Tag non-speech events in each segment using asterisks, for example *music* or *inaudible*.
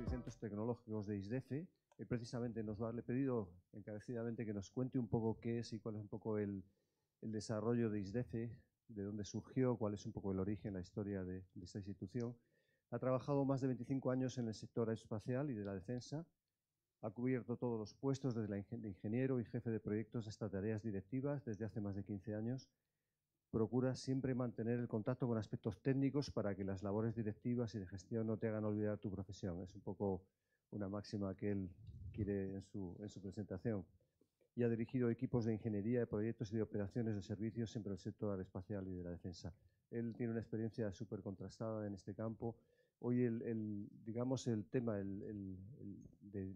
y Centros Tecnológicos de ISDEFE. Eh, y precisamente nos va, a he pedido encarecidamente que nos cuente un poco qué es y cuál es un poco el, el desarrollo de ISDEFE, de dónde surgió, cuál es un poco el origen, la historia de, esta institución. Ha trabajado más de 25 años en el sector aeroespacial y de la defensa. Ha cubierto todos los puestos desde la ingeniero y jefe de proyectos hasta tareas directivas desde hace más de 15 años procura siempre mantener el contacto con aspectos técnicos para que las labores directivas y de gestión no te hagan olvidar tu profesión. Es un poco una máxima que él quiere en su, presentación. Y ha dirigido equipos de ingeniería, de proyectos y de operaciones de servicios en el sector espacial y de la defensa. Él tiene una experiencia súper contrastada en este campo. Hoy el, digamos el tema de,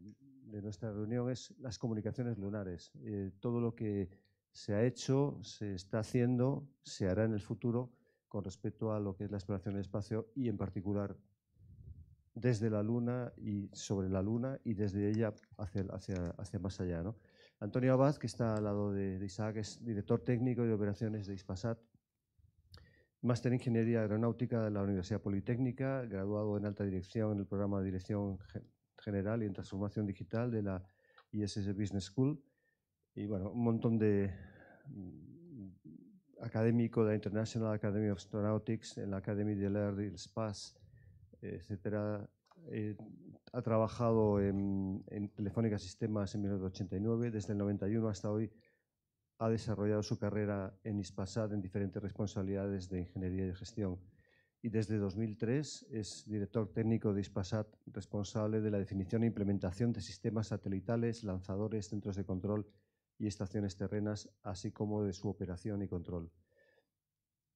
nuestra reunión es las comunicaciones lunares, eh, todo lo que se ha hecho, se está haciendo, se hará en el futuro con respecto a lo que es la exploración del espacio y en particular desde la Luna y sobre la Luna y desde ella hacia, hacia, más allá. Antonio Abad, que está al lado de, de, Isaac, es director técnico de operaciones de Ispasat, máster en Ingeniería Aeronáutica de la Universidad Politécnica, graduado en alta dirección en el programa de Dirección General y en Transformación Digital de la ISS Business School y bueno, un montón de mm, académico de la International Academy of Astronautics, en la Academy de Air y el Space, etcétera. Eh, ha trabajado en, en, Telefónica Sistemas en 1989, desde el 91 hasta hoy ha desarrollado su carrera en ISPASAT en diferentes responsabilidades de ingeniería y gestión. Y desde 2003 es director técnico de ISPASAT, responsable de la definición e implementación de sistemas satelitales, lanzadores, centros de control y estaciones terrenas, así como de su operación y control.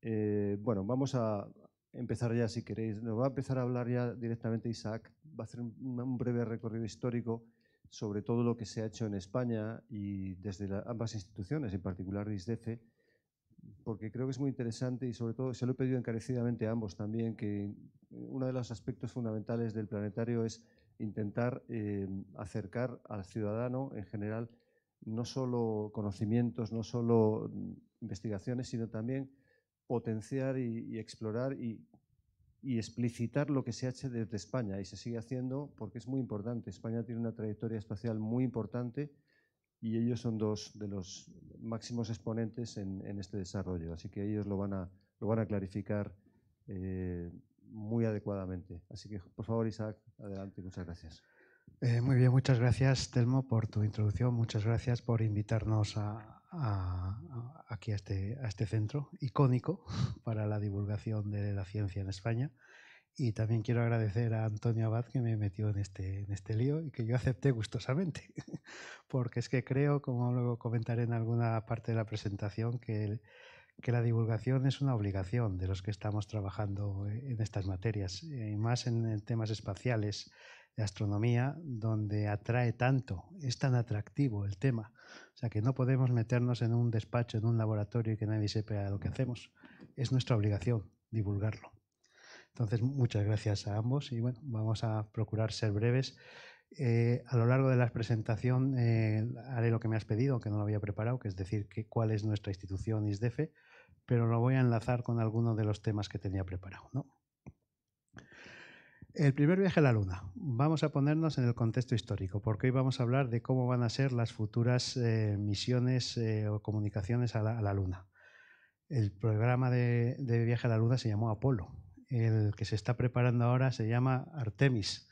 Eh, bueno, vamos a empezar ya, si queréis. Nos va a empezar a hablar ya directamente Isaac. Va a hacer un, breve recorrido histórico sobre todo lo que se ha hecho en España y desde ambas instituciones, en particular ISDEFE, porque creo que es muy interesante y sobre todo se lo he pedido encarecidamente a ambos también, que uno de los aspectos fundamentales del planetario es intentar eh, acercar al ciudadano en general no solo conocimientos, no solo mm, investigaciones, sino también potenciar y, explorar y, explicitar lo que se hace desde España y se sigue haciendo porque es muy importante. España tiene una trayectoria espacial muy importante y ellos son dos de los máximos exponentes en, este desarrollo, así que ellos lo van a, clarificar. Eh, muy adecuadamente. Así que, por favor, Isaac, adelante. Muchas gracias. Eh, muy bien, muchas gracias, Telmo, por tu introducción. Muchas gracias por invitarnos a, aquí este, a este, centro icónico *laughs* para la divulgación de la ciencia en España. Y también quiero agradecer a Antonio Abad que me metió en este, en este lío y que yo acepté gustosamente, *laughs* porque es que creo, como luego comentaré en alguna parte de la presentación, que, que la divulgación es una obligación de los que estamos trabajando eh, en estas materias, eh, más en temas espaciales de astronomía donde atrae tanto, es tan atractivo el tema. O sea que no podemos meternos en un despacho, en un laboratorio y que nadie sepa lo que hacemos. Es nuestra obligación divulgarlo. Entonces, muchas gracias a ambos y bueno, vamos a procurar ser breves. Eh, a lo largo de la presentación eh, haré lo que me has pedido, que no lo había preparado, que es decir cuál es nuestra institución ISDEFE, pero lo voy a enlazar con alguno de los temas que tenía preparado. ¿no? El primer viaje a la Luna. Vamos a ponernos en el contexto histórico, porque hoy vamos a hablar de cómo van a ser las futuras eh, misiones eh, o comunicaciones a la, Luna. El programa de, viaje a la Luna se llamó Apolo. El que se está preparando ahora se llama Artemis.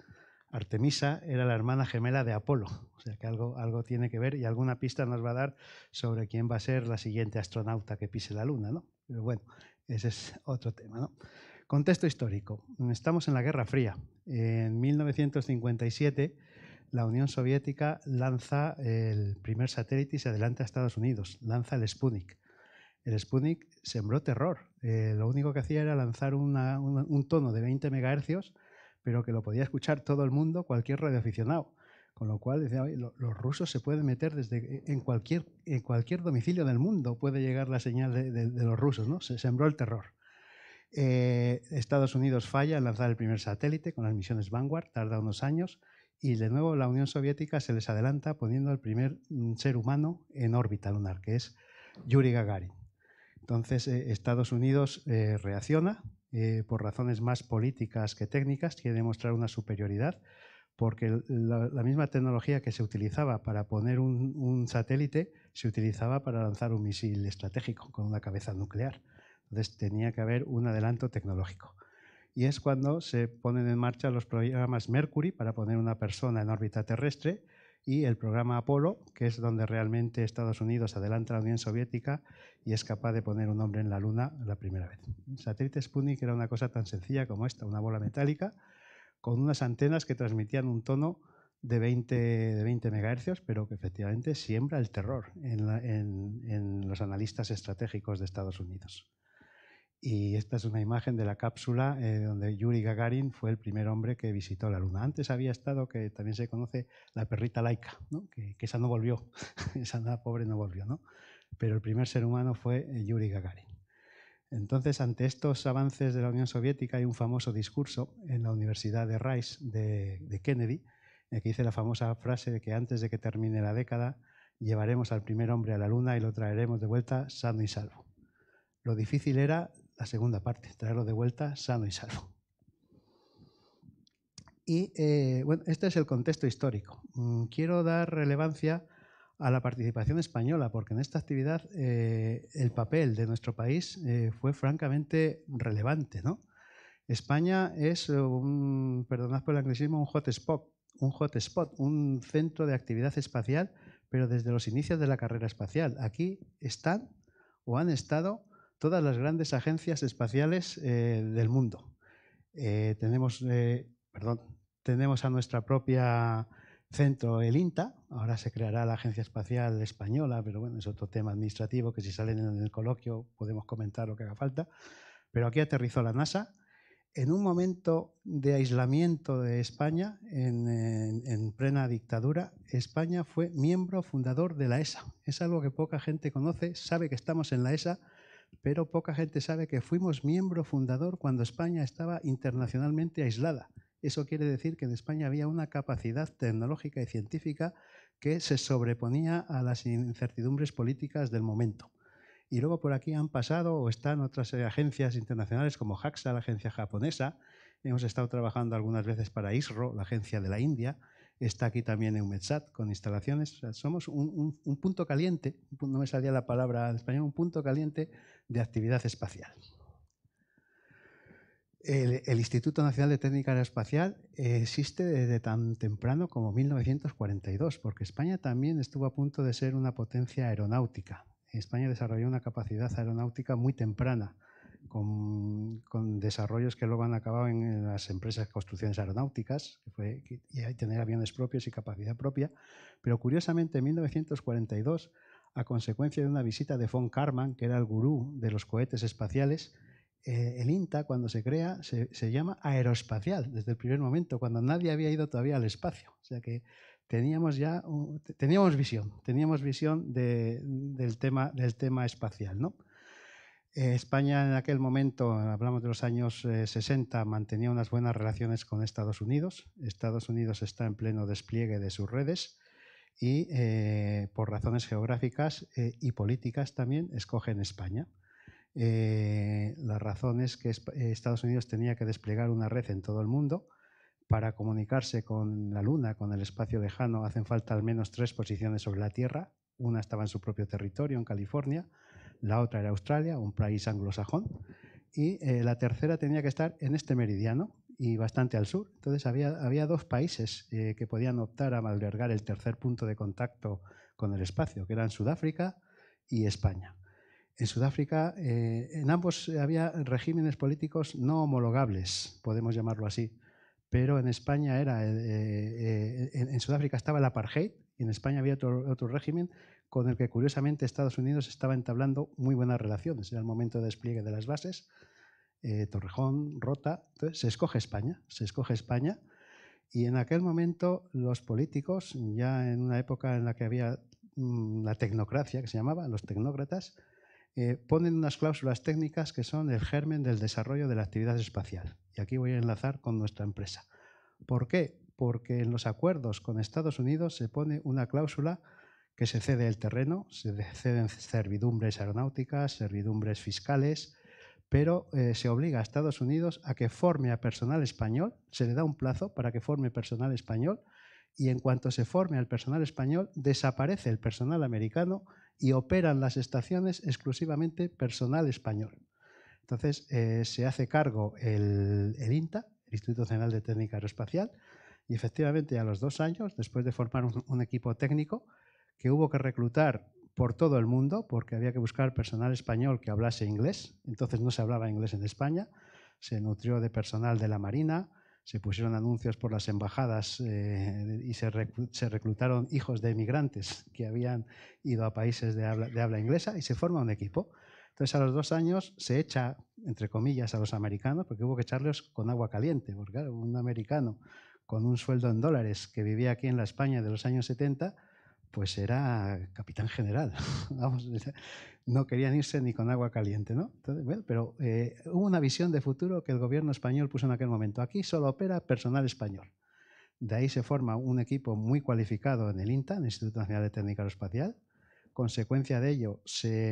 Artemisa era la hermana gemela de Apolo, o sea que algo, algo tiene que ver y alguna pista nos va a dar sobre quién va a ser la siguiente astronauta que pise la Luna, ¿no? Pero bueno, ese es otro tema, ¿no? Contexto histórico. Estamos en la Guerra Fría. En 1957 la Unión Soviética lanza el primer satélite y se adelanta a Estados Unidos, lanza el Sputnik. El Sputnik sembró terror. Eh, lo único que hacía era lanzar un tono de 20 megahercios, pero que lo podía escuchar todo el mundo, cualquier radioaficionado. Con lo cual, decía, los rusos se pueden meter desde eh, en cualquier, en cualquier domicilio del mundo, puede llegar la señal de, de los rusos, ¿no? Se sembró el terror. Eh, Estados Unidos falla en lanzar el primer satélite con las misiones Vanguard, tarda unos años, y de nuevo la Unión Soviética se les adelanta poniendo el primer mm, ser humano en órbita lunar, que es Yuri Gagarin. Entonces eh, Estados Unidos eh, reacciona por razones más políticas que técnicas, quiere demostrar una superioridad, porque la, misma tecnología que se utilizaba para poner un, satélite se utilizaba para lanzar un misil estratégico con una cabeza nuclear. Entonces tenía que haber un adelanto tecnológico. Y es cuando se ponen en marcha los programas Mercury para poner una persona en órbita terrestre y el programa Apolo, que es donde realmente Estados Unidos adelanta a la Unión Soviética y es capaz de poner un hombre en la Luna la primera vez. El satélite Sputnik era una cosa tan sencilla como esta, una bola metálica con unas antenas que transmitían un tono de 20, de megahercios, pero que efectivamente siembra el terror en los analistas estratégicos de Estados Unidos. Y esta es una imagen de la cápsula eh, donde Yuri Gagarin fue el primer hombre que visitó la Luna. Antes había estado, que también se conoce, la perrita laica, que, esa no volvió, *laughs* esa nada pobre no volvió, ¿no? pero el primer ser humano fue eh, Yuri Gagarin. Entonces, ante estos avances de la Unión Soviética hay un famoso discurso en la Universidad de Rice de, de Kennedy, en el que dice la famosa frase de que antes de que termine la década llevaremos al primer hombre a la Luna y lo traeremos de vuelta sano y salvo. Lo difícil era la segunda parte, traerlo de vuelta sano y salvo. Y eh, bueno, este es el contexto histórico. Mm, quiero dar relevancia a la participación española, porque en esta actividad eh, el papel de nuestro país eh, fue francamente relevante. España es un, perdonad por el anglicismo, un hotspot, un hotspot, un centro de actividad espacial, pero desde los inicios de la carrera espacial. Aquí están o han estado todas las grandes agencias espaciales eh, del mundo. Eh, tenemos, eh, perdón, tenemos a nuestra propia centro, el INTA, ahora se creará la Agencia Espacial Española, pero bueno, es otro tema administrativo que si salen en el coloquio podemos comentar lo que haga falta. Pero aquí aterrizó la NASA en un momento de aislamiento de España, en, plena dictadura, España fue miembro fundador de la ESA. Es algo que poca gente conoce, sabe que estamos en la ESA, pero poca gente sabe que fuimos miembro fundador cuando España estaba internacionalmente aislada. Eso quiere decir que en España había una capacidad tecnológica y científica que se sobreponía a las incertidumbres políticas del momento. Y luego por aquí han pasado o están otras agencias internacionales como JAXA, la agencia japonesa. Hemos estado trabajando algunas veces para ISRO, la agencia de la India está aquí también en EUMEDSAT con instalaciones. somos un, punto caliente, no me salía la palabra en español, un punto caliente de actividad espacial. El, el Instituto Nacional de Técnica Aeroespacial existe desde tan temprano como 1942, porque España también estuvo a punto de ser una potencia aeronáutica. España desarrolló una capacidad aeronáutica muy temprana con, desarrollos que luego han acabado en, las empresas de construcciones aeronáuticas, que fue, y tener aviones propios y capacidad propia. Pero curiosamente, en 1942, a consecuencia de una visita de von Karman, que era el gurú de los cohetes espaciales, eh, el INTA, cuando se crea, se, llama aeroespacial desde el primer momento, cuando nadie había ido todavía al espacio. O sea que teníamos ya teníamos visión, teníamos visión del, tema, del tema espacial. ¿no? Eh, España en aquel momento, hablamos de los años 60, eh, mantenía unas buenas relaciones con Estados Unidos. Estados Unidos está en pleno despliegue de sus redes y eh, por razones geográficas y políticas también escogen España. Eh, la razón es que Estados Unidos tenía que desplegar una red en todo el mundo. Para comunicarse con la Luna, con el espacio lejano, hacen falta al menos tres posiciones sobre la Tierra. Una estaba en su propio territorio, en California, la otra era Australia, un país anglosajón, y eh, la tercera tenía que estar en este meridiano y bastante al sur. Entonces había, había dos países eh, que podían optar a albergar el tercer punto de contacto con el espacio, que eran Sudáfrica y España. En Sudáfrica, eh, en ambos había regímenes políticos no homologables, podemos llamarlo así, pero en España era, Sudáfrica estaba el apartheid y en España había otro, otro régimen con el que curiosamente Estados Unidos estaba entablando muy buenas relaciones. en el momento de despliegue de las bases, eh, Torrejón, Rota. se escoge España, se escoge España. Y en aquel momento los políticos, ya en una época en la que había mm, la tecnocracia, que se llamaba, los tecnócratas, eh, ponen unas cláusulas técnicas que son el germen del desarrollo de la actividad espacial. Y aquí voy a enlazar con nuestra empresa. ¿Por qué? Porque en los acuerdos con Estados Unidos se pone una cláusula que se cede el terreno, se ceden servidumbres aeronáuticas, servidumbres fiscales, pero eh, se obliga a Estados Unidos a que forme a personal español, se le da un plazo para que forme personal español, y en cuanto se forme al personal español, desaparece el personal americano y operan las estaciones exclusivamente personal español. Entonces, eh, se hace cargo el, INTA, el Instituto Nacional de Técnica Aeroespacial, y efectivamente a los dos años, después de formar un equipo técnico, que hubo que reclutar por todo el mundo, porque había que buscar personal español que hablase inglés. Entonces no se hablaba inglés en España. Se nutrió de personal de la Marina, se pusieron anuncios por las embajadas eh, y se, reclutaron hijos de emigrantes que habían ido a países de habla, inglesa y se forma un equipo. Entonces a los dos años se echa, entre comillas, a los americanos, porque hubo que echarlos con agua caliente, porque un americano con un sueldo en dólares que vivía aquí en la España de los años 70 pues era capitán general. *laughs* no querían irse ni con agua caliente, ¿no? pero eh, hubo una visión de futuro que el gobierno español puso en aquel momento. Aquí solo opera personal español. De ahí se forma un equipo muy cualificado en el INTA, el Instituto Nacional de Técnica Aeroespacial. Consecuencia de ello,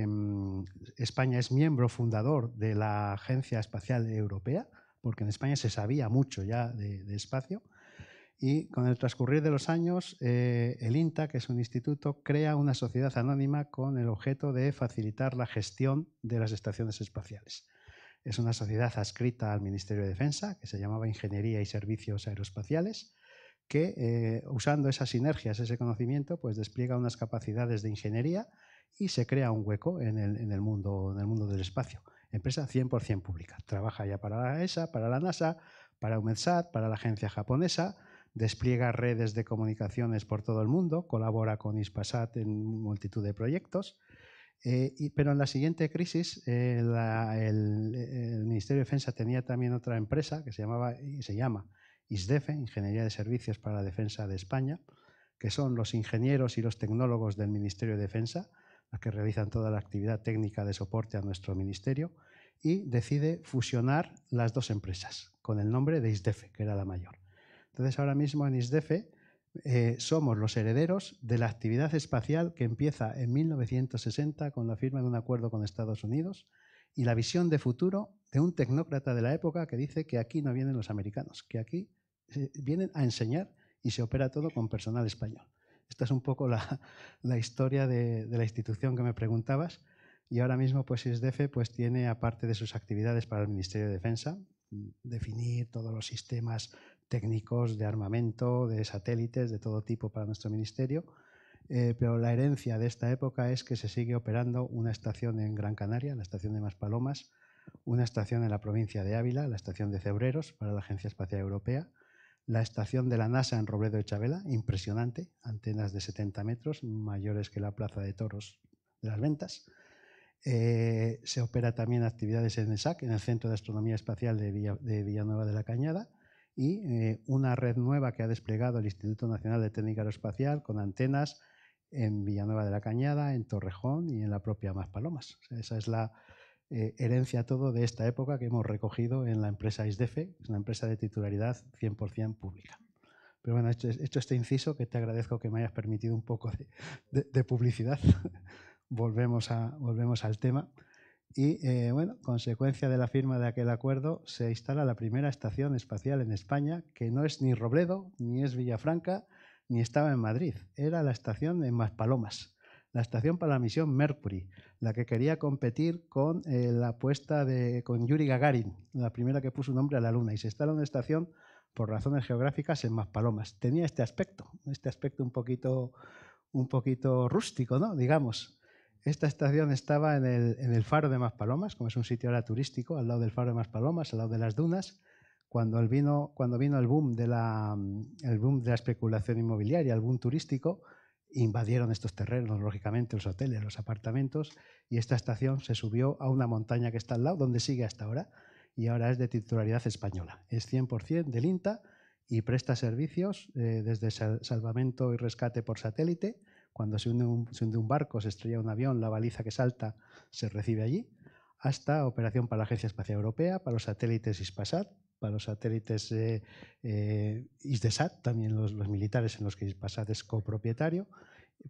mm, España es miembro fundador de la Agencia Espacial Europea, porque en España se sabía mucho ya de espacio y con el transcurrir de los años, eh, el INTA, que es un instituto, crea una sociedad anónima con el objeto de facilitar la gestión de las estaciones espaciales. Es una sociedad adscrita al Ministerio de Defensa, que se llamaba Ingeniería y Servicios Aeroespaciales, que eh, usando esas sinergias, ese conocimiento, pues despliega unas capacidades de ingeniería y se crea un hueco en el, mundo, en el mundo del espacio. Empresa 100% pública. Trabaja ya para la ESA, para la NASA, para UMEDSAT, para la agencia japonesa, despliega redes de comunicaciones por todo el mundo, colabora con Ispasat en multitud de proyectos, eh, pero en la siguiente crisis eh, el, Ministerio de Defensa tenía también otra empresa que se, llamaba, se llama ISDEFE, Ingeniería de Servicios para la Defensa de España, que son los ingenieros y los tecnólogos del Ministerio de Defensa, los que realizan toda la actividad técnica de soporte a nuestro ministerio, y decide fusionar las dos empresas con el nombre de ISDEFE, que era la mayor. Entonces ahora mismo en ISDEFE eh, somos los herederos de la actividad espacial que empieza en 1960 con la firma de un acuerdo con Estados Unidos y la visión de futuro de un tecnócrata de la época que dice que aquí no vienen los americanos, que aquí eh, vienen a enseñar y se opera todo con personal español. Esta es un poco *laughs* la, historia de, de, la institución que me preguntabas y ahora mismo pues ISDEFE pues tiene aparte de sus actividades para el Ministerio de Defensa, mm, definir todos los sistemas técnicos, de armamento, de satélites, de todo tipo para nuestro ministerio. Eh, pero la herencia de esta época es que se sigue operando una estación en Gran Canaria, la estación de Maspalomas, una estación en la provincia de Ávila, la estación de Cebreros para la Agencia Espacial Europea, la estación de la NASA en Robledo de Chabela, impresionante, antenas de 70 metros, mayores que la plaza de toros de las ventas. Eh, se opera también actividades en ESAC, en el Centro de Astronomía Espacial de Villanueva de la Cañada, y eh, una red nueva que ha desplegado el Instituto Nacional de Técnica Aeroespacial con antenas en Villanueva de la Cañada, en Torrejón y en la propia Maspalomas. esa es la eh, herencia todo de esta época que hemos recogido en la empresa ISDEFE, es una empresa de titularidad 100% pública. Pero bueno, esto hecho, este inciso, que te agradezco que me hayas permitido un poco de, de publicidad, *laughs* volvemos, a, volvemos al tema. Y eh, bueno, consecuencia de la firma de aquel acuerdo, se instala la primera estación espacial en España, que no es ni Robledo, ni es Villafranca, ni estaba en Madrid. Era la estación en Maspalomas, la estación para la misión Mercury, la que quería competir con eh, la apuesta de con Yuri Gagarin, la primera que puso nombre a la Luna. Y se instala una estación por razones geográficas en Maspalomas. Tenía este aspecto, este aspecto un poquito, un poquito rústico, ¿no? Digamos. Esta estación estaba en el, faro de Maspalomas, como es un sitio ahora turístico, al lado del faro de Maspalomas, al lado de las dunas, cuando, vino, el boom, de la, especulación inmobiliaria, el boom turístico, invadieron estos terrenos, lógicamente, los hoteles, los apartamentos, y esta estación se subió a una montaña que está al lado, donde sigue hasta ahora, y ahora es de titularidad española. Es 100% del INTA y presta servicios eh, desde salvamento y rescate por satélite cuando se hunde, un, barco, se estrella un avión, la baliza que salta se recibe allí, hasta operación para la Agencia Espacial Europea, para los satélites ISPASAT, para los satélites eh, eh, ISDESAT, también los, militares en los que ISPASAT es copropietario,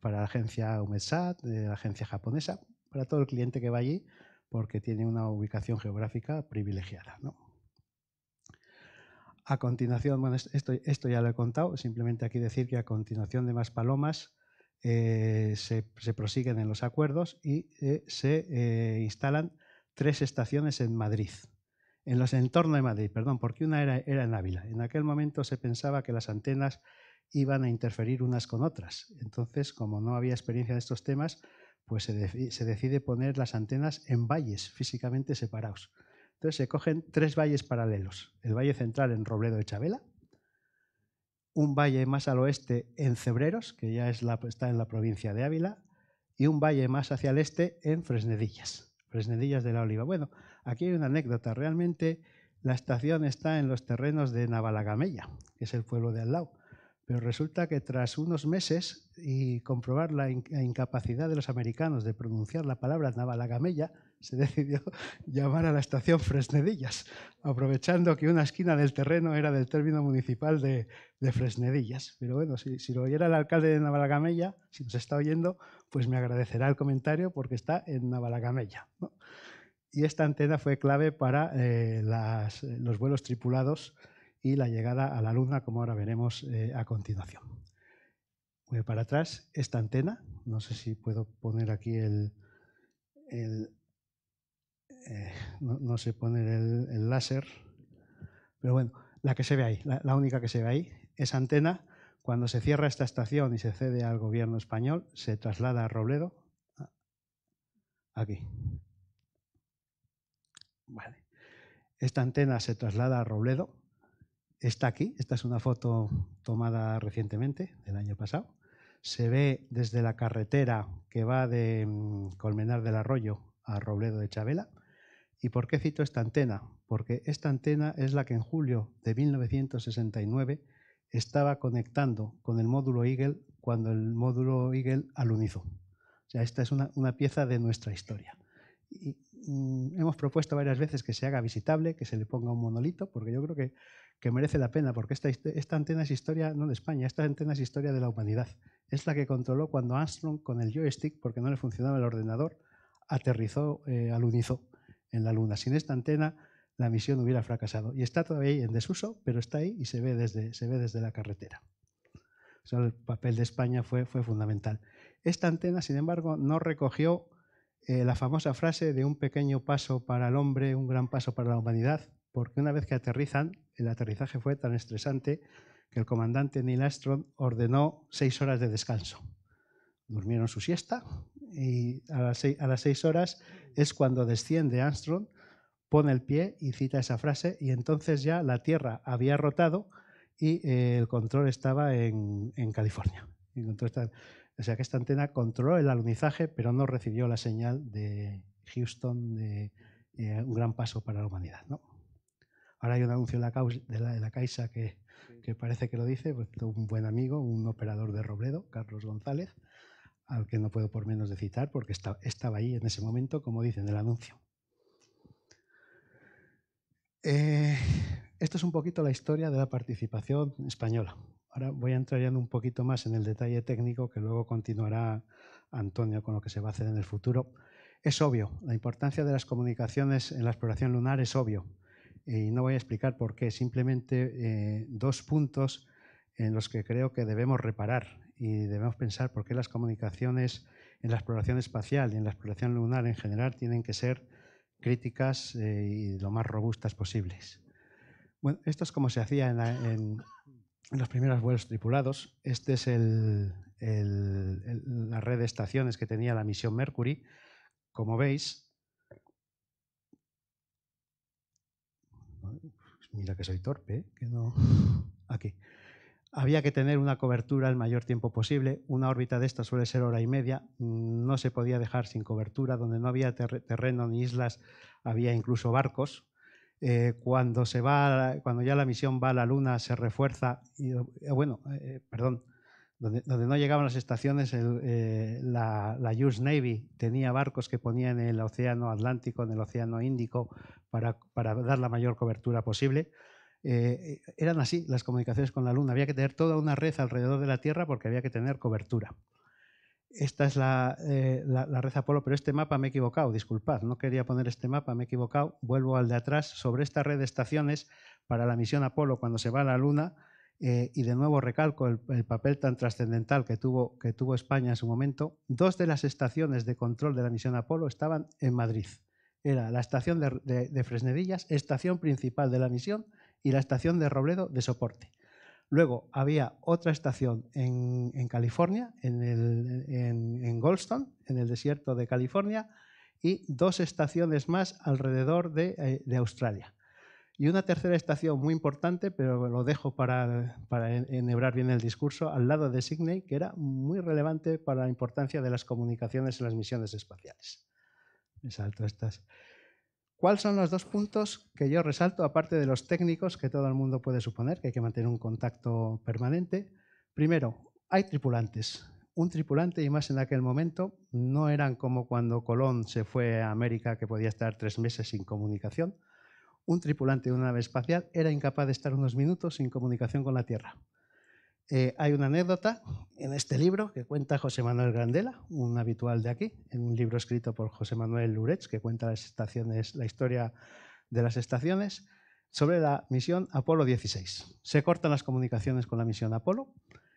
para la agencia UMESAT, eh, la agencia japonesa, para todo el cliente que va allí, porque tiene una ubicación geográfica privilegiada. A continuación, bueno, esto, esto, ya lo he contado, simplemente aquí decir que a continuación de Más Palomas eh, se, prosiguen en los acuerdos y eh, se eh, instalan tres estaciones en Madrid, en los entornos de Madrid, perdón, porque una era, en Ávila. En aquel momento se pensaba que las antenas iban a interferir unas con otras. Entonces, como no había experiencia de estos temas, pues se, se, decide poner las antenas en valles físicamente separados. Entonces se cogen tres valles paralelos, el Valle Central en Robledo de Chabela, un valle más al oeste en Cebreros, que ya está en la provincia de Ávila, y un valle más hacia el este en Fresnedillas, Fresnedillas de la Oliva. Bueno, aquí hay una anécdota. Realmente la estación está en los terrenos de Navalagamella, que es el pueblo de al lado. Pero resulta que tras unos meses y comprobar la incapacidad de los americanos de pronunciar la palabra Navalagamella, se decidió *laughs* llamar a la estación Fresnedillas, aprovechando que una esquina del terreno era del término municipal de, Fresnedillas. Pero bueno, si, lo oyera el alcalde de Navalagamella, si nos está oyendo, pues me agradecerá el comentario porque está en Navalagamella. Y esta antena fue clave para eh, eh, los vuelos tripulados y la llegada a la Luna, como ahora veremos eh, a continuación. Voy para atrás, esta antena, no sé si puedo poner aquí el eh, no, se sé el, láser, pero bueno, la que se ve ahí, la, única que se ve ahí, esa antena, cuando se cierra esta estación y se cede al gobierno español, se traslada a Robledo, ah, aquí. Vale. Esta antena se traslada a Robledo, está aquí, esta es una foto tomada recientemente, del año pasado. Se ve desde la carretera que va de mm, Colmenar del Arroyo a Robledo de Chavela. ¿Y por qué cito esta antena? Porque esta antena es la que en julio de 1969 estaba conectando con el módulo Eagle cuando el módulo Eagle alunizó. O sea, esta es una, pieza de nuestra historia. Y, mm, hemos propuesto varias veces que se haga visitable, que se le ponga un monolito, porque yo creo que, merece la pena, porque esta, esta, antena es historia no de España, esta antena es historia de la humanidad. Es la que controló cuando Armstrong con el joystick, porque no le funcionaba el ordenador, aterrizó, eh, alunizó en la Luna. Sin esta antena, la misión hubiera fracasado. Y está todavía en desuso, pero está ahí y se ve desde, se ve desde la carretera. el papel de España fue, fue fundamental. Esta antena, sin embargo, no recogió eh, la famosa frase de un pequeño paso para el hombre, un gran paso para la humanidad, porque una vez que aterrizan, el aterrizaje fue tan estresante que el comandante Neil Armstrong ordenó seis horas de descanso. Durmieron su siesta, y a las, seis, a las horas es cuando desciende Armstrong, pone el pie y cita esa frase y entonces ya la Tierra había rotado y eh, el control estaba en, en California. o sea que esta antena controló el alunizaje pero no recibió la señal de Houston de eh, un gran paso para la humanidad. ¿no? Ahora hay un anuncio de la, de la Caixa que, que parece que lo dice, pues, un buen amigo, un operador de Robledo, Carlos González, al que no puedo por menos de citar porque estaba ahí en ese momento, como dicen, el anuncio. Eh, esto es un poquito la historia de la participación española. Ahora voy a entrar ya un poquito más en el detalle técnico que luego continuará Antonio con lo que se va a hacer en el futuro. Es obvio, la importancia de las comunicaciones en la exploración lunar es obvio. Y no voy a explicar por qué, simplemente eh, dos puntos en los que creo que debemos reparar y debemos pensar por qué las comunicaciones en la exploración espacial y en la exploración lunar en general tienen que ser críticas eh, y lo más robustas posibles. Bueno, esto es como se hacía en, los primeros vuelos tripulados. Este es el, la red de estaciones que tenía la misión Mercury. Como veis, mira que soy torpe, ¿eh? que no... Aquí. Había que tener una cobertura el mayor tiempo posible. Una órbita de esta suele ser hora y media. Mm, no se podía dejar sin cobertura. Donde no había terreno ni islas, había incluso barcos. Eh, cuando, va, cuando ya la misión va a la Luna, se refuerza. Y, eh, bueno, eh, perdón, donde, no llegaban las estaciones, la, US Navy tenía barcos que ponía en el Océano Atlántico, en el Océano Índico, para dar la mayor cobertura posible. Eh, eh, eran así las comunicaciones con la Luna. Había que tener toda una red alrededor de la Tierra porque había que tener cobertura. Esta es eh, la, red Apolo, pero este mapa me he equivocado, disculpad, no quería poner este mapa, me he equivocado. Vuelvo al de atrás sobre esta red de estaciones para la misión Apolo cuando se va a la Luna. y de nuevo recalco el, papel tan trascendental que tuvo, España en su momento. Dos de las estaciones de control de la misión Apolo estaban en Madrid. Era la estación de Fresnedillas, estación principal de la misión, y la estación de Robledo de soporte. Luego había otra estación en, California, en, en, Goldstone, en el desierto de California, y dos estaciones más alrededor de, eh, Australia. Y una tercera estación muy importante, pero lo dejo para, para enhebrar bien el discurso, al lado de Sydney, que era muy relevante para la importancia de las comunicaciones en las misiones espaciales. Me salto estas. ¿Cuáles son los dos puntos que yo resalto, aparte de los técnicos que todo el mundo puede suponer, que hay que mantener un contacto permanente? Primero, hay tripulantes. Un tripulante, y más en aquel momento, no eran como cuando Colón se fue a América, que podía estar tres meses sin comunicación. Un tripulante de una nave espacial era incapaz de estar unos minutos sin comunicación con la Tierra. Eh, hay una anécdota en este libro que cuenta José Manuel Grandela, un habitual de aquí, en un libro escrito por José Manuel Lurech que cuenta las estaciones, la historia de las estaciones, sobre la misión Apolo 16. Se cortan las comunicaciones con la misión Apolo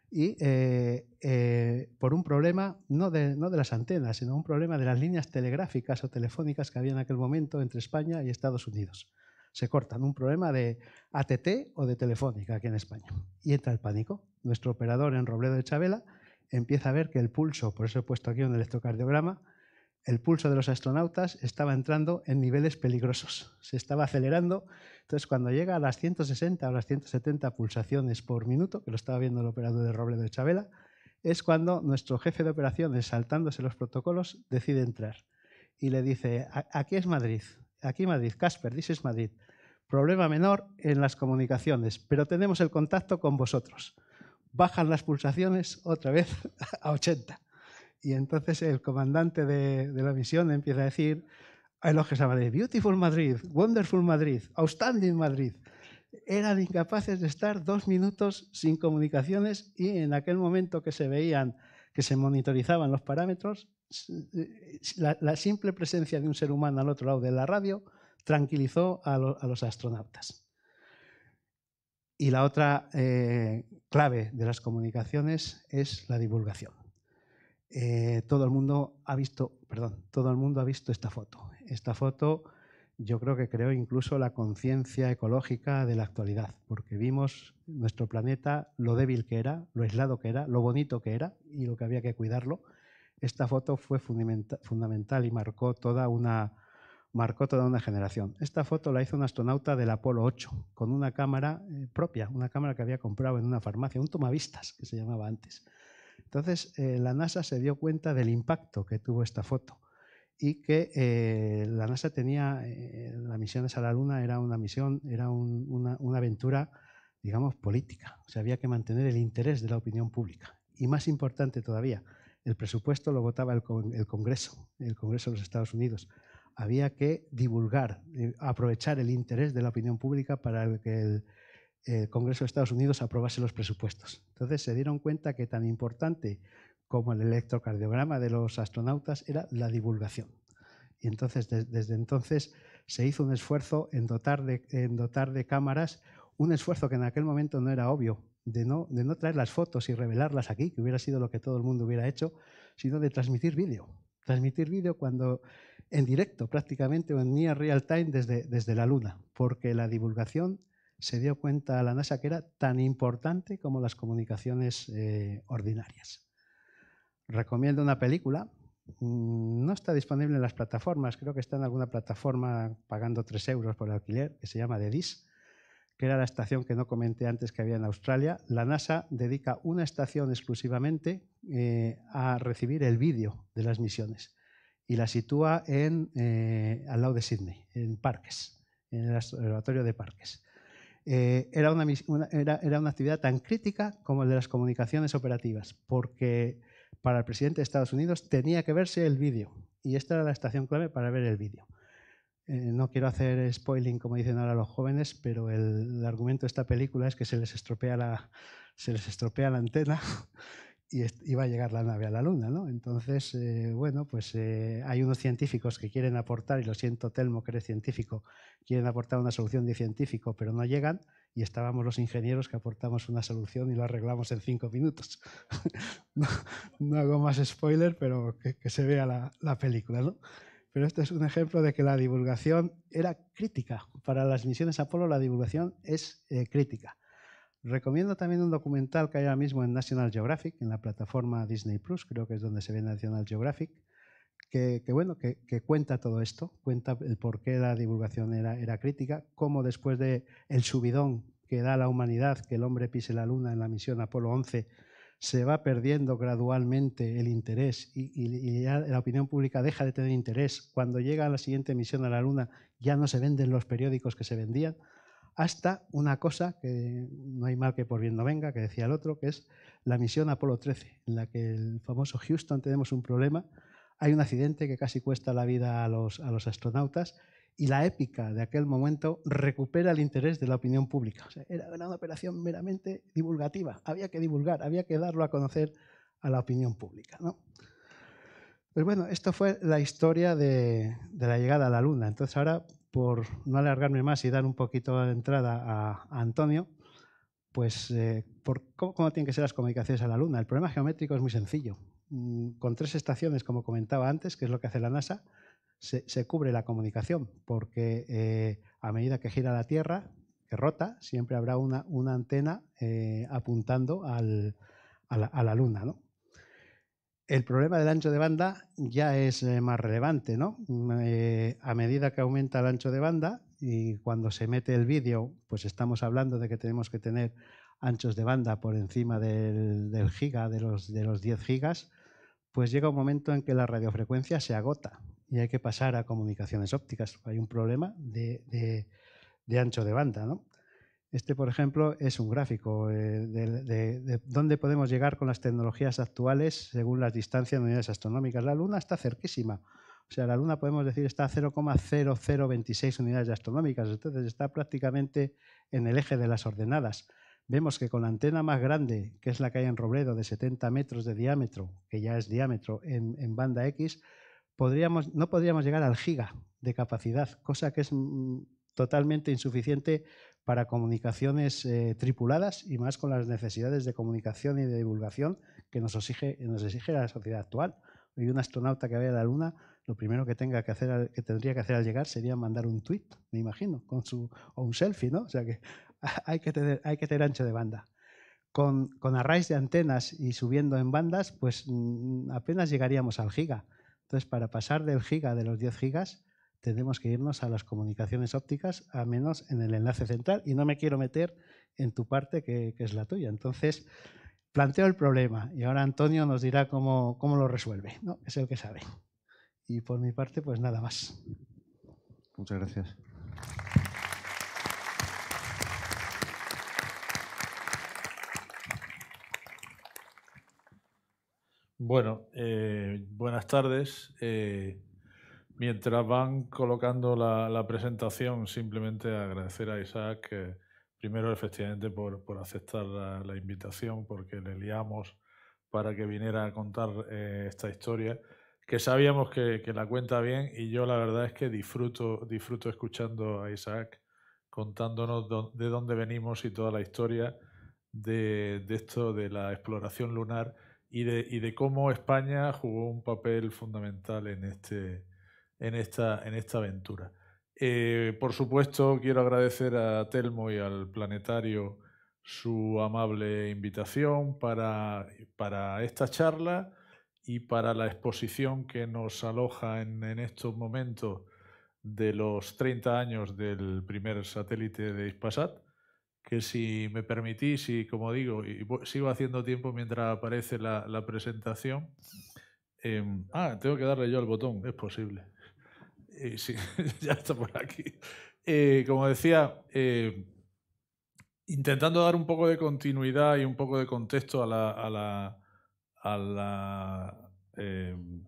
y eh, eh, por un problema no de las antenas, sino un problema de las líneas telegráficas o telefónicas que había en aquel momento entre España y Estados Unidos se cortan. Un problema de ATT o de Telefónica aquí en España. Y entra el pánico. Nuestro operador en Robledo de Chabela empieza a ver que el pulso, por eso he puesto aquí un electrocardiograma, el pulso de los astronautas estaba entrando en niveles peligrosos, se estaba acelerando. Entonces, cuando llega a las 160 o las 170 pulsaciones por minuto, que lo estaba viendo el operador de Robledo de Chabela, es cuando nuestro jefe de operaciones, saltándose los protocolos, decide entrar. Y le dice, aquí es Madrid, aquí Madrid, Casper, dices Madrid. Problema menor en las comunicaciones, pero tenemos el contacto con vosotros. Bajan las pulsaciones otra vez *laughs* a 80. Y entonces el comandante de, la misión empieza a decir elogios a Madrid, Beautiful Madrid, Wonderful Madrid, Outstanding Madrid. Eran incapaces de estar dos minutos sin comunicaciones y en aquel momento que se veían, que se monitorizaban los parámetros, la simple presencia de un ser humano al otro lado de la radio tranquilizó a, los astronautas. Y la otra eh, clave de las comunicaciones es la divulgación. Eh, todo el mundo ha visto, perdón, todo el mundo ha visto esta foto. Esta foto yo creo que creó incluso la conciencia ecológica de la actualidad, porque vimos nuestro planeta, lo débil que era, lo aislado que era, lo bonito que era y lo que había que cuidarlo. Esta foto fue fundamental y marcó toda una, marcó toda una generación. Esta foto la hizo un astronauta del Apolo 8 con una cámara eh, propia, una cámara que había comprado en una farmacia, un tomavistas que se llamaba antes. Entonces, eh, la NASA se dio cuenta del impacto que tuvo esta foto y que eh, la NASA tenía, la misión a la Luna era una misión, era una, aventura, digamos, política. O sea, había que mantener el interés de la opinión pública. Y más importante todavía, el presupuesto lo votaba el Congreso, el Congreso de los Estados Unidos había que divulgar, eh, aprovechar el interés de la opinión pública para que el, Congreso de Estados Unidos aprobase los presupuestos. Entonces se dieron cuenta que tan importante como el electrocardiograma de los astronautas era la divulgación. Y entonces, desde entonces, se hizo un esfuerzo en dotar, de, cámaras, un esfuerzo que en aquel momento no era obvio, de no, de no traer las fotos y revelarlas aquí, que hubiera sido lo que todo el mundo hubiera hecho, sino de transmitir vídeo. Transmitir vídeo cuando en directo prácticamente o en near real time desde, desde la Luna, porque la divulgación se dio cuenta a la NASA que era tan importante como las comunicaciones eh, ordinarias. Recomiendo una película, mm, no está disponible en las plataformas, creo que está en alguna plataforma pagando 3 euros por alquiler, que se llama The Dis, que era la estación que no comenté antes que había en Australia. La NASA dedica una estación exclusivamente eh, a recibir el vídeo de las misiones y la sitúa en, eh, al lado de Sydney, en Parques, en el observatorio de Parques. Eh, era, una, era, una, actividad tan crítica como la de las comunicaciones operativas, porque para el presidente de Estados Unidos tenía que verse el vídeo, y esta era la estación clave para ver el vídeo. Eh, no quiero hacer spoiling, como dicen ahora los jóvenes, pero el, argumento de esta película es que se les estropea se les estropea la antena *laughs* y iba a llegar la nave a la Luna, ¿no? Entonces, eh, bueno, pues eh, hay unos científicos que quieren aportar, y lo siento, Telmo, que eres científico, quieren aportar una solución de científico, pero no llegan, y estábamos los ingenieros que aportamos una solución y lo arreglamos en cinco minutos. *laughs* no, hago más spoiler, pero que, se vea la, película, ¿no? Pero este es un ejemplo de que la divulgación era crítica. Para las misiones Apolo la divulgación es eh, crítica. Recomiendo también un documental que hay ahora mismo en National Geographic, en la plataforma Disney Plus, creo que es donde se ve National Geographic, que, bueno, que, cuenta todo esto, cuenta por qué la divulgación era, crítica, cómo después de el subidón que da la humanidad, que el hombre pise la luna en la misión Apolo 11, se va perdiendo gradualmente el interés y, la opinión pública deja de tener interés. Cuando llega la siguiente misión a la luna ya no se venden los periódicos que se vendían hasta una cosa que no hay mal que por bien no venga, que decía el otro, que es la misión Apolo 13, en la que el famoso Houston tenemos un problema, hay un accidente que casi cuesta la vida a los, a los astronautas y la épica de aquel momento recupera el interés de la opinión pública. era una operación meramente divulgativa, había que divulgar, había que darlo a conocer a la opinión pública. ¿no? Pues bueno, esto fue la historia de, de, la llegada a la Luna. Entonces ahora por no alargarme más y dar un poquito de entrada a, Antonio, pues eh, cómo, tienen que ser las comunicaciones a la Luna. El problema geométrico es muy sencillo. Mm, con tres estaciones, como comentaba antes, que es lo que hace la NASA, se, cubre la comunicación, porque eh, a medida que gira la Tierra, que rota, siempre habrá una, antena eh, apuntando a, la, a, la, Luna. ¿no? el problema del ancho de banda ya es eh, más relevante, ¿no? Mm, eh, a medida que aumenta el ancho de banda y cuando se mete el vídeo, pues estamos hablando de que tenemos que tener anchos de banda por encima del, giga, de los, de los 10 gigas, pues llega un momento en que la radiofrecuencia se agota y hay que pasar a comunicaciones ópticas. Hay un problema de, de ancho de banda, ¿no? Este, por ejemplo, es un gráfico eh, de, dónde podemos llegar con las tecnologías actuales según las distancias de unidades astronómicas. La Luna está cerquísima. O sea, la Luna podemos decir está a 0,0026 unidades astronómicas, entonces está prácticamente en el eje de las ordenadas. Vemos que con la antena más grande, que es la que hay en Robledo, de 70 metros de diámetro, que ya es diámetro en, banda X, no podríamos llegar al giga de capacidad, cosa que es mm, totalmente insuficiente para comunicaciones eh, tripuladas y más con las necesidades de comunicación y de divulgación que nos exige, nos exige la sociedad actual. Hoy un astronauta que vaya a la Luna, lo primero que, tenga que, hacer, que tendría que hacer al llegar sería mandar un tweet, me imagino, con su, o un selfie, ¿no? O sea que *laughs* hay que tener, hay que tener ancho de banda. Con, con arrays de antenas y subiendo en bandas, pues mm, apenas llegaríamos al giga. Entonces, para pasar del giga de los 10 gigas, tenemos que irnos a las comunicaciones ópticas, a menos en el enlace central, y no me quiero meter en tu parte que, es la tuya. Entonces, planteo el problema y ahora Antonio nos dirá cómo, lo resuelve, ¿no? es el que sabe. Y por mi parte, pues nada más. Muchas gracias. Bueno, eh, buenas tardes. Eh, mientras van colocando la, presentación, simplemente agradecer a Isaac, primero efectivamente por, por aceptar la, invitación, porque le liamos para que viniera a contar eh, esta historia, que sabíamos que, que, la cuenta bien y yo la verdad es que disfruto, disfruto escuchando a Isaac contándonos de dónde venimos y toda la historia de, de esto, de la exploración lunar y de, y de cómo España jugó un papel fundamental en este, en esta, en esta aventura. Eh, por supuesto, quiero agradecer a Telmo y al Planetario su amable invitación para, para esta charla y para la exposición que nos aloja en, en, estos momentos de los 30 años del primer satélite de Ispasat, que si me permitís, y como digo, y sigo haciendo tiempo mientras aparece la, presentación, em, ah, tengo que darle yo al botón, es posible sí, *laughs* ya está por aquí. Eh, como decía, eh, intentando dar un poco de continuidad y un poco de contexto a la, a la, a la, em,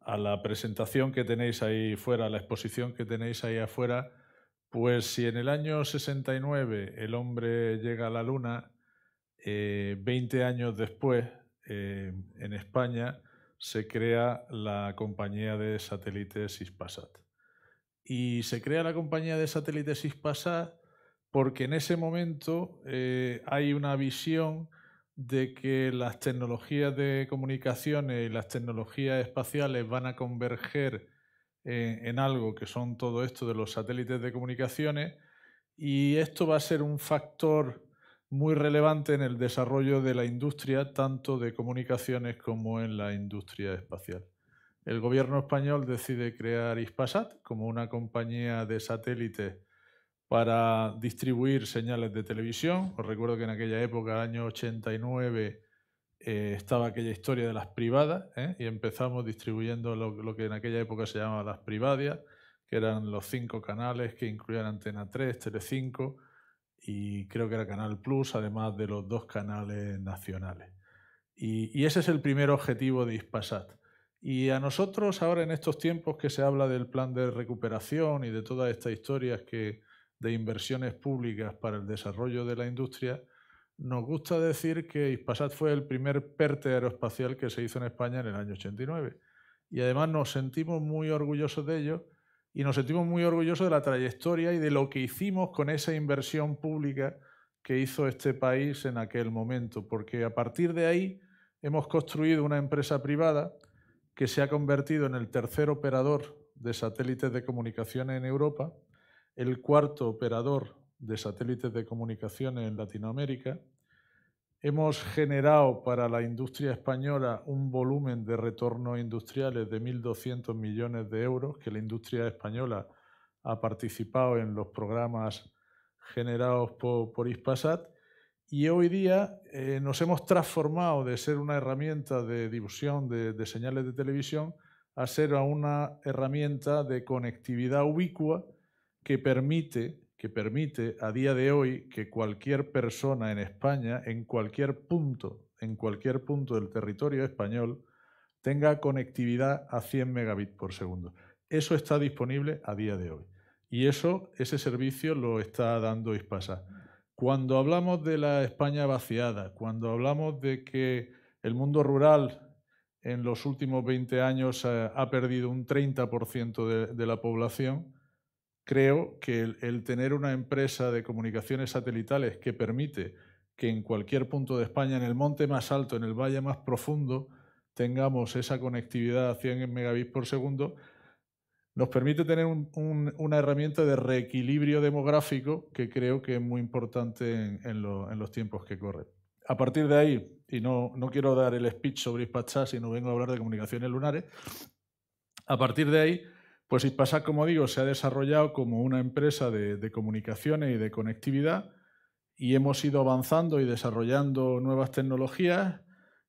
a la presentación que tenéis ahí fuera, a la exposición que tenéis ahí afuera, pues si en el año 69 el hombre llega a la Luna, 20 eh, años después, en España, se crea la compañía de satélites Ispasat. Y se crea la compañía de satélites Ispasat porque en ese momento eh, hay una visión de que las tecnologías de comunicaciones y las tecnologías espaciales van a converger eh, en algo que son todo esto de los satélites de comunicaciones y esto va a ser un factor muy relevante en el desarrollo de la industria, tanto de comunicaciones como en la industria espacial. El gobierno español decide crear Hispasat como una compañía de satélites para distribuir señales de televisión. Os recuerdo que en aquella época, año 89, eh, estaba aquella historia de las privadas ¿eh? y empezamos distribuyendo lo, que en aquella época se llamaba las privadias, que eran los cinco canales que incluían Antena 3, Tele 5 y creo que era Canal Plus, además de los dos canales nacionales. Y, ese es el primer objetivo de Ispasat. Y a nosotros ahora en estos tiempos que se habla del plan de recuperación y de todas estas historias que, de inversiones públicas para el desarrollo de la industria, nos gusta decir que Ispasat fue el primer PERTE aeroespacial que se hizo en España en el año 89. Y además nos sentimos muy orgullosos de ello y nos sentimos muy orgullosos de la trayectoria y de lo que hicimos con esa inversión pública que hizo este país en aquel momento, porque a partir de ahí hemos construido una empresa privada que se ha convertido en el tercer operador de satélites de comunicación en Europa, el cuarto operador de satélites de comunicaciones en Latinoamérica, Hemos generado para la industria española un volumen de retornos industriales de 1.200 millones de euros, que la industria española ha participado en los programas generados por, ISPASAT. Y hoy día eh, nos hemos transformado de ser una herramienta de difusión de señales de televisión a ser una herramienta de conectividad ubicua que permite que permite a día de hoy que cualquier persona en España, en cualquier punto, en cualquier punto del territorio español, tenga conectividad a 100 megabits por segundo. Eso está disponible a día de hoy. Y eso, ese servicio lo está dando ISPASA. Cuando hablamos de la España vaciada, cuando hablamos de que el mundo rural en los últimos 20 años ha, perdido un 30% de la población, creo que el, tener una empresa de comunicaciones satelitales que permite que en cualquier punto de España, en el monte más alto, en el valle más profundo, tengamos esa conectividad a 100 megabits por segundo, nos permite tener una herramienta de reequilibrio demográfico que creo que es muy importante en, los tiempos que corren. A partir de ahí, y no, no quiero dar el speech sobre Ispachá, sino vengo a hablar de comunicaciones lunares, a partir de ahí pues IPASA, como digo, se ha desarrollado como una empresa de, comunicaciones y de conectividad y hemos ido avanzando y desarrollando nuevas tecnologías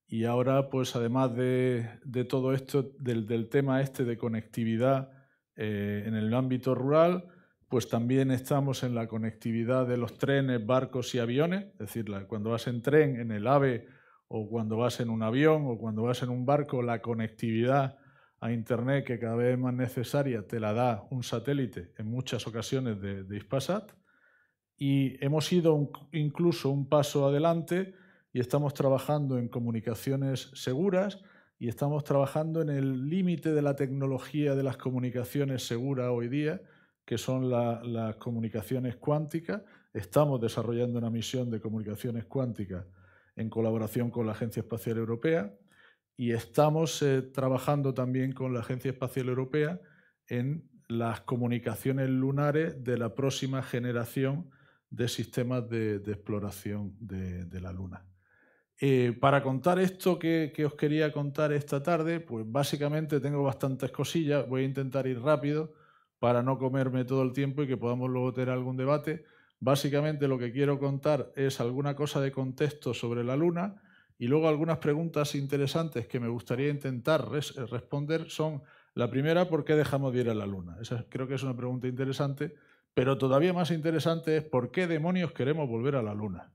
y ahora, pues además de, todo esto, del, tema este de conectividad eh, en el ámbito rural, pues también estamos en la conectividad de los trenes, barcos y aviones, es decir, cuando vas en tren, en el AVE, o cuando vas en un avión, o cuando vas en un barco, la conectividad a Internet, que cada vez es más necesaria, te la da un satélite en muchas ocasiones de, de Y hemos ido incluso un paso adelante y estamos trabajando en comunicaciones seguras y estamos trabajando en el límite de la tecnología de las comunicaciones seguras hoy día, que son las comunicaciones cuánticas. Estamos desarrollando una misión de comunicaciones cuánticas en colaboración con la Agencia Espacial Europea y estamos eh, trabajando también con la Agencia Espacial Europea en las comunicaciones lunares de la próxima generación de sistemas de, exploración de, la Luna. Eh, para contar esto que, que, os quería contar esta tarde, pues básicamente tengo bastantes cosillas, voy a intentar ir rápido para no comerme todo el tiempo y que podamos luego tener algún debate. Básicamente lo que quiero contar es alguna cosa de contexto sobre la Luna, y luego algunas preguntas interesantes que me gustaría intentar eh, responder son, la primera, ¿por qué dejamos de ir a la Luna? Esa creo que es una pregunta interesante, pero todavía más interesante es ¿por qué demonios queremos volver a la Luna?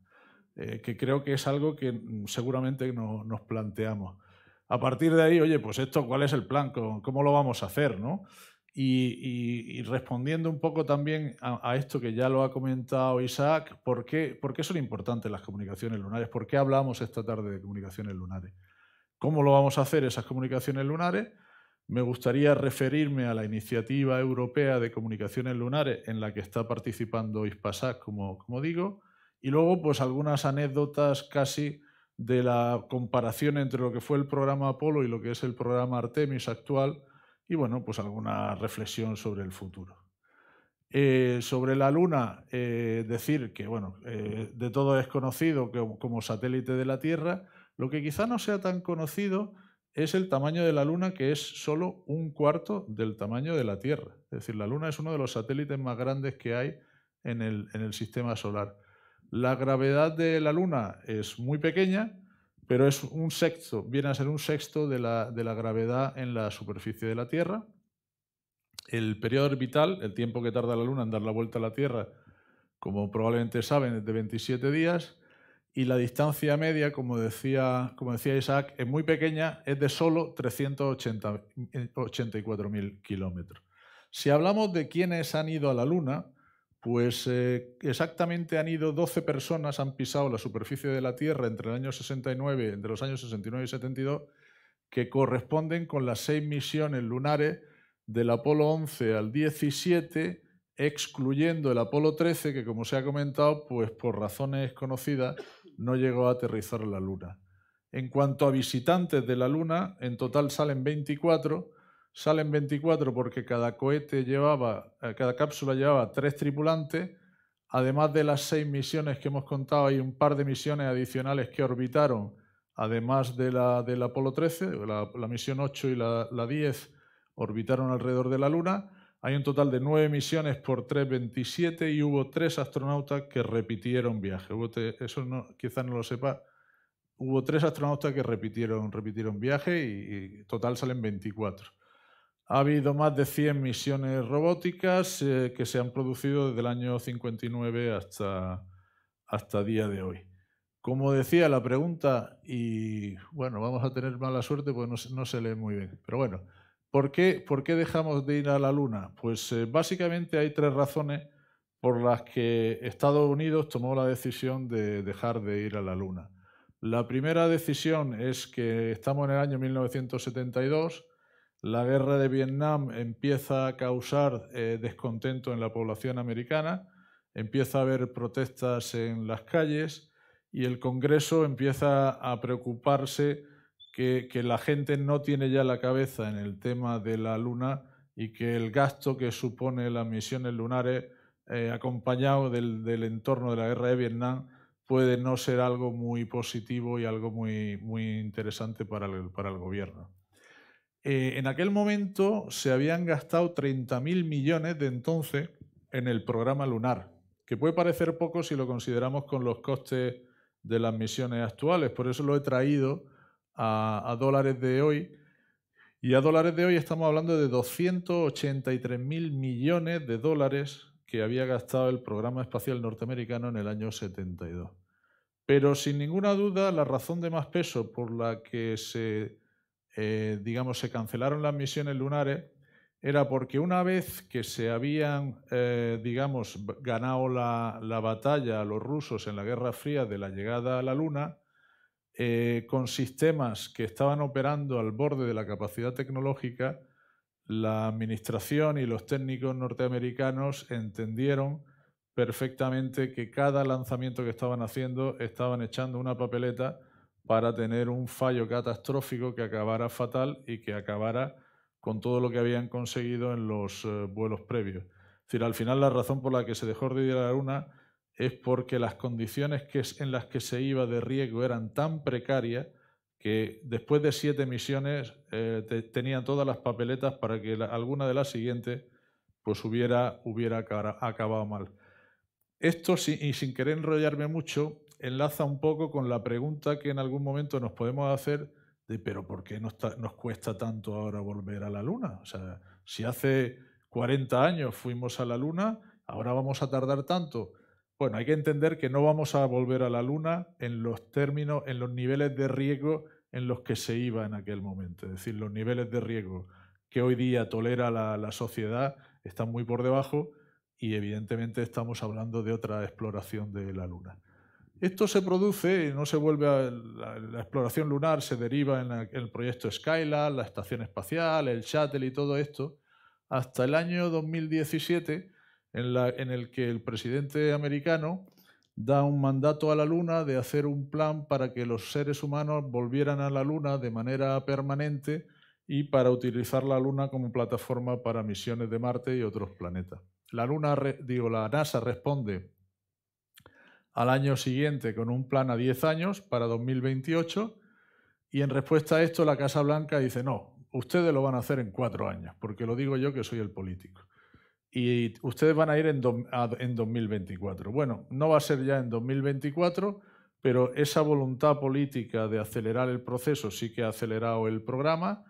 Eh, que creo que es algo que mm, seguramente nos planteamos. A partir de ahí, oye, pues esto, ¿cuál es el plan? ¿Cómo, cómo lo vamos a hacer? ¿no? Y, respondiendo un poco también a, esto que ya lo ha comentado Isaac, ¿por qué, ¿por qué, son importantes las comunicaciones lunares? ¿Por qué hablamos esta tarde de comunicaciones lunares? ¿Cómo lo vamos a hacer esas comunicaciones lunares? Me gustaría referirme a la iniciativa europea de comunicaciones lunares en la que está participando ISPASAC, como, como digo, y luego pues algunas anécdotas casi de la comparación entre lo que fue el programa Apolo y lo que es el programa Artemis actual, y bueno, pues alguna reflexión sobre el futuro. Eh, sobre la Luna, eh, decir que bueno, eh, de todo es conocido como, satélite de la Tierra, lo que quizá no sea tan conocido es el tamaño de la Luna, que es solo un cuarto del tamaño de la Tierra. Es decir, la Luna es uno de los satélites más grandes que hay en el sistema solar. La gravedad de la Luna es muy pequeña, pero es un sexto, viene a ser un sexto de la, gravedad en la superficie de la Tierra. El periodo orbital, el tiempo que tarda la Luna en dar la vuelta a la Tierra, como probablemente saben, es de 27 días. Y la distancia media, como decía, como decía Isaac, es muy pequeña, es de solo 384.000 kilómetros. Si hablamos de quienes han ido a la Luna, pues eh, exactamente han ido 12 personas, han pisado la superficie de la Tierra entre el año 69, entre los años 69 y 72, que corresponden con las seis misiones lunares del Apolo 11 al 17, excluyendo el Apolo 13, que como se ha comentado, pues por razones conocidas no llegó a aterrizar en la Luna. En cuanto a visitantes de la Luna, en total salen 24 Salen 24 porque cada cohete llevaba, eh, cada cápsula llevaba tres tripulantes. Además de las seis misiones que hemos contado, hay un par de misiones adicionales que orbitaron, además de la del Apolo 13, la, misión 8 y la, 10 orbitaron alrededor de la Luna. Hay un total de nueve misiones por 327 y hubo tres astronautas que repitieron viaje. eso no, quizás no lo sepa. Hubo tres astronautas que repitieron, repitieron viaje y, y total salen 24. Ha habido más de 100 misiones robóticas eh, que se han producido desde el año 59 hasta, hasta día de hoy. Como decía la pregunta, y bueno, vamos a tener mala suerte porque no, se lee muy bien, pero bueno, ¿por qué, ¿por qué, dejamos de ir a la Luna? Pues eh, básicamente hay tres razones por las que Estados Unidos tomó la decisión de dejar de ir a la Luna. La primera decisión es que estamos en el año 1972 la guerra de Vietnam empieza a causar eh, descontento en la población americana, empieza a haber protestas en las calles y el Congreso empieza a preocuparse que, la gente no tiene ya la cabeza en el tema de la luna y que el gasto que supone las misiones lunares eh, acompañado del, entorno de la guerra de Vietnam puede no ser algo muy positivo y algo muy, muy interesante para el, para el gobierno. Eh, en aquel momento se habían gastado 30.000 millones de entonces en el programa lunar, que puede parecer poco si lo consideramos con los costes de las misiones actuales. Por eso lo he traído a, a dólares de hoy. Y a dólares de hoy estamos hablando de 283.000 millones de dólares que había gastado el programa espacial norteamericano en el año 72. Pero sin ninguna duda, la razón de más peso por la que se eh, digamos, se cancelaron las misiones lunares era porque una vez que se habían, eh, digamos, ganado la, batalla a los rusos en la Guerra Fría de la llegada a la Luna, eh, con sistemas que estaban operando al borde de la capacidad tecnológica, la administración y los técnicos norteamericanos entendieron perfectamente que cada lanzamiento que estaban haciendo estaban echando una papeleta para tener un fallo catastrófico que acabara fatal y que acabara con todo lo que habían conseguido en los eh, vuelos previos. Es decir, al final la razón por la que se dejó de ir a la Luna es porque las condiciones en las que se iba de riesgo eran tan precarias que después de siete misiones eh, tenían todas las papeletas para que alguna de las siguientes pues hubiera, hubiera acabado mal. Esto, y sin querer enrollarme mucho, enlaza un poco con la pregunta que en algún momento nos podemos hacer de, pero ¿por qué nos, cuesta tanto ahora volver a la Luna? O sea, si hace 40 años fuimos a la Luna, ahora vamos a tardar tanto. Bueno, hay que entender que no vamos a volver a la Luna en los términos, en los niveles de riesgo en los que se iba en aquel momento. Es decir, los niveles de riesgo que hoy día tolera la sociedad están muy por debajo y evidentemente estamos hablando de otra exploración de la Luna. Esto se produce y no se vuelve a la, exploración lunar, se deriva en, el proyecto Skylab, la estación espacial, el shuttle y todo esto, hasta el año 2017, en, en el que el presidente americano da un mandato a la Luna de hacer un plan para que los seres humanos volvieran a la Luna de manera permanente y para utilizar la Luna como plataforma para misiones de Marte y otros planetas. La Luna, digo, la NASA responde al año siguiente con un plan a 10 años para 2028 y en respuesta a esto la Casa Blanca dice no, ustedes lo van a hacer en cuatro años, porque lo digo yo que soy el político. Y ustedes van a ir en, 2024. Bueno, no va a ser ya en 2024, pero esa voluntad política de acelerar el proceso sí que ha acelerado el programa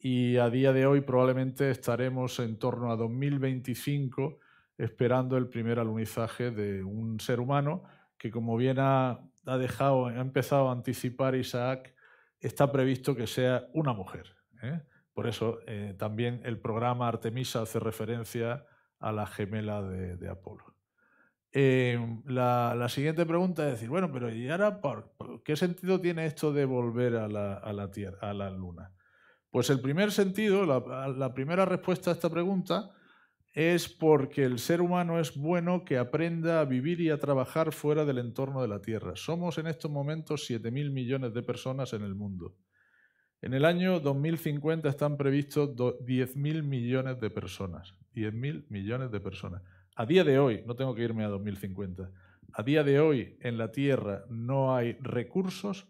y a día de hoy probablemente estaremos en torno a 2025 esperando el primer alunizaje de un ser humano que como bien ha, dejado, ha empezado a anticipar Isaac, está previsto que sea una mujer. ¿eh? Por eso eh, también el programa Artemisa hace referencia a la gemela de, Apolo. Em, la, siguiente pregunta es decir, bueno, pero ¿y ahora qué sentido tiene esto de volver a la, tierra, a la Luna? Pues el primer sentido, la primera respuesta a esta pregunta es porque el ser humano es bueno que aprenda a vivir y a trabajar fuera del entorno de la Tierra. Somos en estos momentos 7.000 millones de personas en el mundo. En el año 2050 están previstos 10.000 millones de personas. 10.000 millones de personas. A día de hoy, no tengo que irme a 2050, a día de hoy en la Tierra no hay recursos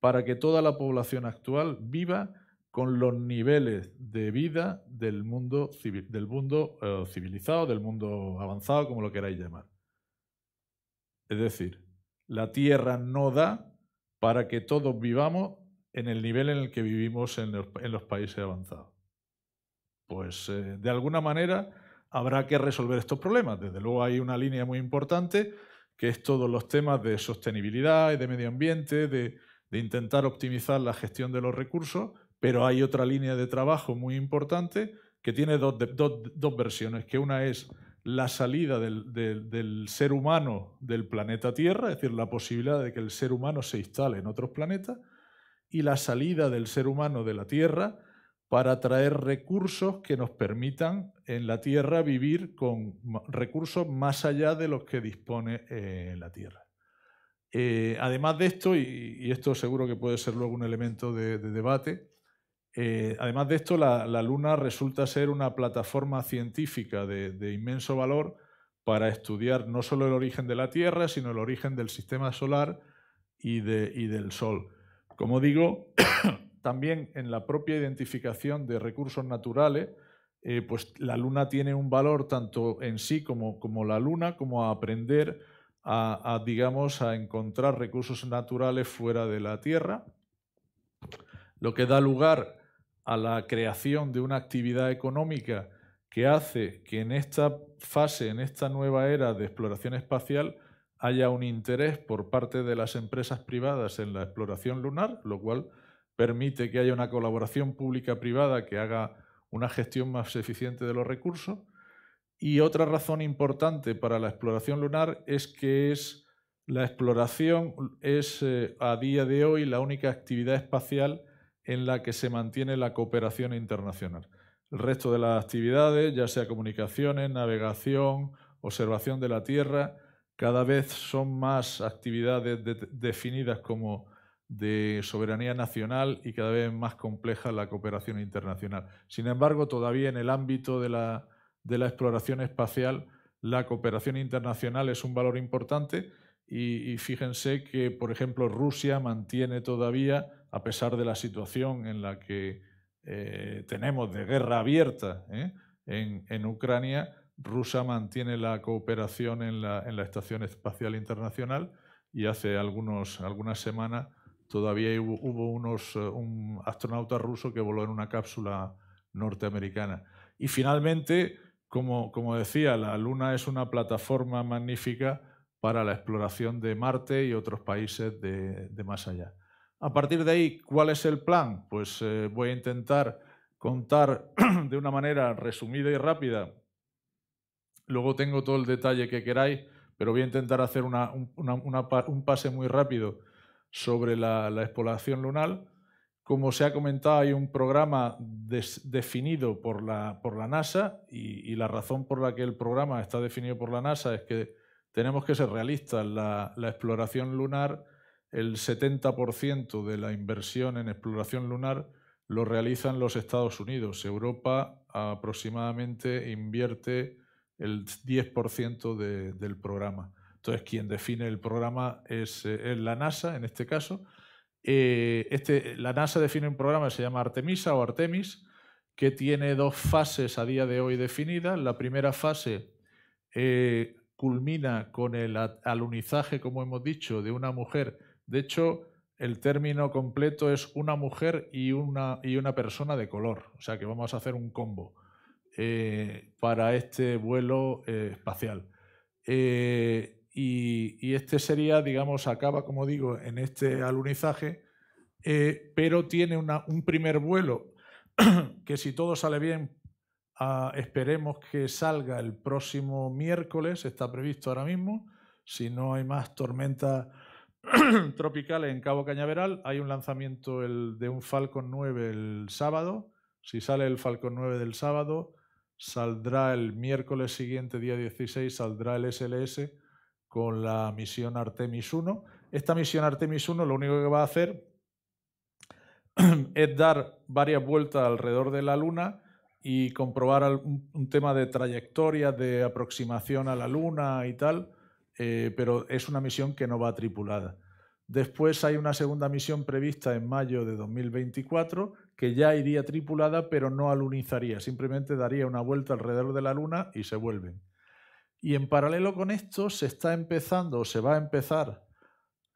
para que toda la población actual viva con los niveles de vida del mundo, del mundo eh, civilizado, del mundo avanzado, como lo queráis llamar. Es decir, la Tierra no da para que todos vivamos en el nivel en el que vivimos en, los países avanzados. Pues eh, de alguna manera habrá que resolver estos problemas. Desde luego hay una línea muy importante que es todos los temas de sostenibilidad y de medio ambiente, de intentar optimizar la gestión de los recursos, pero hay otra línea de trabajo muy importante que tiene dos, versiones, que una es la salida del, ser humano del planeta Tierra, es decir, la posibilidad de que el ser humano se instale en otros planetas, y la salida del ser humano de la Tierra para traer recursos que nos permitan en la Tierra vivir con recursos más allá de los que dispone eh, la Tierra. Eh, además de esto, y, esto seguro que puede ser luego un elemento de debate, eh, además de esto, la, Luna resulta ser una plataforma científica de, inmenso valor para estudiar no solo el origen de la Tierra, sino el origen del sistema solar y, del Sol. Como digo, *coughs* también en la propia identificación de recursos naturales, eh, pues la Luna tiene un valor tanto en sí como, la Luna, como a aprender a, digamos, a encontrar recursos naturales fuera de la Tierra, lo que da lugar a la creación de una actividad económica que hace que en esta fase, en esta nueva era de exploración espacial, haya un interés por parte de las empresas privadas en la exploración lunar, lo cual permite que haya una colaboración pública-privada que haga una gestión más eficiente de los recursos. Y otra razón importante para la exploración lunar es que es, la exploración es eh, a día de hoy la única actividad espacial en la que se mantiene la cooperación internacional. El resto de las actividades, ya sea comunicaciones, navegación, observación de la Tierra, cada vez son más actividades definidas como de soberanía nacional y cada vez más compleja la cooperación internacional. Sin embargo, todavía en el ámbito de la, exploración espacial, la cooperación internacional es un valor importante y fíjense que, por ejemplo, Rusia mantiene todavía a pesar de la situación en la que eh, tenemos de guerra abierta ¿eh? en, Ucrania, Rusia mantiene la cooperación en la, Estación Espacial Internacional y hace algunas semanas todavía hubo, eh, un astronauta ruso que voló en una cápsula norteamericana. Y finalmente, como, decía, la Luna es una plataforma magnífica para la exploración de Marte y otros países de más allá. A partir de ahí, ¿cuál es el plan? Pues eh, voy a intentar contar *clears throat* de una manera resumida y rápida. Luego tengo todo el detalle que queráis, pero voy a intentar hacer un pase muy rápido sobre la, exploración lunar. Como se ha comentado, hay un programa definido por la, NASA y, la razón por la que el programa está definido por la NASA es que tenemos que ser realistas. La, la exploración lunar el 70% de la inversión en exploración lunar lo realizan los Estados Unidos. Europa aproximadamente invierte el 10% del programa. Entonces, quien define el programa es, eh, la NASA, en este caso. Eh, este, la NASA define un programa que se llama Artemisa o Artemis, que tiene dos fases a día de hoy definidas. La primera fase eh, culmina con el alunizaje, como hemos dicho, de una mujer de hecho, el término completo es una mujer y una, y una persona de color. O sea que vamos a hacer un combo eh, para este vuelo eh, espacial. Eh, y, este sería, digamos, acaba, como digo, en este alunizaje, pero tiene un primer vuelo *clears throat* que si todo sale bien, ah, esperemos que salga el próximo miércoles, está previsto ahora mismo, si no hay más tormenta. *clears throat* tropical en Cabo Cañaveral. Hay un lanzamiento el, de un Falcon 9 el sábado. Si sale el Falcon 9 del sábado, saldrá el miércoles siguiente, día 16, saldrá el SLS con la misión Artemis 1. Esta misión Artemis 1 lo único que va a hacer *clears throat* es dar varias vueltas alrededor de la Luna y comprobar un tema de trayectoria, de aproximación a la Luna y tal eh, pero es una misión que no va tripulada. Después hay una segunda misión prevista en mayo de 2024 que ya iría tripulada pero no alunizaría, simplemente daría una vuelta alrededor de la Luna y se vuelven. Y en paralelo con esto se está empezando, o se va a empezar,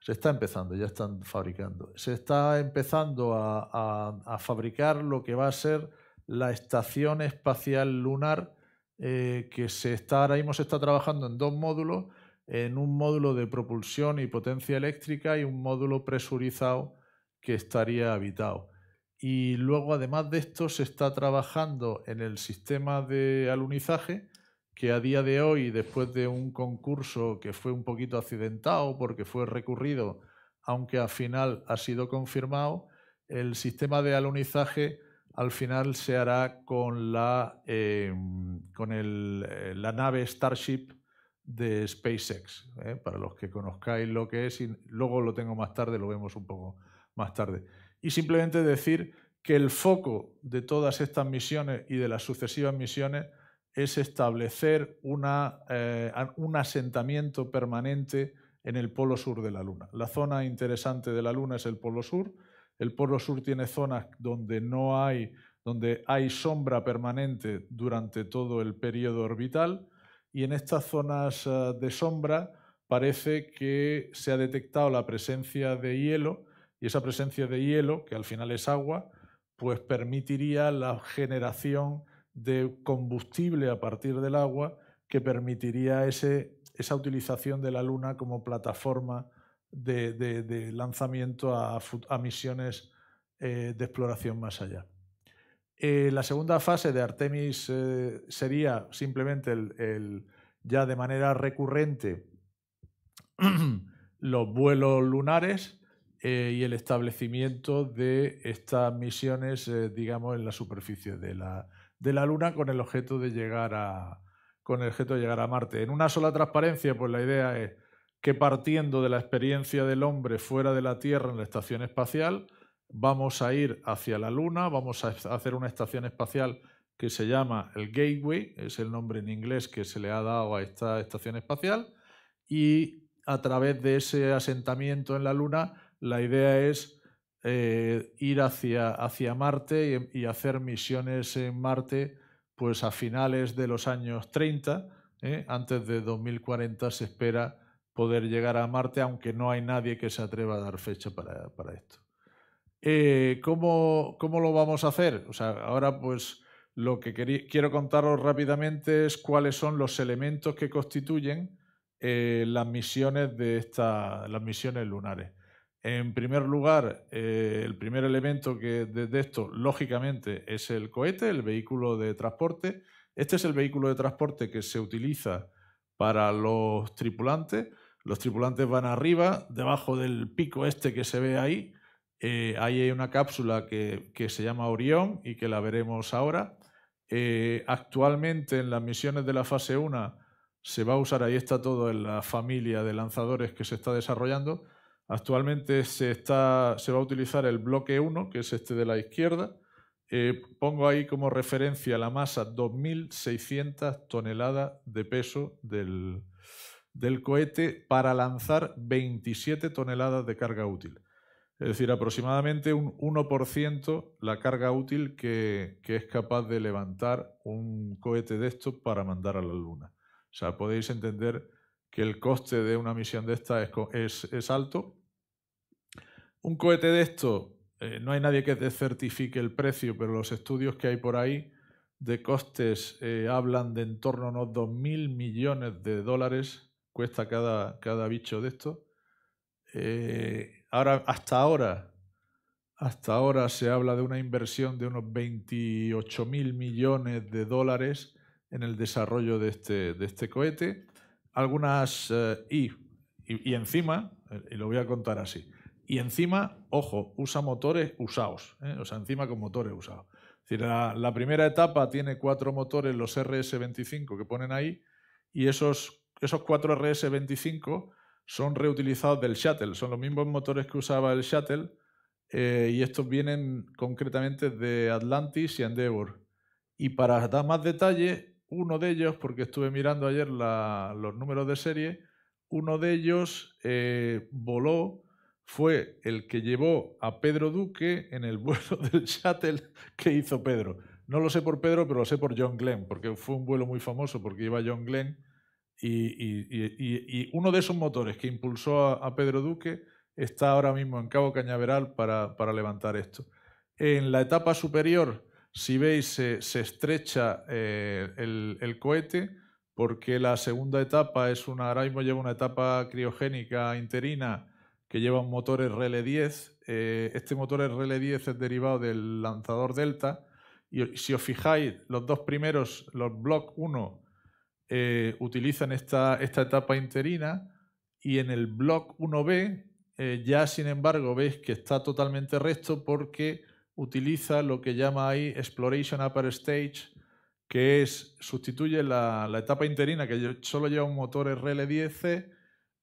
se está empezando, ya están fabricando, se está empezando a, fabricar lo que va a ser la Estación Espacial Lunar, eh, que se está, ahora mismo se está trabajando en dos módulos en un módulo de propulsión y potencia eléctrica y un módulo presurizado que estaría habitado. Y luego, además de esto, se está trabajando en el sistema de alunizaje, que a día de hoy, después de un concurso que fue un poquito accidentado porque fue recurrido, aunque al final ha sido confirmado, el sistema de alunizaje al final se hará con la, eh, con eh, la nave Starship de SpaceX, ¿eh? para los que conozcáis lo que es, y luego lo tengo más tarde, lo vemos un poco más tarde. Y simplemente decir que el foco de todas estas misiones y de las sucesivas misiones es establecer una, eh, un asentamiento permanente en el polo sur de la Luna. La zona interesante de la Luna es el polo sur. El polo sur tiene zonas donde no hay, donde hay sombra permanente durante todo el periodo orbital y en estas zonas eh, de sombra parece que se ha detectado la presencia de hielo y esa presencia de hielo, que al final es agua, pues permitiría la generación de combustible a partir del agua que permitiría esa utilización de la Luna como plataforma de, lanzamiento a, misiones eh, de exploración más allá. Eh, la segunda fase de Artemis eh, sería simplemente el, ya de manera recurrente *clears throat* los vuelos lunares eh, y el establecimiento de estas misiones, digamos, en la superficie de la, Luna con el objeto de llegar a con el objeto de llegar a Marte. En una sola transparencia, pues la idea es que partiendo de la experiencia del hombre fuera de la Tierra en la estación espacial, vamos a ir hacia la Luna, vamos a hacer una estación espacial que se llama el Gateway, es el nombre en inglés que se le ha dado a esta estación espacial, y a través de ese asentamiento en la Luna, la idea es eh, ir hacia, hacia Marte y, hacer misiones en Marte pues a finales de los años 30, ¿eh? antes de 2040 se espera poder llegar a Marte, aunque no hay nadie que se atreva a dar fecha para esto. Eh, ¿cómo, lo vamos a hacer? O sea, ahora pues lo que quiero contaros rápidamente es cuáles son los elementos que constituyen eh, las misiones de las misiones lunares. En primer lugar, eh, el primer elemento que de, esto, lógicamente, es el cohete, el vehículo de transporte. Este es el vehículo de transporte que se utiliza para los tripulantes. Los tripulantes van arriba, debajo del pico este que se ve ahí, eh, ahí hay una cápsula que, se llama Orión y que la veremos ahora. Eh, actualmente en las misiones de la fase 1 se va a usar, ahí está todo en la familia de lanzadores que se está desarrollando. Actualmente se, va a utilizar el bloque 1, que es este de la izquierda. Eh, pongo ahí como referencia la masa 2.600 toneladas de peso del cohete para lanzar 27 toneladas de carga útil. Es decir, aproximadamente un 1% la carga útil que, es capaz de levantar un cohete de estos para mandar a la Luna. O sea, podéis entender que el coste de una misión de esta es, alto. Un cohete de esto, eh, no hay nadie que certifique el precio, pero los estudios que hay por ahí de costes eh, hablan de en torno a unos 2.000 millones de dólares, cuesta cada, cada bicho de estos. Eh, Ahora, hasta ahora, hasta ahora se habla de una inversión de unos 28 mil millones de dólares en el desarrollo de este, de este cohete. Algunas, eh, y, encima, eh, y lo voy a contar así, y encima, ojo, usa motores usados, eh, o sea, encima con motores usados. decir, la, primera etapa tiene cuatro motores, los RS-25 que ponen ahí, y esos, esos cuatro RS-25 son reutilizados del Shuttle, son los mismos motores que usaba el Shuttle eh, y estos vienen concretamente de Atlantis y Endeavour. Y para dar más detalle, uno de ellos, porque estuve mirando ayer los números de serie, uno de ellos eh, voló, fue el que llevó a Pedro Duque en el *laughs* vuelo del Shuttle que hizo Pedro. No lo sé por Pedro, pero lo sé por John Glenn, porque fue un vuelo muy famoso, porque iba John Glenn y, uno de esos motores que impulsó a, Pedro Duque está ahora mismo en Cabo Cañaveral para, levantar esto. En la etapa superior, si veis, se, estrecha eh, el, cohete porque la segunda etapa es una, ahora mismo lleva una etapa criogénica interina que lleva un motor RL10. Eh, este motor RL10 es derivado del lanzador Delta y si os fijáis, los dos primeros, los Block 1 eh, utilizan esta, esta etapa interina y en el block 1B eh, ya sin embargo veis que está totalmente recto porque utiliza lo que llama ahí Exploration Upper Stage, que es, sustituye la, etapa interina que solo lleva un motor rl 10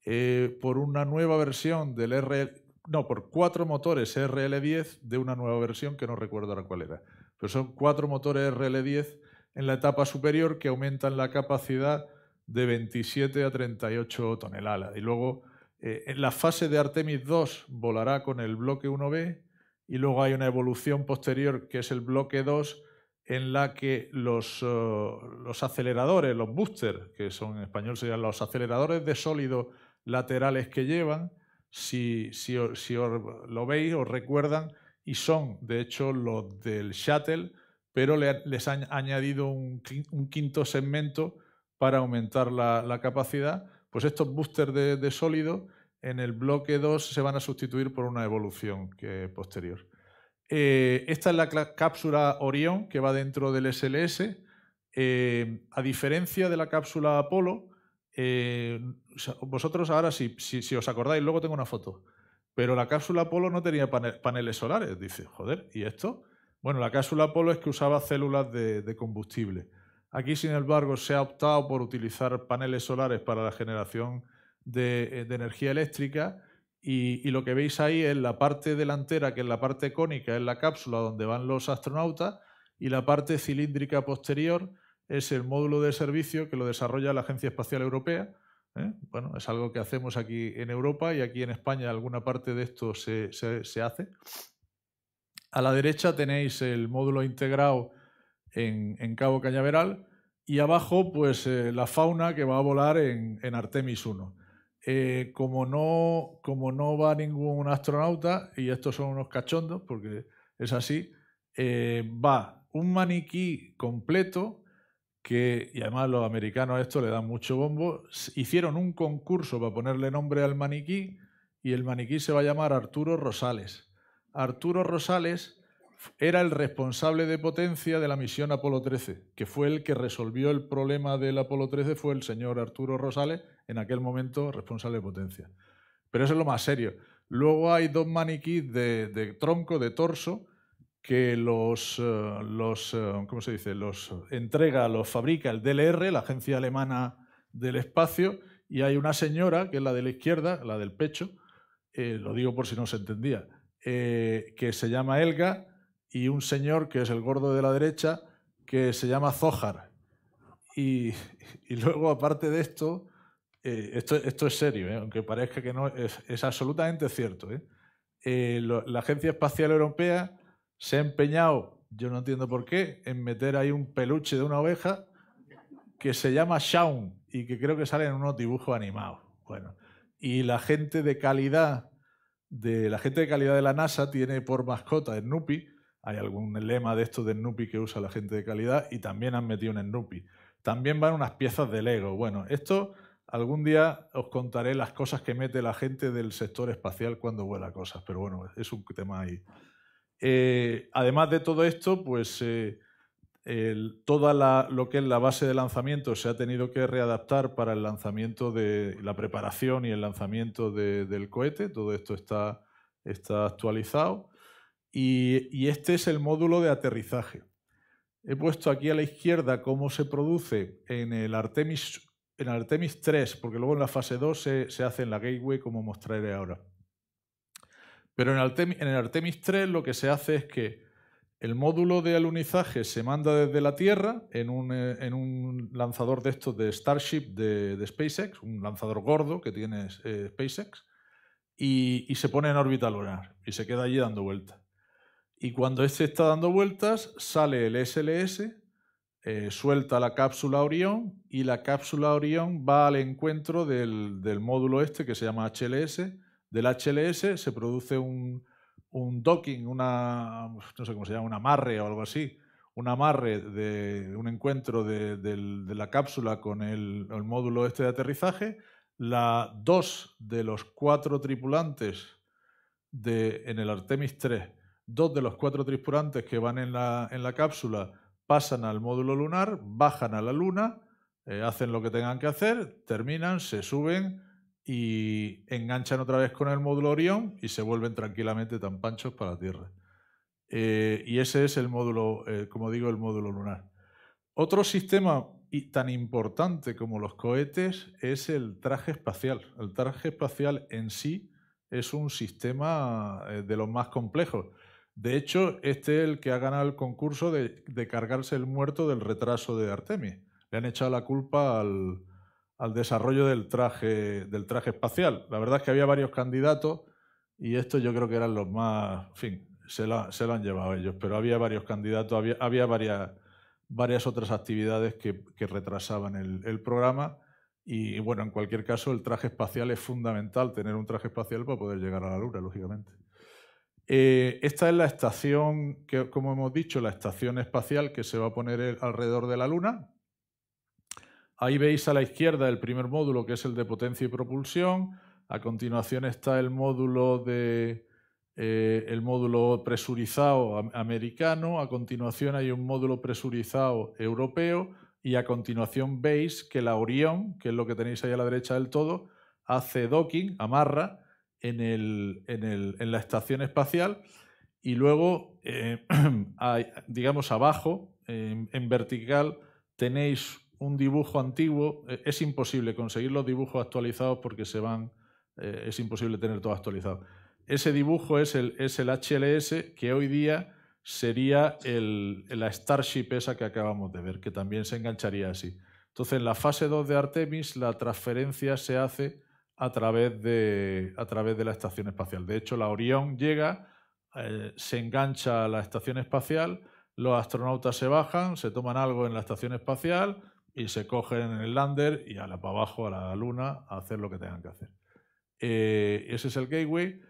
eh, por una nueva versión del RL, no, por cuatro motores RL10 de una nueva versión que no recuerdo ahora cuál era, pero son cuatro motores RL10 en la etapa superior que aumentan la capacidad de 27 a 38 toneladas. Y luego eh, en la fase de Artemis 2 volará con el bloque 1B y luego hay una evolución posterior que es el bloque 2 en la que los, eh, aceleradores, los boosters, que son en español serían los aceleradores de sólido laterales que llevan, si, si, si lo veis, os recuerdan, y son de hecho los del shuttle, pero les han añadido un, quinto segmento para aumentar la, capacidad. Pues estos boosters de, sólido en el bloque 2 se van a sustituir por una evolución posterior. Eh, esta es la cápsula Orión que va dentro del SLS. Eh, a diferencia de la cápsula Apolo, eh, vosotros ahora, si, si, os acordáis, luego tengo una foto, pero la cápsula Apolo no tenía paneles solares. Dice, joder, ¿y esto? Bueno, la cápsula Apolo es que usaba células de, combustible. Aquí, sin embargo, se ha optado por utilizar paneles solares para la generación de, eh, energía eléctrica y, lo que veis ahí es la parte delantera, que es la parte cónica, es la cápsula donde van los astronautas, y la parte cilíndrica posterior es el módulo de servicio que lo desarrolla la Agencia Espacial Europea. ¿eh? Bueno, es algo que hacemos aquí en Europa y aquí en España alguna parte de esto se hace. A la derecha tenéis el módulo integrado en, Cabo Cañaveral y abajo pues eh, la fauna que va a volar en, Artemis 1. Eh, como, no, como no va ningún astronauta, y estos son unos cachondos porque es así, eh, va un maniquí completo que, y además los americanos a esto le dan mucho bombo, hicieron un concurso para ponerle nombre al maniquí y el maniquí se va a llamar Arturo Rosales. Arturo Rosales era el responsable de potencia de la misión Apolo 13, que fue el que resolvió el problema del Apolo 13, fue el señor Arturo Rosales, en aquel momento responsable de potencia. Pero eso es lo más serio. Luego hay dos maniquís de, tronco, de torso, que los, eh, los, eh, ¿cómo se dice? los entrega, los fabrica el DLR, la Agencia Alemana del Espacio, y hay una señora, que es la de la izquierda, la del pecho, eh, lo digo por si no se entendía, eh, que se llama Elga y un señor que es el gordo de la derecha que se llama Zohar. Y, *laughs* luego, aparte de esto, eh, esto, es serio, eh, aunque parezca que no, es, absolutamente cierto. la Agencia Espacial Europea se ha empeñado, yo no entiendo por qué, en meter ahí un peluche de una oveja que se llama Shaun y que creo que sale en unos dibujos animados. Bueno, y la gente de calidad de la gente de calidad de la NASA tiene por mascota Snoopy. Hay algún lema de esto de Snoopy que usa la gente de calidad y también han metido un Snoopy. También van unas piezas de Lego. Bueno, esto algún día os contaré las cosas que mete la gente del sector espacial cuando vuela cosas, pero bueno, es un tema ahí. Eh, además de todo esto, pues eh, toda lo que es la base de lanzamiento se ha tenido que readaptar para el lanzamiento de la preparación y el lanzamiento del cohete. Todo esto está, actualizado. Y, este es el módulo de aterrizaje. He puesto aquí a la izquierda cómo se produce en el Artemis, en Artemis 3, porque luego en la fase 2 se, hace en la Gateway, como mostraré ahora. Pero en el Artemis 3 lo que se hace es que el módulo de alunizaje se manda desde la Tierra en un, eh, lanzador de estos de Starship de, SpaceX, un lanzador gordo que tiene eh, SpaceX, y, se pone en órbita lunar y se queda allí dando vueltas. Y cuando este está dando vueltas, sale el SLS, eh, suelta la cápsula Orión y la cápsula Orión va al encuentro del módulo este que se llama HLS. Del HLS se produce un, un docking, una, no sé cómo se llama, un amarre o algo así, un amarre de un encuentro de, la cápsula con el, módulo este de aterrizaje, la, dos de los cuatro tripulantes de, en el Artemis 3, dos de los cuatro tripulantes que van en la, en la cápsula pasan al módulo lunar, bajan a la luna, eh, hacen lo que tengan que hacer, terminan, se suben, y enganchan otra vez con el módulo Orión y se vuelven tranquilamente tan panchos para la Tierra. Eh, y ese es el módulo, eh, como digo, el módulo lunar. Otro sistema tan importante como los cohetes es el traje espacial. El traje espacial en sí es un sistema eh, de los más complejos. De hecho, este es el que ha ganado el concurso de cargarse el muerto del retraso de Artemis. Le han echado la culpa al, al desarrollo del traje, del traje espacial. La verdad es que había varios candidatos y estos yo creo que eran los más, en fin, se lo, han llevado ellos, pero había varios candidatos, había, varias, varias otras actividades que, retrasaban el, programa y bueno, en cualquier caso el traje espacial es fundamental, tener un traje espacial para poder llegar a la Luna, lógicamente. Eh, esta es la estación, que, como hemos dicho, la estación espacial que se va a poner eh, alrededor de la Luna, Ahí veis a la izquierda el primer módulo que es el de potencia y propulsión. A continuación está el módulo de eh, el módulo presurizado americano. A continuación hay un módulo presurizado europeo y a continuación veis que la Orión, que es lo que tenéis ahí a la derecha del todo, hace docking, amarra en, en, la estación espacial y luego, eh, *clears throat* digamos, abajo, en vertical, tenéis un dibujo antiguo, eh, es imposible conseguir los dibujos actualizados porque se van, eh, es imposible tener todo actualizado. Ese dibujo es el, es el HLS que hoy día sería la Starship esa que acabamos de ver, que también se engancharía así. Entonces, en la fase 2 de Artemis, la transferencia se hace a través de, a través de la estación espacial. De hecho, la Orión llega, eh, se engancha a la estación espacial, los astronautas se bajan, se toman algo en la estación espacial, y se cogen en el lander y a la para abajo, a la luna, a hacer lo que tengan que hacer. Eh, ese es el gateway.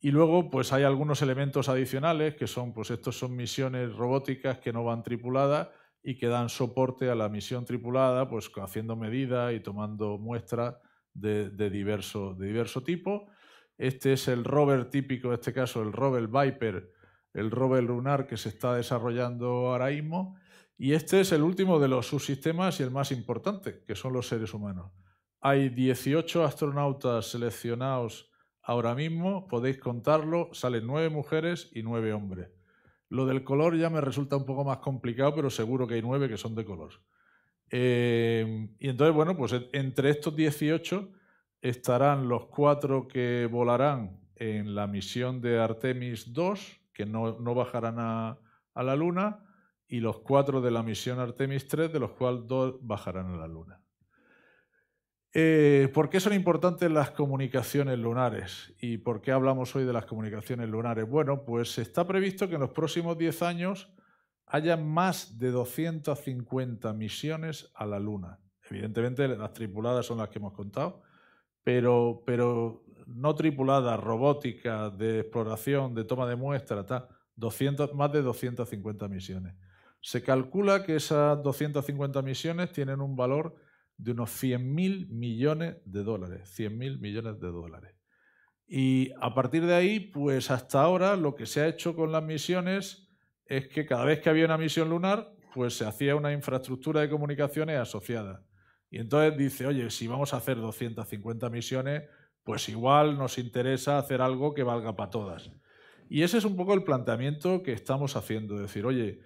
Y luego, pues hay algunos elementos adicionales que son, pues estos son misiones robóticas que no van tripuladas y que dan soporte a la misión tripulada, pues haciendo medidas y tomando muestras de, de, diverso, de diverso tipo. Este es el rover típico, en este caso el rover Viper, el rover lunar que se está desarrollando ahora mismo y este es el último de los subsistemas y el más importante, que son los seres humanos. Hay 18 astronautas seleccionados ahora mismo, podéis contarlo, salen 9 mujeres y 9 hombres. Lo del color ya me resulta un poco más complicado, pero seguro que hay nueve que son de color. Eh, y entonces, bueno, pues entre estos 18 estarán los cuatro que volarán en la misión de Artemis 2, que no, bajarán a, a la Luna y los cuatro de la misión Artemis 3, de los cuales dos bajarán a la Luna. Eh, ¿Por qué son importantes las comunicaciones lunares? ¿Y por qué hablamos hoy de las comunicaciones lunares? Bueno, pues está previsto que en los próximos 10 años haya más de 250 misiones a la Luna. Evidentemente las tripuladas son las que hemos contado, pero, pero no tripuladas, robóticas, de exploración, de toma de muestra, más de 250 misiones. Se calcula que esas 250 misiones tienen un valor de unos 100.000 millones de dólares. 100.000 millones de dólares. Y a partir de ahí, pues hasta ahora lo que se ha hecho con las misiones es que cada vez que había una misión lunar, pues se hacía una infraestructura de comunicaciones asociada. Y entonces dice, oye, si vamos a hacer 250 misiones, pues igual nos interesa hacer algo que valga para todas. Y ese es un poco el planteamiento que estamos haciendo, decir, oye,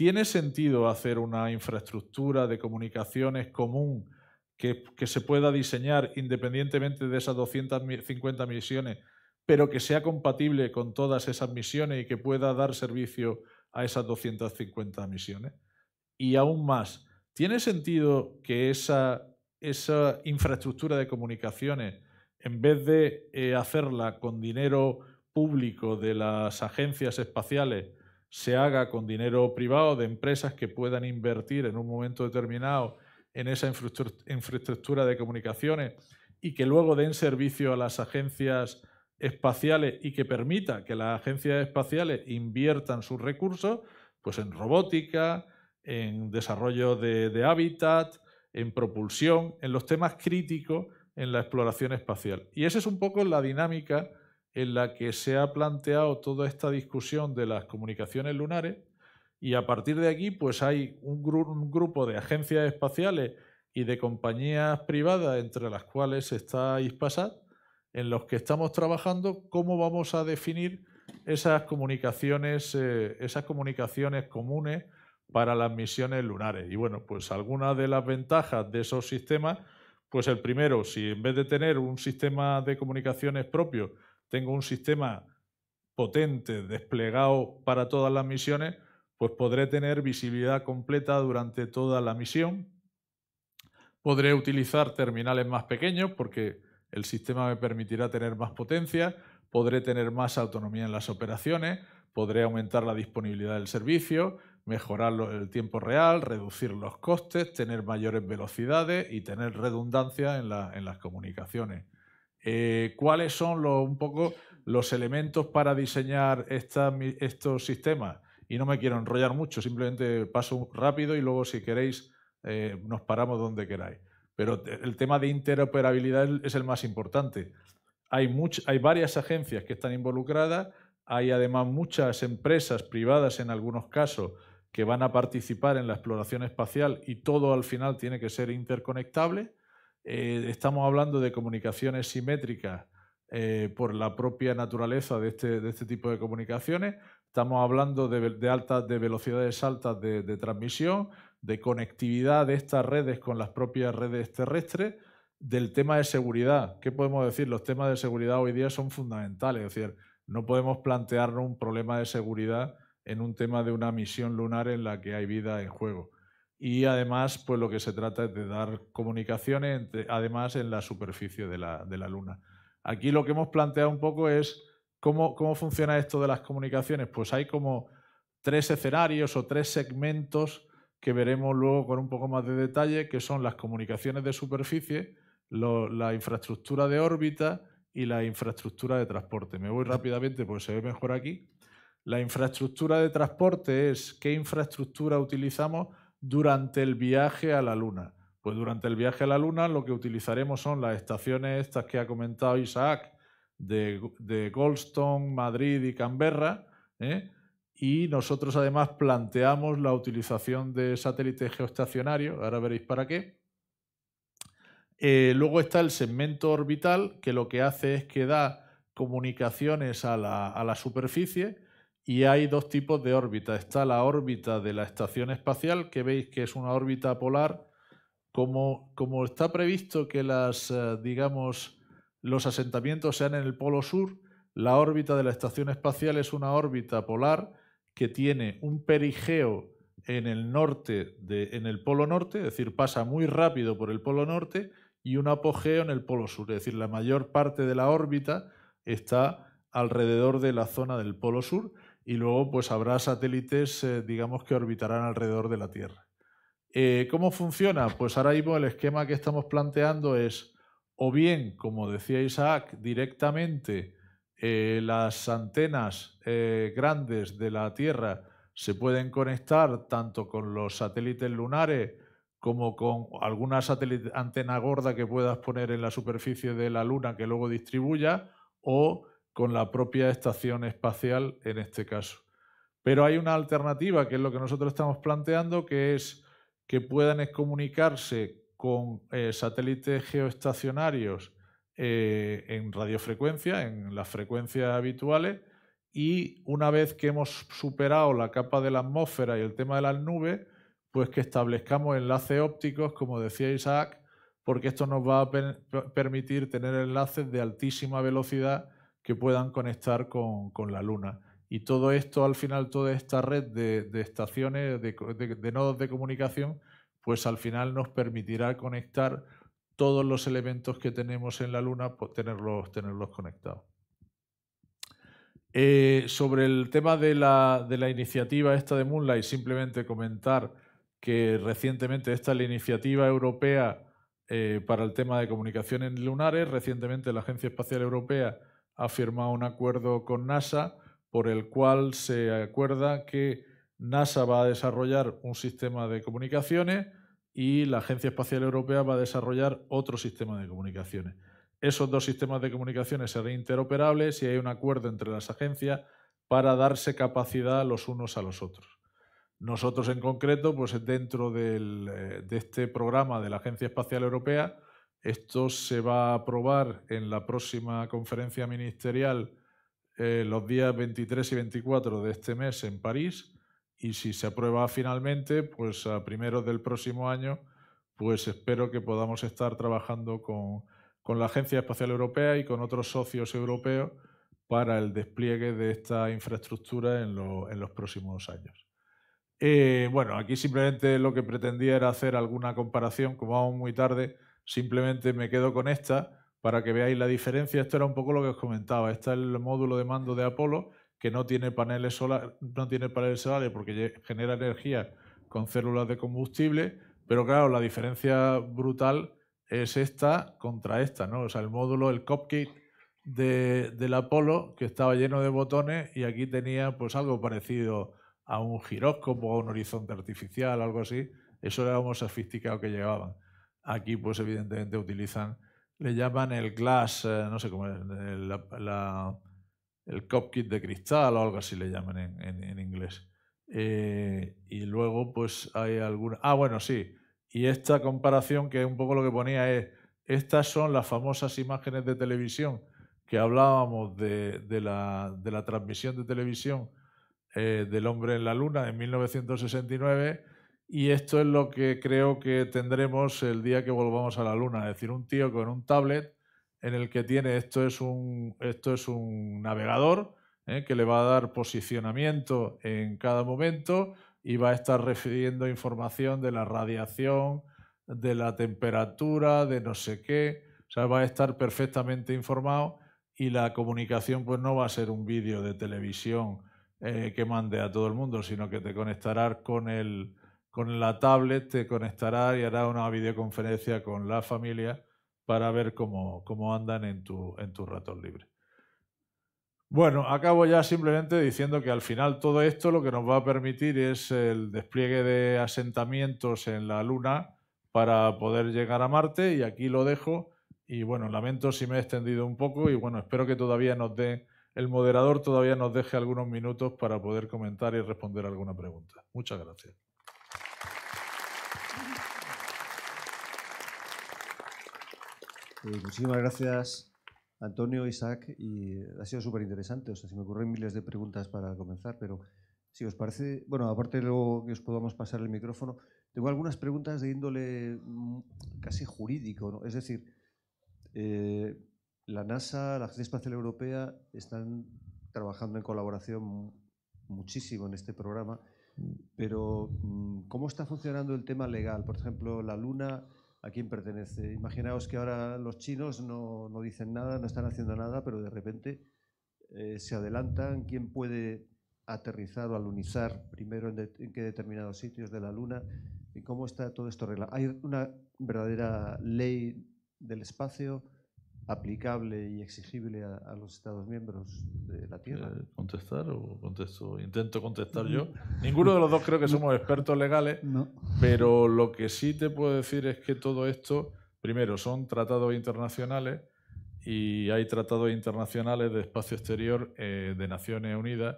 ¿Tiene sentido hacer una infraestructura de comunicaciones común que, se pueda diseñar independientemente de esas 250 misiones, pero que sea compatible con todas esas misiones y que pueda dar servicio a esas 250 misiones? Y aún más, ¿tiene sentido que esa, infraestructura de comunicaciones, en vez de eh, hacerla con dinero público de las agencias espaciales, se haga con dinero privado de empresas que puedan invertir en un momento determinado en esa infraestructura de comunicaciones y que luego den servicio a las agencias espaciales y que permita que las agencias espaciales inviertan sus recursos pues en robótica, en desarrollo de, de hábitat, en propulsión, en los temas críticos en la exploración espacial. Y esa es un poco la dinámica en la que se ha planteado toda esta discusión de las comunicaciones lunares y a partir de aquí pues hay un, grupo de agencias espaciales y de compañías privadas entre las cuales está ISPASAT en los que estamos trabajando cómo vamos a definir esas comunicaciones, eh, esas comunicaciones comunes para las misiones lunares. Y bueno, pues algunas de las ventajas de esos sistemas, pues el primero, si en vez de tener un sistema de comunicaciones propio, tengo un sistema potente desplegado para todas las misiones, pues podré tener visibilidad completa durante toda la misión. Podré utilizar terminales más pequeños porque el sistema me permitirá tener más potencia, podré tener más autonomía en las operaciones, podré aumentar la disponibilidad del servicio, mejorar el tiempo real, reducir los costes, tener mayores velocidades y tener redundancia en, las comunicaciones. Eh, cuáles son los, un poco los elementos para diseñar estos sistemas. Y no me quiero enrollar mucho, simplemente paso rápido y luego si queréis eh, nos paramos donde queráis. Pero el tema de interoperabilidad es el más importante. Hay, hay varias agencias que están involucradas, hay además muchas empresas privadas en algunos casos que van a participar en la exploración espacial y todo al final tiene que ser interconectable. Eh, estamos hablando de comunicaciones simétricas eh, por la propia naturaleza este, de este, tipo de comunicaciones, estamos hablando de, altas, de velocidades altas de, de, transmisión, de conectividad de estas redes con las propias redes terrestres, del tema de seguridad. ¿Qué podemos decir? Los temas de seguridad hoy día son fundamentales, es decir, no podemos plantearnos un problema de seguridad en un tema de una misión lunar en la que hay vida en juego y además pues lo que se trata es de dar comunicaciones además en la superficie de la, Luna. Aquí lo que hemos planteado un poco es cómo, funciona esto de las comunicaciones. Pues hay como tres escenarios o tres segmentos que veremos luego con un poco más de detalle, que son las comunicaciones de superficie, la infraestructura de órbita y la infraestructura de transporte. Me voy rápidamente porque se ve mejor aquí. La infraestructura de transporte es qué infraestructura utilizamos durante el viaje a la Luna? Pues durante el viaje a la Luna lo que utilizaremos son las estaciones estas que ha comentado Isaac de, de Goldstone, Madrid y Canberra. ¿eh? Y nosotros además planteamos la utilización de satélites geoestacionarios, ahora veréis para qué. Eh, luego está el segmento orbital, que lo que hace es que da comunicaciones a la superficie y hay dos tipos de órbita. Está la órbita de la estación espacial, que veis que es una órbita polar. Como, está previsto que las, eh, digamos, los asentamientos sean en el polo sur, la órbita de la estación espacial es una órbita polar que tiene un perigeo en el norte, de, en el polo norte, es decir, pasa muy rápido por el polo norte y un apogeo en el polo sur, es decir, la mayor parte de la órbita está alrededor de la zona del polo sur, y luego pues habrá satélites, eh, digamos, que orbitarán alrededor de la Tierra. Eh, ¿Cómo funciona? Pues ahora mismo el esquema que estamos planteando es, o bien, como decía Isaac, directamente eh, las antenas grandes de la Tierra se pueden conectar tanto con los satélites lunares como con alguna antena gorda que puedas poner en la superficie de la Luna que luego distribuya, o con la propia estación espacial en este caso. Pero hay una alternativa, que es lo que nosotros estamos planteando, que es que puedan comunicarse con eh, satélites geoestacionarios eh, en radiofrecuencia, en las frecuencias habituales, y una vez que hemos superado la capa de la atmósfera y el tema de las nubes, pues que establezcamos enlaces ópticos, como decía Isaac, porque esto nos va a permitir tener enlaces de altísima velocidad que puedan conectar con, la Luna. Y todo esto, al final, toda esta red de, estaciones, de, nodos de comunicación, pues al final nos permitirá conectar todos los elementos que tenemos en la Luna, pues tenerlos, conectados. Eh, sobre el tema de la, iniciativa esta de Moonlight, simplemente comentar que recientemente esta es la iniciativa europea eh, para el tema de comunicaciones lunares. Recientemente la Agencia Espacial Europea ha firmado un acuerdo con NASA por el cual se acuerda que NASA va a desarrollar un sistema de comunicaciones y la Agencia Espacial Europea va a desarrollar otro sistema de comunicaciones. Esos dos sistemas de comunicaciones serán interoperables si hay un acuerdo entre las agencias para darse capacidad los unos a los otros. Nosotros en concreto, pues dentro eh, de este programa de la Agencia Espacial Europea, esto se va a aprobar en la próxima conferencia ministerial eh, los días 23 y 24 de este mes en París y si se aprueba finalmente, pues a primeros del próximo año, pues espero que podamos estar trabajando con, la Agencia Espacial Europea y con otros socios europeos para el despliegue de esta infraestructura en, los próximos años. Eh, bueno, aquí simplemente lo que pretendía era hacer alguna comparación, como vamos muy tarde, Simplemente me quedo con esta para que veáis la diferencia. Esto era un poco lo que os comentaba. está es el módulo de mando de Apolo que no tiene paneles, no tiene paneles solares porque genera energía con células de combustible, pero claro, la diferencia brutal es esta contra esta, ¿no? el módulo, el cockpit de, del Apolo, que estaba lleno de botones y aquí tenía pues algo parecido a un giróscopo, a un horizonte artificial, algo así. Eso era lo más sofisticado que llevaban. Aquí, pues evidentemente utilizan, le llaman el glass, eh, no sé cómo es, el, la, cop kit de cristal o algo así le llaman en, inglés. Eh, y luego, pues hay alguna. Ah, bueno, sí. Y esta comparación, que un poco lo que ponía es: estas son las famosas imágenes de televisión que hablábamos de, la, transmisión de televisión eh, del hombre en la luna en 1969 y esto es lo que creo que tendremos el día que volvamos a la Luna. Es decir, un tío con un tablet en el que tiene, esto es un, esto es un navegador ¿eh? que le va a dar posicionamiento en cada momento y va a estar recibiendo información de la radiación, de la temperatura, de no sé qué. O sea, va a estar perfectamente informado y la comunicación pues no va a ser un vídeo de televisión eh, que mande a todo el mundo, sino que te conectará con el con la tablet te conectará y hará una videoconferencia con la familia para ver cómo, andan en tu, en tu ratón libre. Bueno, acabo ya simplemente diciendo que al final todo esto lo que nos va a permitir es el despliegue de asentamientos en la Luna para poder llegar a Marte y aquí lo dejo y bueno, lamento si me he extendido un poco y bueno, espero que todavía nos dé, el moderador todavía nos deje algunos minutos para poder comentar y responder alguna pregunta. Muchas gracias. Pues muchísimas gracias, Antonio, Isaac, y ha sido súper interesante. O se me ocurren miles de preguntas para comenzar, pero si os parece, bueno, aparte luego que os podamos pasar el micrófono, tengo algunas preguntas de índole mm, casi jurídico, Es decir, eh, la NASA, la Agencia Espacial Europea, están trabajando en colaboración muchísimo en este programa pero, mm, ¿cómo está funcionando el tema legal? Por ejemplo, la luna, ¿a quién pertenece? Imaginaos que ahora los chinos no, dicen nada, no están haciendo nada, pero de repente eh, se adelantan. ¿Quién puede aterrizar o alunizar primero en, qué determinados sitios de la luna? ¿Y cómo está todo esto reglado? ¿Hay una verdadera ley del espacio? aplicable y exigible a, los Estados miembros de la Tierra? ¿Contestar o contesto? Intento contestar yo. Ninguno de los dos creo que *laughs* somos expertos legales, pero lo que sí te puedo decir es que todo esto, primero, son tratados internacionales y hay tratados internacionales de espacio exterior eh, de Naciones Unidas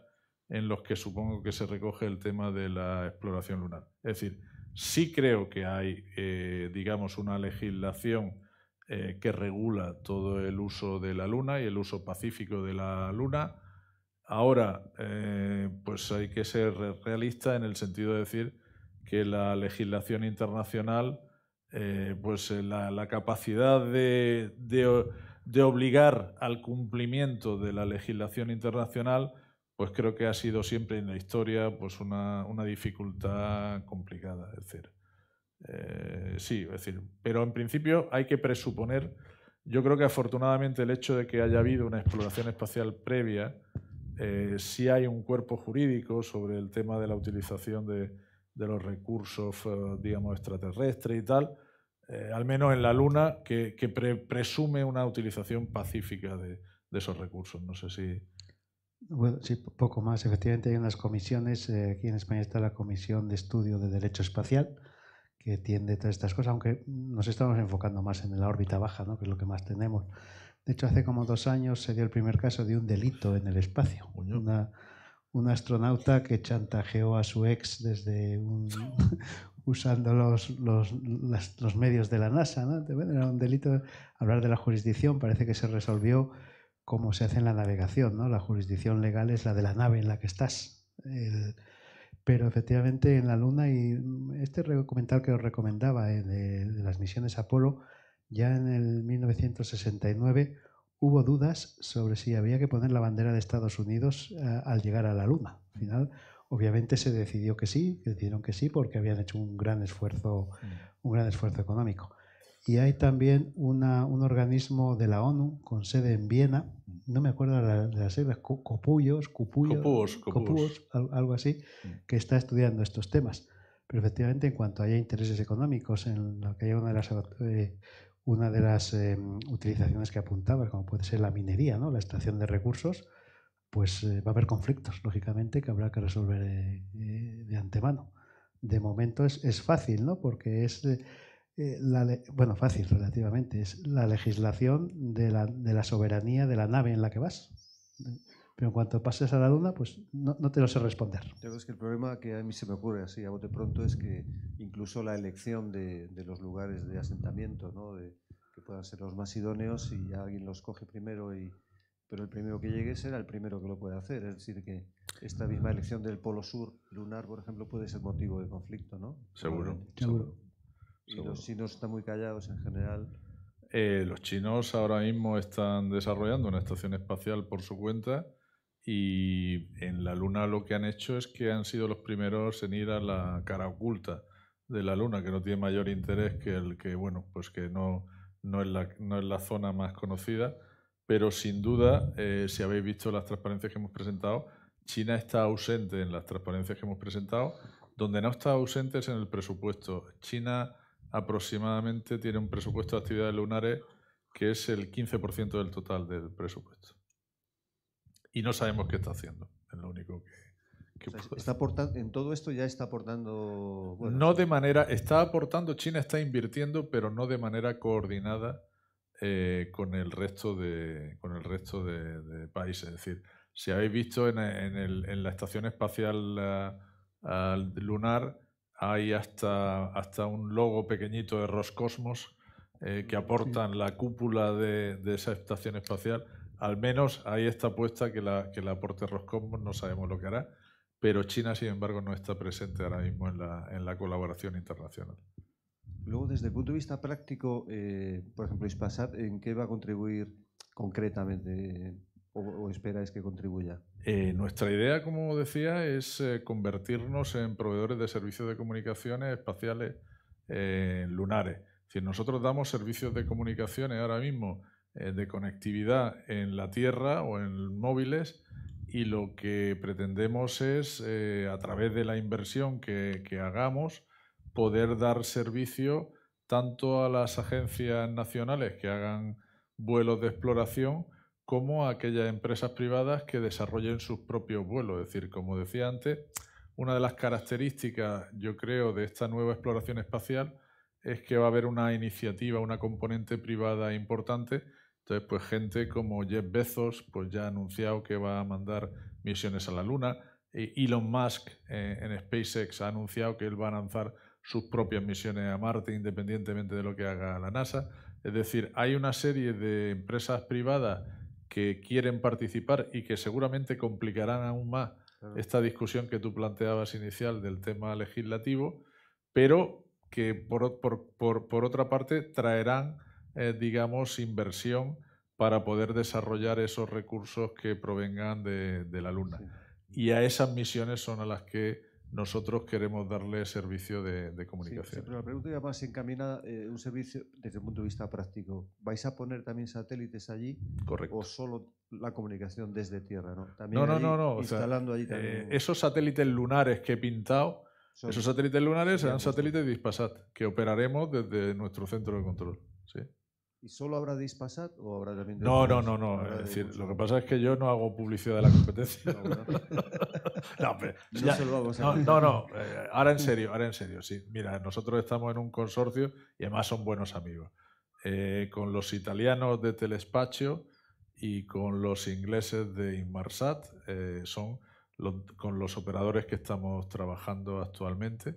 en los que supongo que se recoge el tema de la exploración lunar. Es decir, sí creo que hay, eh, digamos, una legislación eh, que regula todo el uso de la Luna y el uso pacífico de la Luna. Ahora, eh, pues hay que ser realista en el sentido de decir que la legislación internacional, eh, pues la, capacidad de, obligar al cumplimiento de la legislación internacional, pues creo que ha sido siempre en la historia pues una, una dificultad complicada. Es decir, eh, sí, es decir, pero en principio hay que presuponer, yo creo que afortunadamente el hecho de que haya habido una exploración espacial previa, eh, si hay un cuerpo jurídico sobre el tema de la utilización de, los recursos, eh, digamos, extraterrestres y tal, al menos en la Luna, que, presume una utilización pacífica de, esos recursos. No sé si... Bueno, sí, poco más. Efectivamente, hay unas comisiones. aquí en España está la Comisión de Estudio de Derecho Espacial, que tiende todas estas cosas, aunque nos estamos enfocando más en la órbita baja, ¿no? que es lo que más tenemos. De hecho, hace como dos años se dio el primer caso de un delito en el espacio. Una, un astronauta que chantajeó a su ex desde *laughs* *laughs* usando los, los, los, medios de la NASA. ¿no? era un delito hablar de la jurisdicción, parece que se resolvió como se hace en la navegación. ¿no? La jurisdicción legal es la de la nave en la que estás. El, pero efectivamente en la Luna y mm, este documental que os recomendaba eh, de, las misiones Apolo, ya en el 1969 hubo dudas sobre si había que poner la bandera de Estados Unidos eh, al llegar a la Luna. Al final, obviamente se decidió que sí, decidieron que sí porque habían hecho un gran esfuerzo, mm. un gran esfuerzo económico y hay también una, un organismo de la ONU con sede en Viena, no me acuerdo de las siglas, Copullos, Copullos, algo así, mm. que está estudiando estos temas. Pero efectivamente, en cuanto haya intereses económicos en lo que hay una de las, eh, una de las em, utilizaciones que apuntaba, como puede ser la minería, ¿no? la extracción de recursos, pues eh, va a haber conflictos, lógicamente, que habrá que resolver eh, de antemano. De momento es, es fácil, ¿no? porque es eh, la, bueno, fácil relativamente, es la legislación de la, de la, soberanía de la nave en la que vas. Pero en cuanto pases a la luna, pues no, te lo sé responder. que el problema que a mí se me ocurre así a bote pronto es que incluso la elección de, los lugares de asentamiento, ¿no? de, que puedan ser los más idóneos, y alguien los coge primero y, pero el primero que llegue será el primero que lo puede hacer. Es decir, que esta misma elección del polo sur lunar, por ejemplo, puede ser motivo de conflicto, ¿no? Seguro. Eh, seguro los chinos están muy callados en general. Eh, los chinos ahora mismo están desarrollando una estación espacial por su cuenta y en la Luna lo que han hecho es que han sido los primeros en ir a la cara oculta de la Luna, que no tiene mayor interés que el que, bueno, pues que no, no, es, la, no es la zona más conocida, pero sin duda, eh, si habéis visto las transparencias que hemos presentado, China está ausente en las transparencias que hemos presentado. Donde no está ausente es en el presupuesto. China aproximadamente tiene un presupuesto de actividades lunares que es el 15% del total del presupuesto. Y no sabemos qué está haciendo, es lo único que... está en todo esto ya está aportando... no de manera, está aportando, China está invirtiendo, pero no de manera coordinada eh, con el resto, de, con el resto de, países. Es decir, si habéis visto en, en, la estación espacial lunar, hay hasta, hasta un logo pequeñito de Roscosmos eh, que aportan la cúpula de, esa estación espacial. Al menos ahí está puesta que la, que la aporte Roscosmos, no sabemos lo que hará, pero China, sin embargo, no está presente ahora mismo en la, colaboración internacional. Luego, desde el punto de vista práctico, eh, por ejemplo, ISPASAT, ¿en qué va a contribuir concretamente? o, esperáis que contribuya? Eh, nuestra idea, como decía, es eh, convertirnos en proveedores de servicios de comunicaciones espaciales eh, lunares. Si nosotros damos servicios de comunicaciones ahora mismo de conectividad en la Tierra o en móviles y lo que pretendemos es, a través de la inversión que hagamos, poder dar servicio tanto a las agencias nacionales que hagan vuelos de exploración como aquellas empresas privadas que desarrollen sus propios vuelos. Es decir, como decía antes, una de las características, yo creo, de esta nueva exploración espacial es que va a haber una iniciativa, una componente privada importante. Entonces, pues gente como Jeff Bezos, pues ya ha anunciado que va a mandar misiones a la Luna. Eh, Elon Musk eh, en SpaceX ha anunciado que él va a lanzar sus propias misiones a Marte, independientemente de lo que haga la NASA. Es decir, hay una serie de empresas privadas que quieren participar y que seguramente complicarán aún más esta discusión que tú planteabas inicial del tema legislativo, pero que por, otra parte traerán, eh, digamos, inversión para poder desarrollar esos recursos que provengan de, la Luna. Y a esas misiones son a las que nosotros queremos darle servicio de, comunicación. Sí, pero la pregunta ya más encaminada, eh, un servicio desde el punto de vista práctico. ¿Vais a poner también satélites allí? Correcto. ¿O solo la comunicación desde tierra? No, también no, no, Instalando allí eh, esos satélites lunares que he pintado, esos satélites lunares serán satélites de Dispasat, que operaremos desde nuestro centro de control. ¿Y solo habrá Dispasat o habrá también No, no, no, no. Es decir, lo que pasa es que yo no hago publicidad de la competencia. No, *laughs* No, no, eh, ahora en serio, ahora en serio, sí. Mira, nosotros estamos en un consorcio y además son buenos amigos. Eh, con los italianos de Telespaccio y con los ingleses de Inmarsat, eh, son con los operadores que estamos trabajando actualmente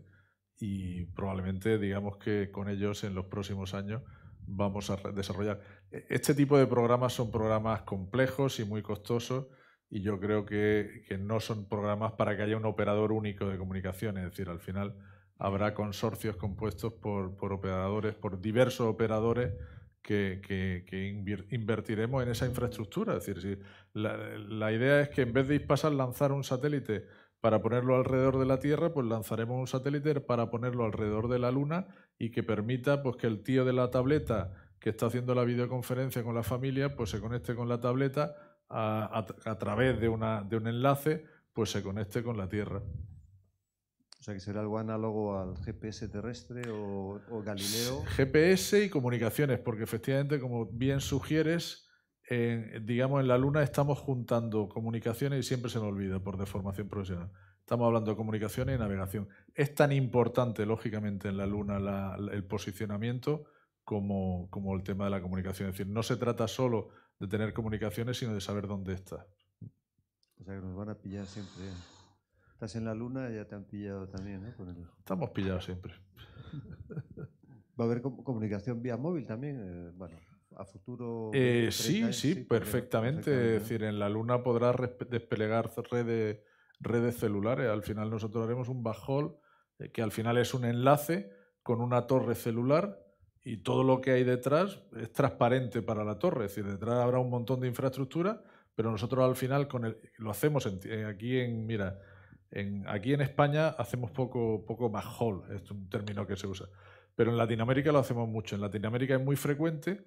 y probablemente digamos que con ellos en los próximos años vamos a desarrollar. E-, este tipo de programas son programas complejos y muy costosos y yo creo que, no son programas para que haya un operador único de comunicaciones, es decir, al final habrá consorcios compuestos por, operadores, por diversos operadores que, invertiremos en esa infraestructura. Es decir, la, idea es que en vez de pasar lanzar un satélite para ponerlo alrededor de la Tierra, pues lanzaremos un satélite para ponerlo alrededor de la Luna y que permita pues, que el tío de la tableta que está haciendo la videoconferencia con la familia, pues se conecte con la tableta a, través de, una, de un enlace, pues se conecte con la Tierra. O sea, que será algo análogo al GPS terrestre o, Galileo. GPS y comunicaciones, porque efectivamente, como bien sugieres, digamos, en la Luna estamos juntando comunicaciones y siempre se me olvida por deformación profesional. Estamos hablando de comunicaciones y navegación. Es tan importante, lógicamente, en la Luna el posicionamiento como, como el tema de la comunicación. Es decir, no se trata solo de tener comunicaciones, sino de saber dónde está. O sea que nos van a pillar siempre. Estás en la luna, ya te han pillado también, ¿no? Estamos pillados siempre. ¿Va a haber comunicación vía móvil también? Eh, bueno, a futuro. Eh, sí, sí, perfectamente. Es decir, en la luna podrás desplegar redes, redes celulares. Al final nosotros haremos un bajol, eh, que al final es un enlace con una torre celular y todo lo que hay detrás es transparente para la torre, es decir, detrás habrá un montón de infraestructura, pero nosotros al final con lo hacemos eh, aquí en, mira, aquí en España hacemos poco, poco más hall, es un término que se usa, pero en Latinoamérica lo hacemos mucho, en Latinoamérica es muy frecuente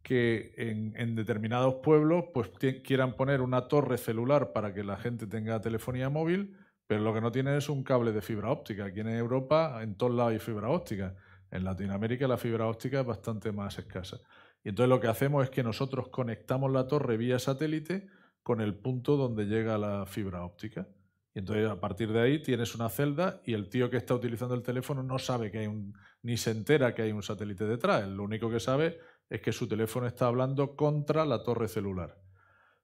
que en, determinados pueblos pues quieran poner una torre celular para que la gente tenga telefonía móvil, pero lo que no tienen es un cable de fibra óptica. Aquí en Europa en todos lados hay fibra óptica. En Latinoamérica la fibra óptica es bastante más escasa. Y entonces lo que hacemos es que nosotros conectamos la torre vía satélite con el punto donde llega la fibra óptica. Y entonces a partir de ahí tienes una celda y el tío que está utilizando el teléfono no sabe que hay un, ni se entera que hay un satélite detrás. Lo único que sabe es que su teléfono está hablando contra la torre celular.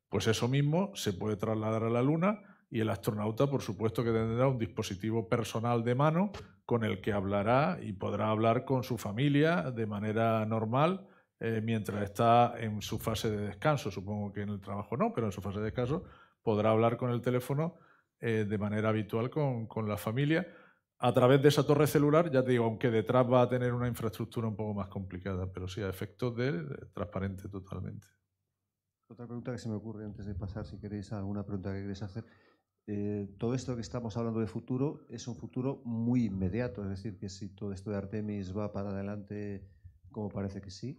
Pues eso mismo se puede trasladar a la Luna y el astronauta, por supuesto, que tendrá un dispositivo personal de mano con el que hablará y podrá hablar con su familia de manera normal eh, mientras está en su fase de descanso. Supongo que en el trabajo no, pero en su fase de descanso podrá hablar con el teléfono eh, de manera habitual con, la familia a través de esa torre celular, ya te digo, aunque detrás va a tener una infraestructura un poco más complicada, pero sí a efectos de transparente totalmente. Otra pregunta que se me ocurre antes de pasar, si queréis alguna pregunta que queréis hacer, eh, todo esto que estamos hablando de futuro es un futuro muy inmediato, es decir, que si todo esto de Artemis va para adelante, como parece que sí,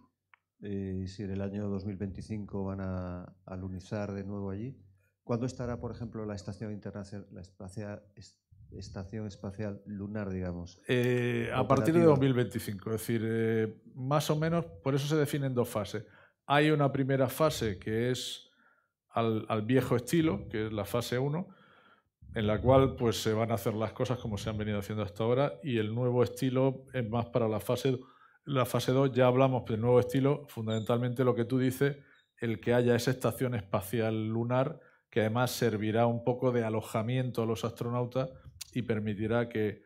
eh, si en el año 2025 van a, alunizar de nuevo allí, ¿cuándo estará, por ejemplo, la Estación Internacional, la Estación Espacial Lunar, digamos? Eh, a partir de 2025, es decir, eh, más o menos, por eso se definen dos fases. Hay una primera fase que es al, al viejo estilo, que es la fase 1, en la cual pues, se van a hacer las cosas como se han venido haciendo hasta ahora y el nuevo estilo es más para la fase, la fase 2, ya hablamos del nuevo estilo, fundamentalmente lo que tú dices, el que haya esa estación espacial lunar que además servirá un poco de alojamiento a los astronautas y permitirá que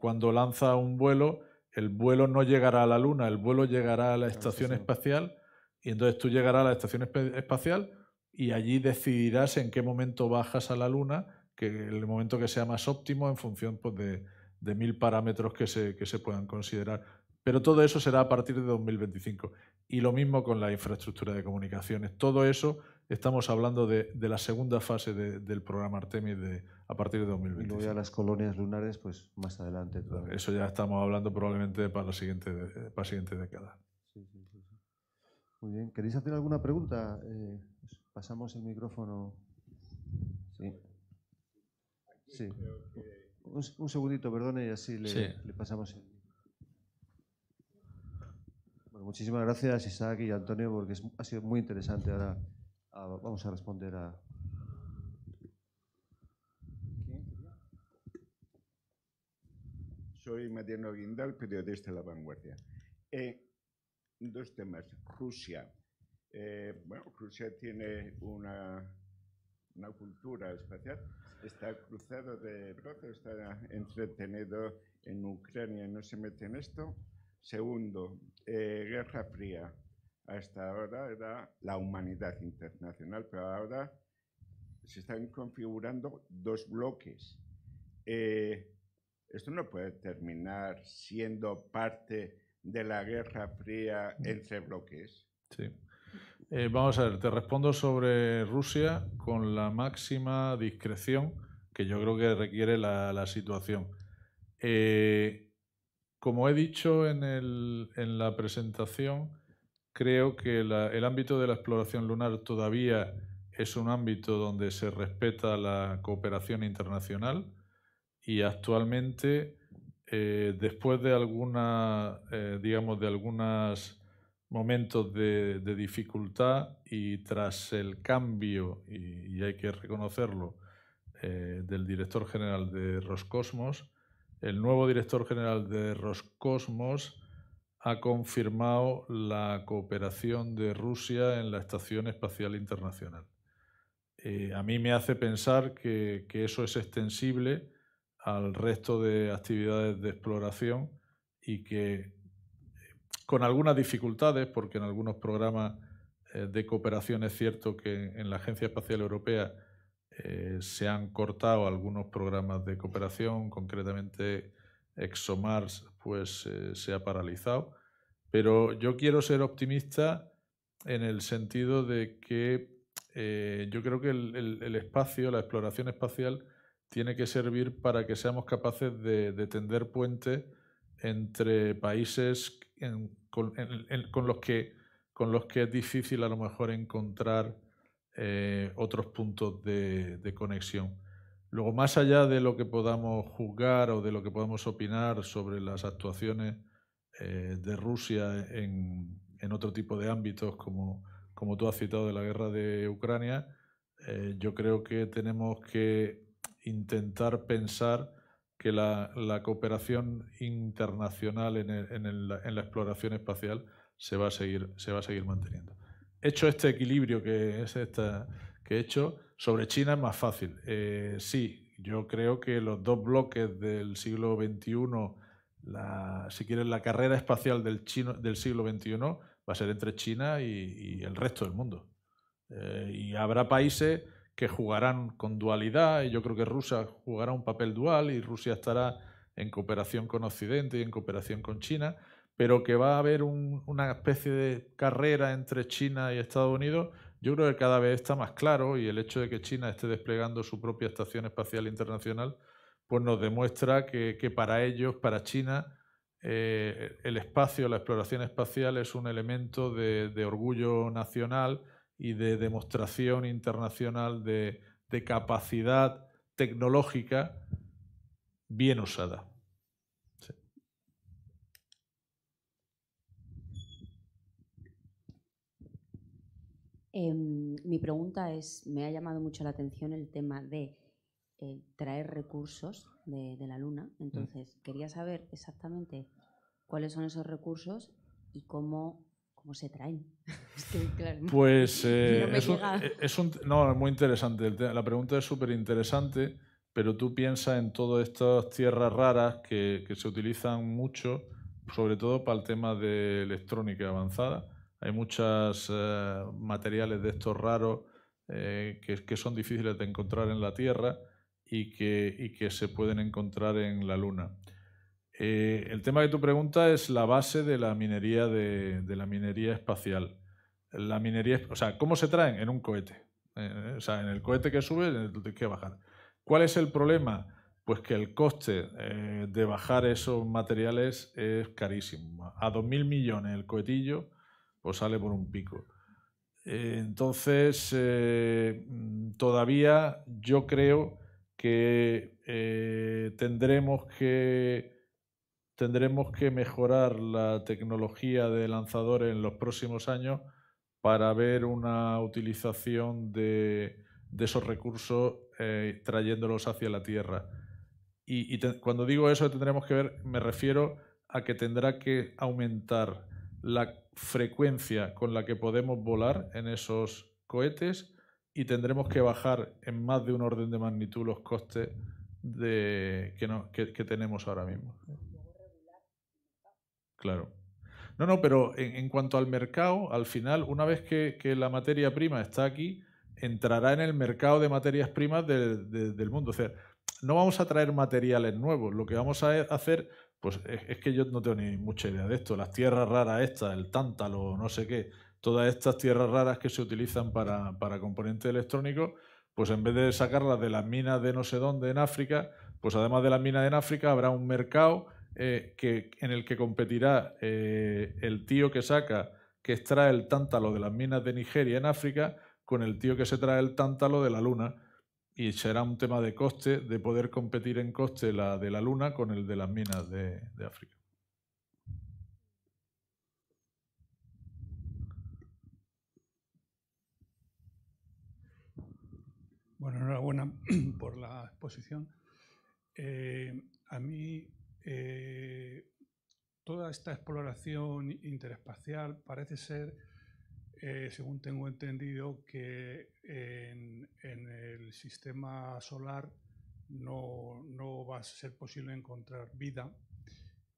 cuando lanza un vuelo, el vuelo no llegará a la Luna, el vuelo llegará a la estación espacial y entonces tú llegarás a la estación espacial y allí decidirás en qué momento bajas a la Luna que el momento que sea más óptimo en función pues, de, de, mil parámetros que se, que se puedan considerar. Pero todo eso será a partir de 2025. Y lo mismo con la infraestructura de comunicaciones. Todo eso estamos hablando de, de la segunda fase del programa Artemis de, a partir de 2025. Y luego ya las colonias lunares, pues más adelante. Eso ya estamos hablando probablemente para la siguiente, para siguiente década. Muy bien. ¿Queréis hacer alguna pregunta? Eh, pues, pasamos el micrófono. Sí. Sí. Un, segundito, perdone, y así le, pasamos Bueno, muchísimas gracias Isaac y Antonio, porque ha sido muy interesante. Ahora ah, vamos a responder a... Soy Mariano Guindal, periodista de La Vanguardia. Eh, dos temas. Rusia. Eh, bueno, Rusia tiene una, una cultura espacial está cruzado de brazos, está entretenido en Ucrania, no se mete en esto. Segundo, eh, Guerra Fría. Hasta ahora era la humanidad internacional, pero ahora se están configurando dos bloques. Eh, esto no puede terminar siendo parte de la Guerra Fría entre bloques. Sí. Eh, vamos a ver, te respondo sobre Rusia con la máxima discreción que yo creo que requiere la, situación. Eh, como he dicho en, la presentación, creo que el ámbito de la exploración lunar todavía es un ámbito donde se respeta la cooperación internacional y actualmente, eh, después de alguna, digamos, de algunas momentos de, dificultad y tras el cambio, y, hay que reconocerlo, eh, del director general de Roscosmos, el nuevo director general de Roscosmos ha confirmado la cooperación de Rusia en la Estación Espacial Internacional. Eh, a mí me hace pensar que, eso es extensible al resto de actividades de exploración y que con algunas dificultades, porque en algunos programas eh, de cooperación es cierto que en la Agencia Espacial Europea eh, se han cortado algunos programas de cooperación, concretamente ExoMars pues, eh, se ha paralizado, pero yo quiero ser optimista en el sentido de que yo creo que el, espacio, la exploración espacial, tiene que servir para que seamos capaces de, de tender puentes entre países con, los que, con los que es difícil a lo mejor encontrar eh, otros puntos de, conexión. Luego, más allá de lo que podamos juzgar o de lo que podamos opinar sobre las actuaciones eh, de Rusia en, otro tipo de ámbitos, como, como tú has citado de la guerra de Ucrania, eh, yo creo que tenemos que intentar pensar que la, cooperación internacional en, en, en, la exploración espacial se va, a seguir, se va a seguir manteniendo. Hecho este equilibrio que, es esta, que he hecho, sobre China es más fácil. Eh, sí, yo creo que los dos bloques del siglo XXI, la, si quieres, la carrera espacial del, chino, del siglo XXI va a ser entre China y, el resto del mundo. Eh, y habrá países que jugarán con dualidad y yo creo que Rusia jugará un papel dual y Rusia estará en cooperación con Occidente y en cooperación con China, pero que va a haber una especie de carrera entre China y Estados Unidos, yo creo que cada vez está más claro y el hecho de que China esté desplegando su propia Estación Espacial Internacional, pues nos demuestra que, para ellos, para China, eh, el espacio, la exploración espacial es un elemento de orgullo nacional, y de demostración internacional de, capacidad tecnológica bien usada. Em, mi pregunta es, me ha llamado mucho la atención el tema de eh, traer recursos de, la Luna. Mm. Entonces, quería saber exactamente cuáles son esos recursos y cómo ¿Cómo se traen? pues es, muy interesante. La pregunta es súper interesante, pero tú piensas en todas estas tierras raras que, se utilizan mucho, sobre todo para el tema de electrónica avanzada. Hay muchos eh, materiales de estos raros eh, que, son difíciles de encontrar en la Tierra y que, y que se pueden encontrar en la Luna. Eh, el tema de tu pregunta es la base de la minería, de, la minería espacial. La minería, o sea, ¿cómo se traen? En un cohete. Eh, o sea, en el cohete que sube, en el que bajar. ¿Cuál es el problema? Pues que el coste eh, de bajar esos materiales es carísimo. A 2.000 millones el cohetillo, pues sale por un pico. entonces, todavía yo creo que tendremos que tendremos que mejorar la tecnología de lanzadores en los próximos años para ver una utilización de, esos recursos eh, trayéndolos hacia la Tierra. Y, cuando digo eso tendremos que ver, me refiero a que tendrá que aumentar la frecuencia con la que podemos volar en esos cohetes y tendremos que bajar en más de un orden de magnitud los costes que tenemos ahora mismo. Claro. No, no, pero en, cuanto al mercado, al final, una vez que, la materia prima está aquí, entrará en el mercado de materias primas del mundo. O sea, no vamos a traer materiales nuevos. Lo que vamos a hacer, pues es, que yo no tengo ni mucha idea de esto. Las tierras raras estas, el tántalo, no sé qué, todas estas tierras raras que se utilizan para, para componentes electrónicos, pues en vez de sacarlas de las minas de no sé dónde en África, pues además de las minas en África habrá un mercado eh, que, en el que competirá eh, el tío que saca, que extrae el tántalo de las minas de Nigeria en África, con el tío que se trae el tántalo de la luna. Y será un tema de coste, de poder competir en coste la de la luna con el de las minas de, África. Bueno, enhorabuena *clears throat* por la exposición. Eh, a mí eh, toda esta exploración interespacial parece ser, eh, según tengo entendido, que en, el sistema solar no, no, va a ser posible encontrar vida.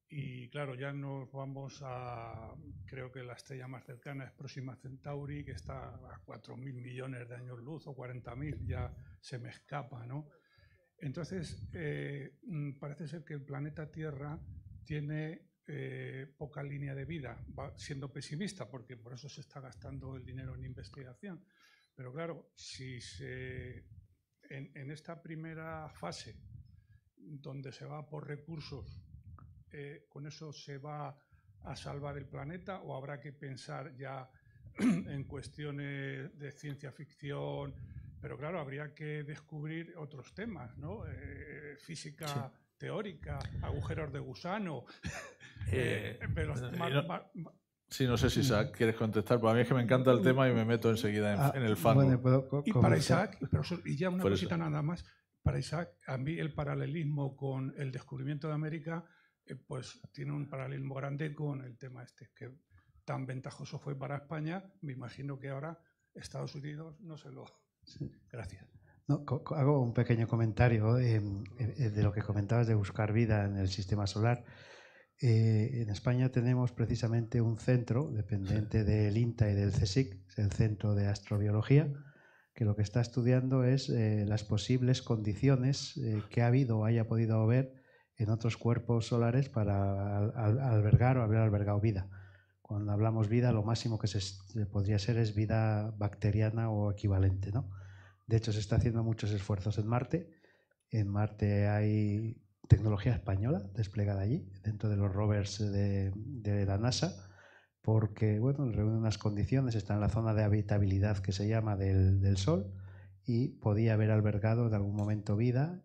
Y claro, ya nos vamos a, creo que la estrella más cercana es Próxima Centauri, que está a 4.000 millones de años luz o 40.000, ya se me escapa, ¿no? Entonces, eh, mm, parece ser que el planeta Tierra tiene eh, poca línea de vida, siendo pesimista, porque por eso se está gastando el dinero en investigación. Pero claro, si se, en, esta primera fase, donde se va por recursos, eh, con eso se va a salvar el planeta o habrá que pensar ya *clears throat* en cuestiones de ciencia ficción, pero claro, habría que descubrir otros temas, ¿no? Eh, física teórica, agujeros de gusano. *laughs* Eh, eh, sí, no sé si Isaac quieres contestar, para mí es que me encanta el tema y me meto enseguida en, ah, el fan. y para Isaac, y ya una cosita nada más, para Isaac, a mí el paralelismo con el descubrimiento de América, pues tiene un paralelismo grande con el tema este, que tan ventajoso fue para España, me imagino que ahora Estados Unidos no se lo Gracias. hago un pequeño comentario em, eh, eh, de lo que comentabas de buscar vida en el sistema solar. Eh, en España tenemos precisamente un centro dependiente del INTA y del CSIC, el Centro de Astrobiología, que lo que está estudiando es las posibles condiciones que ha habido o haya podido haber en otros cuerpos solares para albergar o haber albergado vida. Cuando hablamos vida, lo máximo que se podría ser es vida bacteriana o equivalente, ¿no? De hecho, se está haciendo muchos esfuerzos en Marte. En Marte hay tecnología española desplegada allí, dentro de los rovers de, la NASA, porque bueno, reúne unas condiciones, está en la zona de habitabilidad que se llama del, Sol y podía haber albergado en algún momento vida.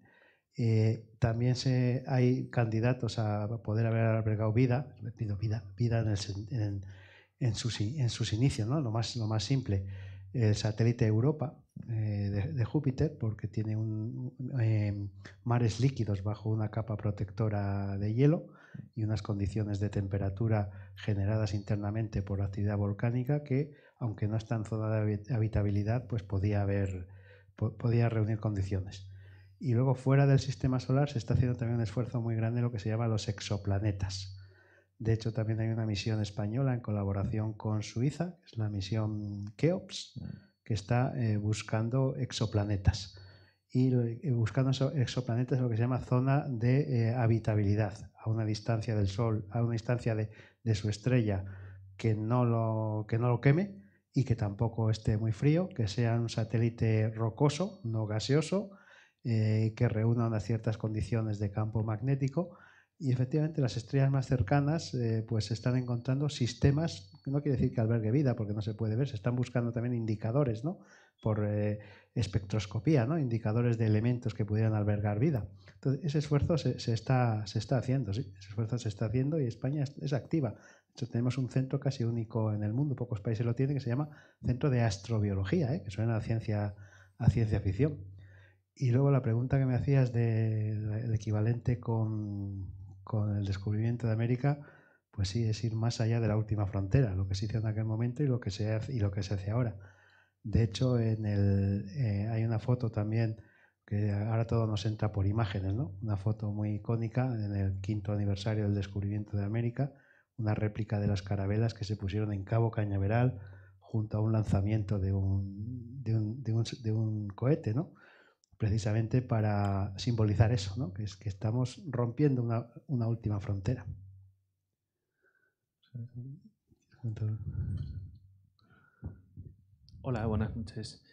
Eh, también se, hay candidatos a poder haber albergado vida, pido vida, vida en, sus, inicios, ¿no? lo, más, lo más simple, el satélite Europa, eh, de, Júpiter porque tiene un, em, mares líquidos bajo una capa protectora de hielo y unas condiciones de temperatura generadas internamente por actividad volcánica que, aunque no está en zona de habitabilidad, pues podía, haber, podía reunir condiciones. Y luego fuera del sistema solar se está haciendo también un esfuerzo muy grande en lo que se llama los exoplanetas. De hecho, también hay una misión española en colaboración con Suiza, es la misión KEOPS mm que está eh, buscando exoplanetas. Y eh, buscando exoplanetas es lo que se llama zona de eh, habitabilidad, a una distancia del Sol, a una distancia de, su estrella que no, lo, que no lo queme y que tampoco esté muy frío, que sea un satélite rocoso, no gaseoso, que reúna unas ciertas condiciones de campo magnético y efectivamente las estrellas más cercanas eh, pues están encontrando sistemas, no quiere decir que albergue vida porque no se puede ver, se están buscando también indicadores, Por eh, espectroscopía, ¿no? Indicadores de elementos que pudieran albergar vida. Entonces, ese esfuerzo se, está, se está haciendo, ¿sí? Ese esfuerzo se está haciendo y España es, activa. tenemos un centro casi único en el mundo, pocos países lo tienen, que se llama Centro de Astrobiología, ¿eh? que suena a ciencia, a ciencia ficción. Y luego la pregunta que me hacías del equivalente con con el descubrimiento de América, pues sí, es ir más allá de la última frontera, lo que se hizo en aquel momento y lo que se hace, ahora. De hecho, eh, hay una foto también que ahora todo nos entra por imágenes, ¿no? Una foto muy icónica en el quinto aniversario del descubrimiento de América, una réplica de las carabelas que se pusieron en Cabo Cañaveral junto a un lanzamiento de un cohete, ¿no? precisamente para simbolizar eso, ¿no? que es que estamos rompiendo una, última frontera. Hola, buenas noches.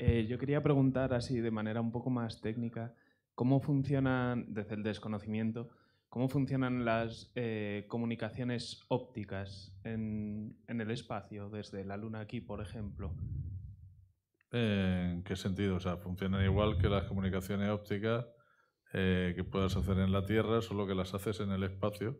Eh, yo quería preguntar así de manera un poco más técnica, ¿cómo funcionan, desde el desconocimiento, cómo funcionan las eh, comunicaciones ópticas en, el espacio, desde la Luna aquí, por ejemplo? ¿En qué sentido? O sea, funcionan igual que las comunicaciones ópticas eh, que puedas hacer en la Tierra, solo que las haces en el espacio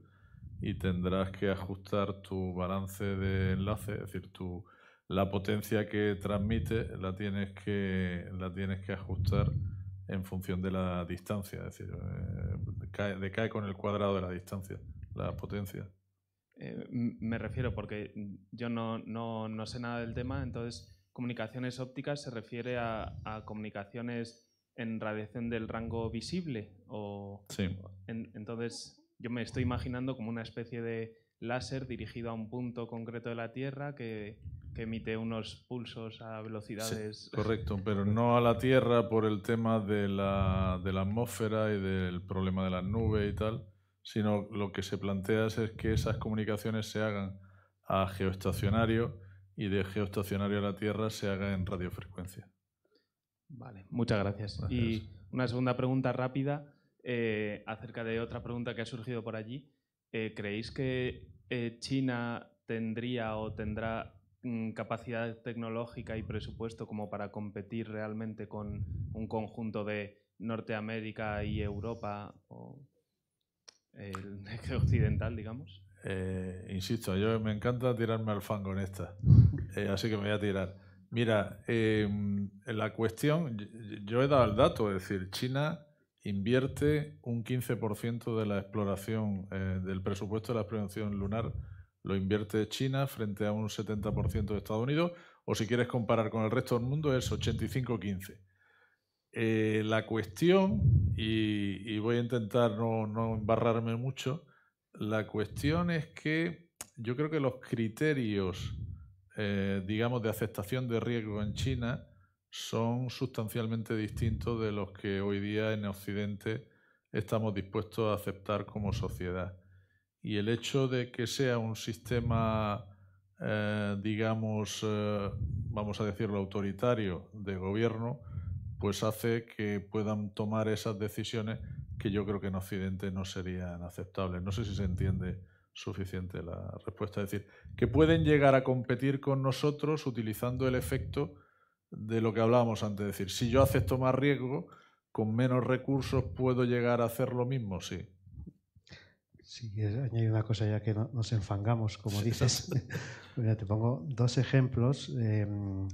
y tendrás que ajustar tu balance de enlace, es decir, tu, la potencia que transmite la tienes que, la tienes que ajustar en función de la distancia, es decir, eh, decae, con el cuadrado de la distancia, la potencia. Eh, me refiero porque yo no, no, no, sé nada del tema, entonces comunicaciones ópticas se refiere a, comunicaciones en radiación del rango visible o entonces yo me estoy imaginando como una especie de láser dirigido a un punto concreto de la Tierra que, emite unos pulsos a velocidades. correcto, pero no a la Tierra por el tema de la, de la atmósfera y del problema de la nube y tal, sino lo que se plantea es que esas comunicaciones se hagan a geoestacionario y de geoestacionario a la Tierra se haga en radiofrecuencia. Vale, muchas gracias. Y una segunda pregunta rápida eh, acerca de otra pregunta que ha surgido por allí. Eh, ¿Creéis que eh, China tendría o tendrá mm, capacidad tecnológica y presupuesto como para competir realmente con un conjunto de Norteamérica y Europa o el *laughs* occidental, digamos? Eh, insisto, yo me encanta tirarme al fango en esta, *laughs* eh, así que me voy a tirar. Mira, em, la cuestión, yo he dado el dato, es decir, China invierte un 15% de la exploración, eh, del presupuesto de la exploración lunar, lo invierte China frente a un 70% de Estados Unidos, o si quieres comparar con el resto del mundo, es 85-15. la cuestión, y, voy a intentar no embarrarme mucho, la cuestión es que yo creo que los criterios, eh, digamos, de aceptación de riesgo en China son sustancialmente distintos de los que hoy día en Occidente estamos dispuestos a aceptar como sociedad. Y el hecho de que sea un sistema, eh, digamos, eh, vamos a decirlo, autoritario de gobierno, pues hace que puedan tomar esas decisiones que yo creo que en Occidente no serían aceptables. No sé si se entiende suficiente la respuesta. Es decir, que pueden llegar a competir con nosotros utilizando el efecto de lo que hablábamos antes. Es decir, si yo acepto más riesgo, con menos recursos puedo llegar a hacer lo mismo, sí. Sí, añadir una cosa ya que nos enfangamos, como dices. *laughs* te pongo dos ejemplos. Em,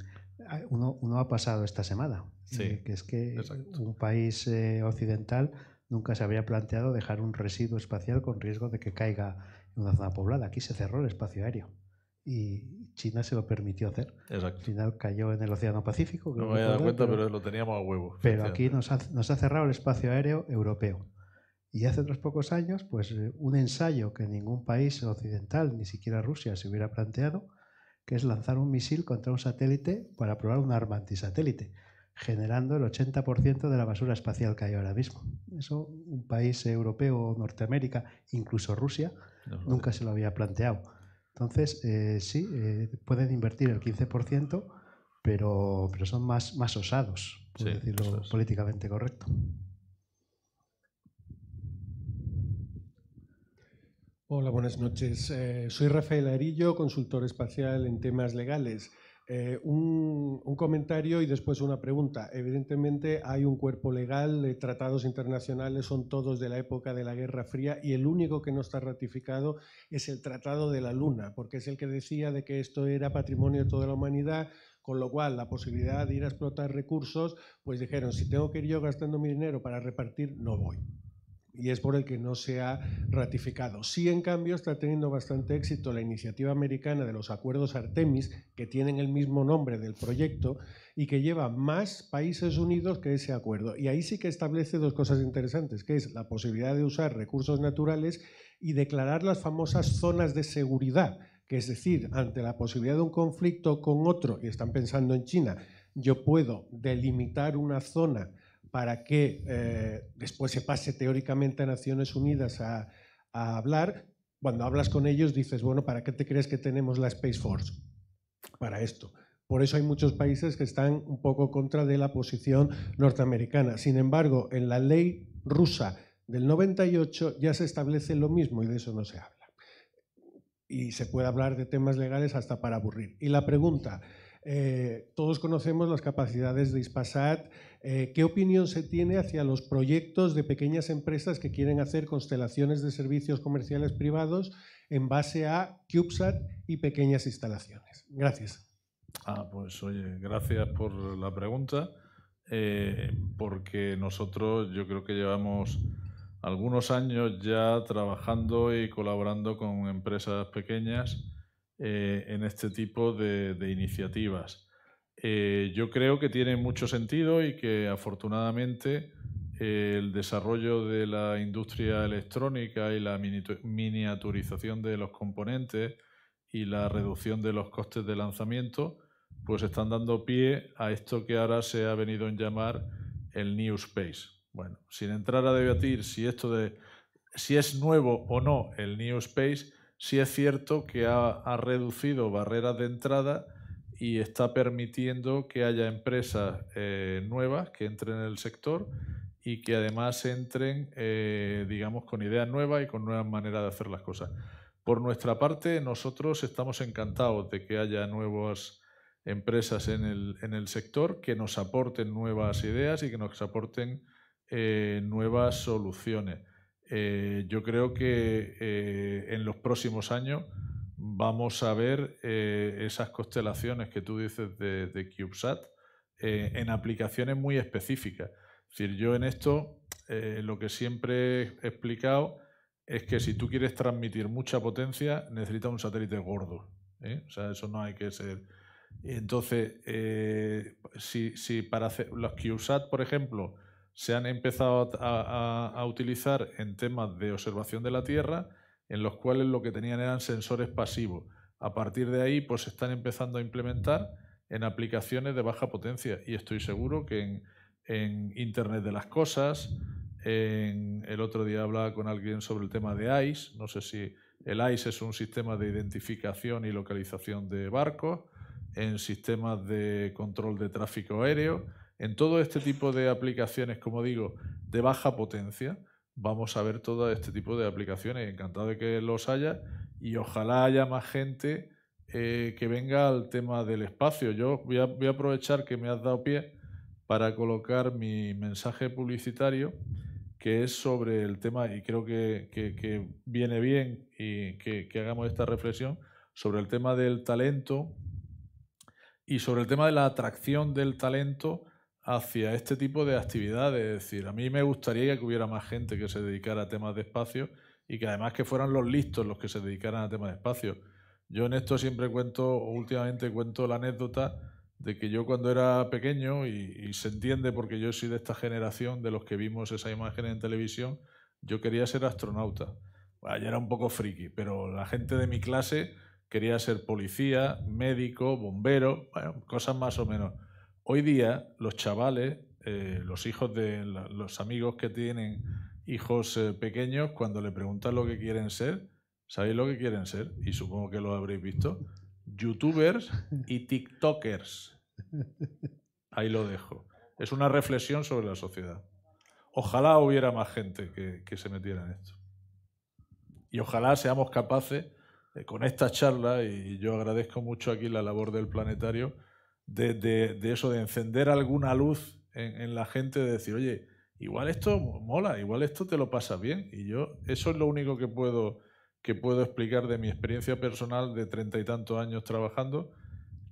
uno, ha pasado esta semana, sí, eh, que es que un país eh, occidental Nunca se había planteado dejar un residuo espacial con riesgo de que caiga en una zona poblada. Aquí se cerró el espacio aéreo y China se lo permitió hacer. Al final cayó en el Océano Pacífico. No me había dado cuenta, pero, lo teníamos a huevo. Pero aquí nos ha, cerrado el espacio aéreo europeo. Y hace unos pocos años, pues eh, un ensayo que ningún país occidental, ni siquiera Rusia, se hubiera planteado, que es lanzar un misil contra un satélite para probar un arma antisatélite generando el 80% de la basura espacial que hay ahora mismo. Eso un país europeo, Norteamérica, incluso Rusia, nunca se lo había planteado. Entonces, eh, sí, eh, pueden invertir el 15%, pero, pero son más, más osados, por decirlo políticamente correcto. Hola, buenas noches. Eh, soy Rafael Arillo, consultor espacial en temas legales. Eh, un, comentario y después una pregunta. Evidentemente hay un cuerpo legal, eh, tratados internacionales son todos de la época de la Guerra Fría y el único que no está ratificado es el Tratado de la Luna, porque es el que decía de que esto era patrimonio de toda la humanidad, con lo cual la posibilidad de ir a explotar recursos, pues dijeron, si tengo que ir yo gastando mi dinero para repartir, no voy y es por el que no se ha ratificado. Sí, en cambio, está teniendo bastante éxito la iniciativa americana de los acuerdos Artemis, que tienen el mismo nombre del proyecto y que lleva más países unidos que ese acuerdo. Y ahí sí que establece dos cosas interesantes, que es la posibilidad de usar recursos naturales y declarar las famosas zonas de seguridad, que es decir, ante la posibilidad de un conflicto con otro, y están pensando en China, yo puedo delimitar una zona para que eh, después se pase teóricamente a Naciones Unidas a, a hablar, cuando hablas con ellos dices, bueno, ¿para qué te crees que tenemos la Space Force? Para esto. Por eso hay muchos países que están un poco contra de la posición norteamericana. Sin embargo, en la ley rusa del 98 ya se establece lo mismo y de eso no se habla. Y se puede hablar de temas legales hasta para aburrir. Y la pregunta, eh, todos conocemos las capacidades de Ispasat. Eh, ¿Qué opinión se tiene hacia los proyectos de pequeñas empresas que quieren hacer constelaciones de servicios comerciales privados en base a CubeSat y pequeñas instalaciones? Gracias. Ah, pues oye, gracias por la pregunta, eh, porque nosotros yo creo que llevamos algunos años ya trabajando y colaborando con empresas pequeñas eh, en este tipo de, iniciativas. Eh, yo creo que tiene mucho sentido y que afortunadamente el desarrollo de la industria electrónica y la miniaturización de los componentes y la reducción de los costes de lanzamiento, pues están dando pie a esto que ahora se ha venido a llamar el New Space. Bueno, sin entrar a debatir si esto de si es nuevo o no el New Space, sí es cierto que ha, reducido barreras de entrada y está permitiendo que haya empresas eh, nuevas que entren en el sector y que además entren, eh, digamos, con ideas nuevas y con nuevas maneras de hacer las cosas. Por nuestra parte, nosotros estamos encantados de que haya nuevas empresas en el, sector que nos aporten nuevas ideas y que nos aporten eh, nuevas soluciones. Eh, yo creo que eh, en los próximos años vamos a ver eh, esas constelaciones que tú dices de, CubeSat en aplicaciones muy específicas. Es decir, yo en esto lo que siempre he explicado es que si tú quieres transmitir mucha potencia, necesitas un satélite gordo. O sea, eso no hay que ser... Entonces, si, si, para hacer los CubeSat, por ejemplo, se han empezado a, utilizar en temas de observación de la Tierra, en los cuales lo que tenían eran sensores pasivos. A partir de ahí, pues se están empezando a implementar en aplicaciones de baja potencia y estoy seguro que en, Internet de las Cosas, en, el otro día hablaba con alguien sobre el tema de ICE, no sé si el ICE es un sistema de identificación y localización de barcos, en sistemas de control de tráfico aéreo, en todo este tipo de aplicaciones, como digo, de baja potencia, vamos a ver todo este tipo de aplicaciones. Encantado de que los haya y ojalá haya más gente eh, que venga al tema del espacio. Yo voy a, aprovechar que me has dado pie para colocar mi mensaje publicitario que es sobre el tema, y creo que, viene bien y que hagamos esta reflexión, sobre el tema del talento y sobre el tema de la atracción del talento hacia este tipo de actividades. Es decir, a mí me gustaría que hubiera más gente que se dedicara a temas de espacio y que además que fueran los listos los que se dedicaran a temas de espacio. Yo en esto siempre cuento, últimamente cuento la anécdota de que yo cuando era pequeño, y, se entiende porque yo soy de esta generación de los que vimos esa imagen en televisión, yo quería ser astronauta. Bueno, yo era un poco friki, pero la gente de mi clase quería ser policía, médico, bombero, cosas más o menos hoy día los chavales, eh, los hijos de los amigos que tienen hijos eh, pequeños, cuando le preguntan lo que quieren ser, ¿sabéis lo que quieren ser? Y supongo que lo habréis visto. Youtubers y *laughs* TikTokers. Ahí lo dejo. Es una reflexión sobre la sociedad. Ojalá hubiera más gente que, se metiera en esto. Y ojalá seamos capaces, eh, con esta charla, y yo agradezco mucho aquí la labor del planetario, de, eso, de encender alguna luz en, la gente, de decir, oye, igual esto mola, igual esto te lo pasa bien. Y yo, eso es lo único que puedo, que puedo explicar de mi experiencia personal de treinta y tantos años trabajando,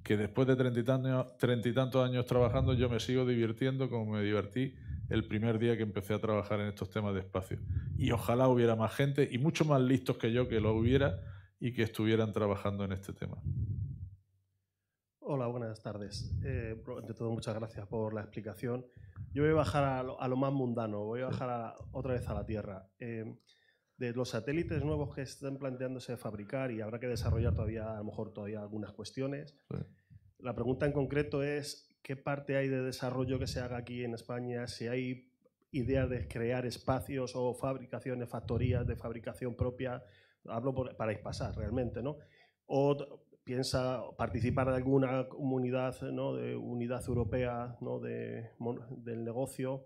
que después de treinta y, treinta y tantos años trabajando yo me sigo divirtiendo como me divertí el primer día que empecé a trabajar en estos temas de espacio. Y ojalá hubiera más gente y mucho más listos que yo que lo hubiera y que estuvieran trabajando en este tema. Hola, buenas tardes. Eh, ante todo, muchas gracias por la explicación. Yo voy a bajar a lo, más mundano, voy a bajar otra vez a la Tierra. Eh, de los satélites nuevos que están planteándose fabricar y habrá que desarrollar todavía, a lo mejor todavía algunas cuestiones. La pregunta en concreto es, ¿qué parte hay de desarrollo que se haga aquí en España? Si hay ideas de crear espacios o fabricaciones, factorías de fabricación propia, hablo para pasar realmente, ¿no? O piensa participar de alguna comunidad, ¿no? de unidad europea ¿no? de, del negocio,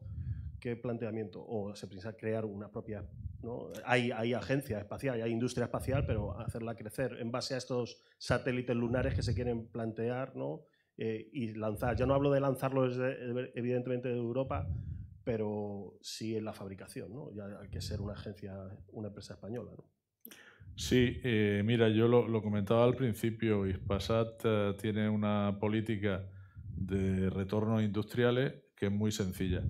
¿qué planteamiento? O se piensa crear una propia... ¿no? Hay, agencia espacial, hay industria espacial, pero hacerla crecer en base a estos satélites lunares que se quieren plantear ¿no? Eh, y lanzar. Yo no hablo de lanzarlo desde, eh, evidentemente de Europa, pero sí en la fabricación. ¿no? Ya hay que ser una agencia, una empresa española. ¿no? Sí, eh, mira, yo lo, comentaba al principio, Ispasat eh, tiene una política de retornos industriales que es muy sencilla.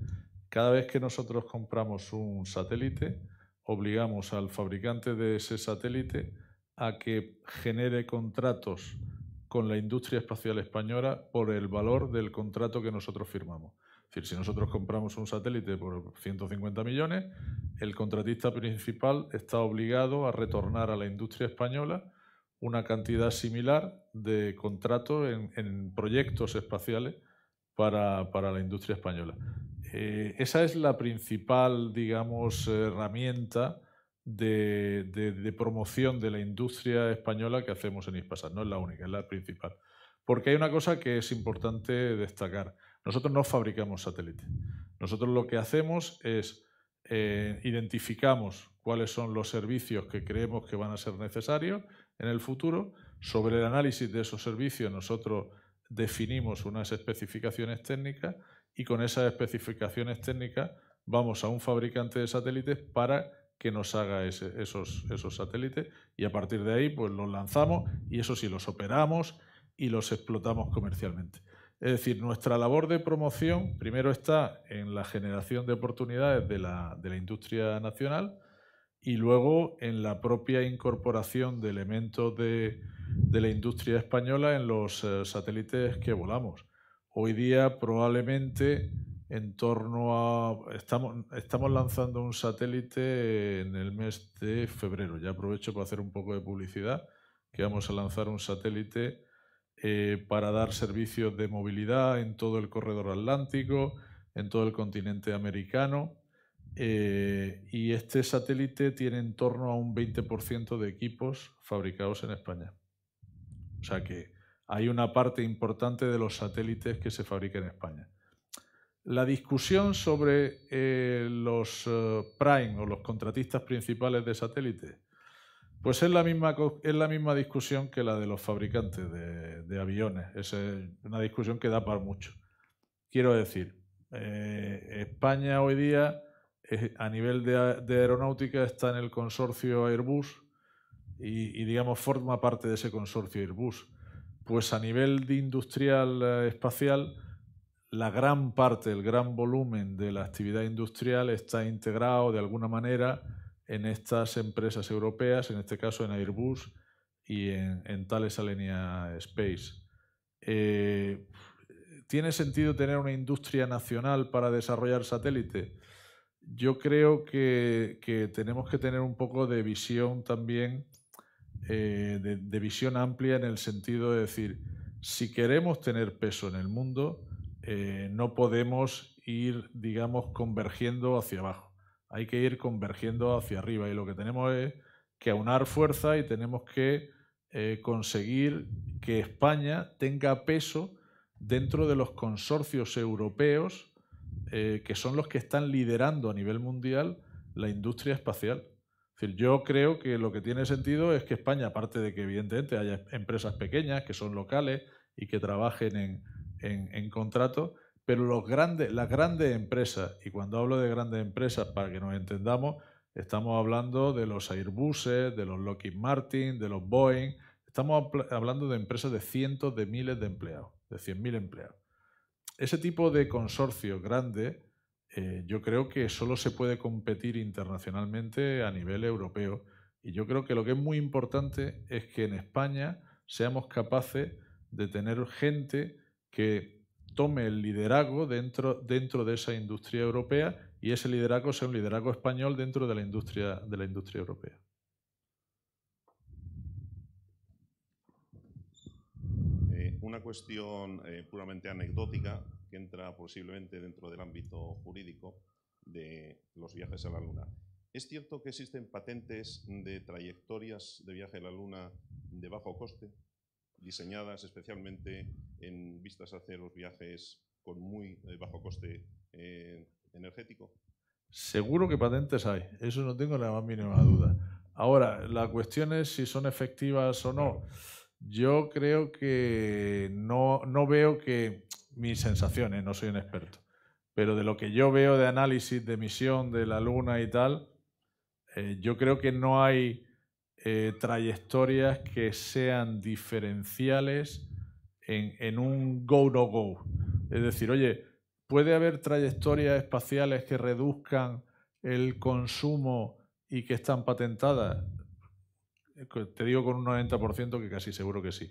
Cada vez que nosotros compramos un satélite, obligamos al fabricante de ese satélite a que genere contratos con la industria espacial española por el valor del contrato que nosotros firmamos decir, si nosotros compramos un satélite por 150 millones, el contratista principal está obligado a retornar a la industria española una cantidad similar de contratos en, proyectos espaciales para, para, la industria española. Eh, esa es la principal, digamos, herramienta de, de, promoción de la industria española que hacemos en Ispasat. No es la única, es la principal. Porque hay una cosa que es importante destacar. Nosotros no fabricamos satélites, Nosotros lo que hacemos es eh, identificamos cuáles son los servicios que creemos que van a ser necesarios en el futuro. Sobre el análisis de esos servicios nosotros definimos unas especificaciones técnicas y con esas especificaciones técnicas vamos a un fabricante de satélites para que nos haga esos, esos satélites y a partir de ahí pues los lanzamos y eso sí los operamos y los explotamos comercialmente. Es decir, nuestra labor de promoción primero está en la generación de oportunidades de la, industria nacional y luego en la propia incorporación de elementos de, la industria española en los eh, satélites que volamos. Hoy día probablemente en torno a... Estamos, estamos lanzando un satélite en el mes de febrero. Ya aprovecho para hacer un poco de publicidad, que vamos a lanzar un satélite eh, para dar servicios de movilidad en todo el corredor atlántico, en todo el continente americano. Eh, y este satélite tiene en torno a un 20% de equipos fabricados en España. O sea que hay una parte importante de los satélites que se fabrica en España. La discusión sobre eh, los prime o los contratistas principales de satélites pues es la misma, discusión que la de los fabricantes de, aviones. Es una discusión que da para mucho. Quiero decir, eh, España hoy día, eh, a nivel de, aeronáutica, está en el consorcio Airbus y, digamos, forma parte de ese consorcio Airbus. Pues a nivel de industrial eh, espacial, la gran parte, el gran volumen de la actividad industrial está integrado de alguna manera en estas empresas europeas, en este caso en Airbus y en, Tales Thales Alenia Space. Eh, ¿Tiene sentido tener una industria nacional para desarrollar satélite? Yo creo que, tenemos que tener un poco de visión también, eh, de, visión amplia en el sentido de decir, si queremos tener peso en el mundo, eh, no podemos ir, digamos, convergiendo hacia abajo hay que ir convergiendo hacia arriba y lo que tenemos es que aunar fuerza y tenemos que eh, conseguir que España tenga peso dentro de los consorcios europeos eh, que son los que están liderando a nivel mundial la industria espacial. yo creo que lo que tiene sentido es que España, aparte de que evidentemente haya empresas pequeñas que son locales y que trabajen en, en, en contratos, pero los grandes, las grandes empresas, y cuando hablo de grandes empresas, para que nos entendamos, estamos hablando de los Airbuses, de los Lockheed Martin, de los Boeing, estamos hablando de empresas de cientos de miles de empleados, de 100.000 empleados. Ese tipo de consorcio grande, eh, yo creo que solo se puede competir internacionalmente a nivel europeo. Y yo creo que lo que es muy importante es que en España seamos capaces de tener gente que tome el liderazgo dentro, dentro de esa industria europea y ese liderazgo sea un liderazgo español dentro de la industria, de la industria europea. Eh, una cuestión eh, puramente anecdótica que entra posiblemente dentro del ámbito jurídico de los viajes a la Luna. ¿Es cierto que existen patentes de trayectorias de viaje a la Luna de bajo coste? diseñadas especialmente en vistas a hacer los viajes con muy eh, bajo coste eh, energético? Seguro que patentes hay, eso no tengo la más mínima duda. Ahora, la cuestión es si son efectivas o no. Yo creo que no, no veo que mis sensaciones, no soy un experto, pero de lo que yo veo de análisis de misión de la Luna y tal, eh, yo creo que no hay eh, trayectorias que sean diferenciales en, un go-no-go. Es decir, oye, puede haber trayectorias espaciales que reduzcan el consumo y que están patentadas. Eh, te digo con un 90% que casi seguro que sí.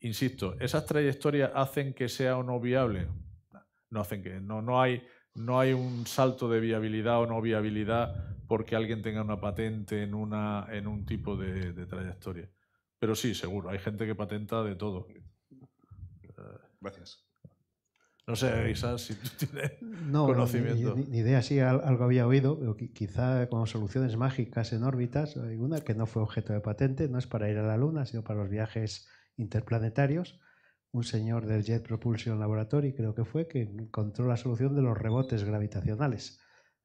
Insisto, ¿esas trayectorias hacen que sea o no viable? No hacen que, no, no, hay, no hay un salto de viabilidad o no viabilidad porque alguien tenga una patente en, una, en un tipo de, trayectoria. Pero sí, seguro, hay gente que patenta de todo. Eh, Gracias. No sé, Isaac, si tú tienes conocimiento. Ni, idea, si algo había oído, quizá con soluciones mágicas en órbitas, hay una que no fue objeto de patente, no es para ir a la Luna, sino para los viajes interplanetarios. Un señor del Jet Propulsion Laboratory, creo que fue, que encontró la solución de los rebotes gravitacionales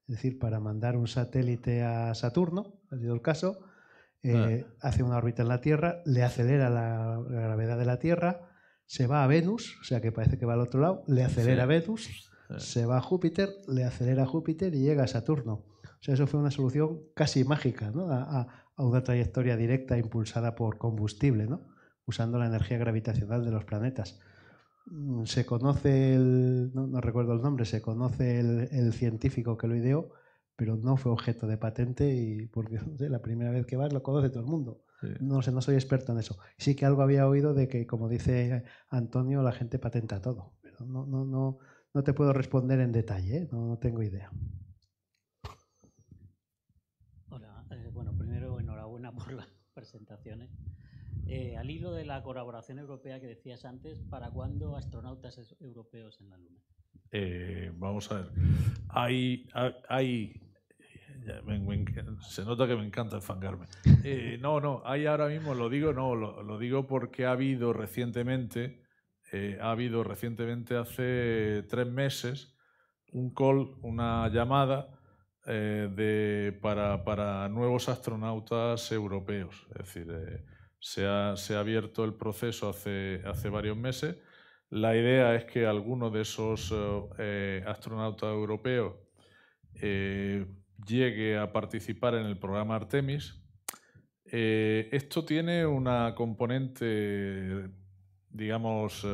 es decir, para mandar un satélite a Saturno, ha sido el caso, eh, hace una órbita en la Tierra, le acelera la, gravedad de la Tierra, se va a Venus, o sea que parece que va al otro lado, le acelera Venus, se va a Júpiter, le acelera Júpiter y llega a Saturno. O sea, eso fue una solución casi mágica, A, a una trayectoria directa impulsada por combustible, ¿no? Usando la energía gravitacional de los planetas. Mm, se conoce el, no, recuerdo el nombre, se conoce el, científico que lo ideó, pero no fue objeto de patente y porque la primera vez que vas lo conoce todo el mundo. No sé, no soy experto en eso. Sí que algo había oído de que, como dice Antonio, la gente patenta todo, pero no, no, no, no te puedo responder en detalle, ¿eh? no, tengo idea. Hola, eh, bueno, primero enhorabuena *laughs* por las presentaciones. Eh, al hilo de la colaboración europea que decías antes, ¿para cuándo astronautas europeos en la Luna? Eh, vamos a ver. Hay, hay se nota que me encanta enfangarme. Eh, no, no, hay ahora mismo, lo digo, no, lo, digo porque ha habido recientemente, ha habido recientemente hace tres meses, un call, una llamada de, para, para, nuevos astronautas europeos. Es decir, se ha, abierto el proceso hace, varios meses. La idea es que alguno de esos eh, eh, astronautas europeos eh, llegue a participar en el programa Artemis. esto tiene una componente, digamos,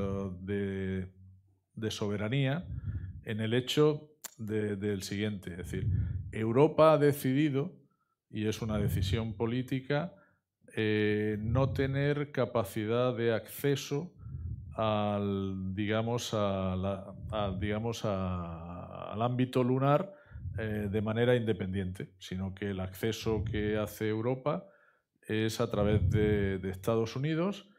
de, soberanía en el hecho del siguiente. Es decir, Europa ha decidido, y es una decisión política, eh, no tener capacidad de acceso al, digamos, digamos al ámbito lunar eh, de manera independiente, sino que el acceso que hace Europa es a través de Estados Unidos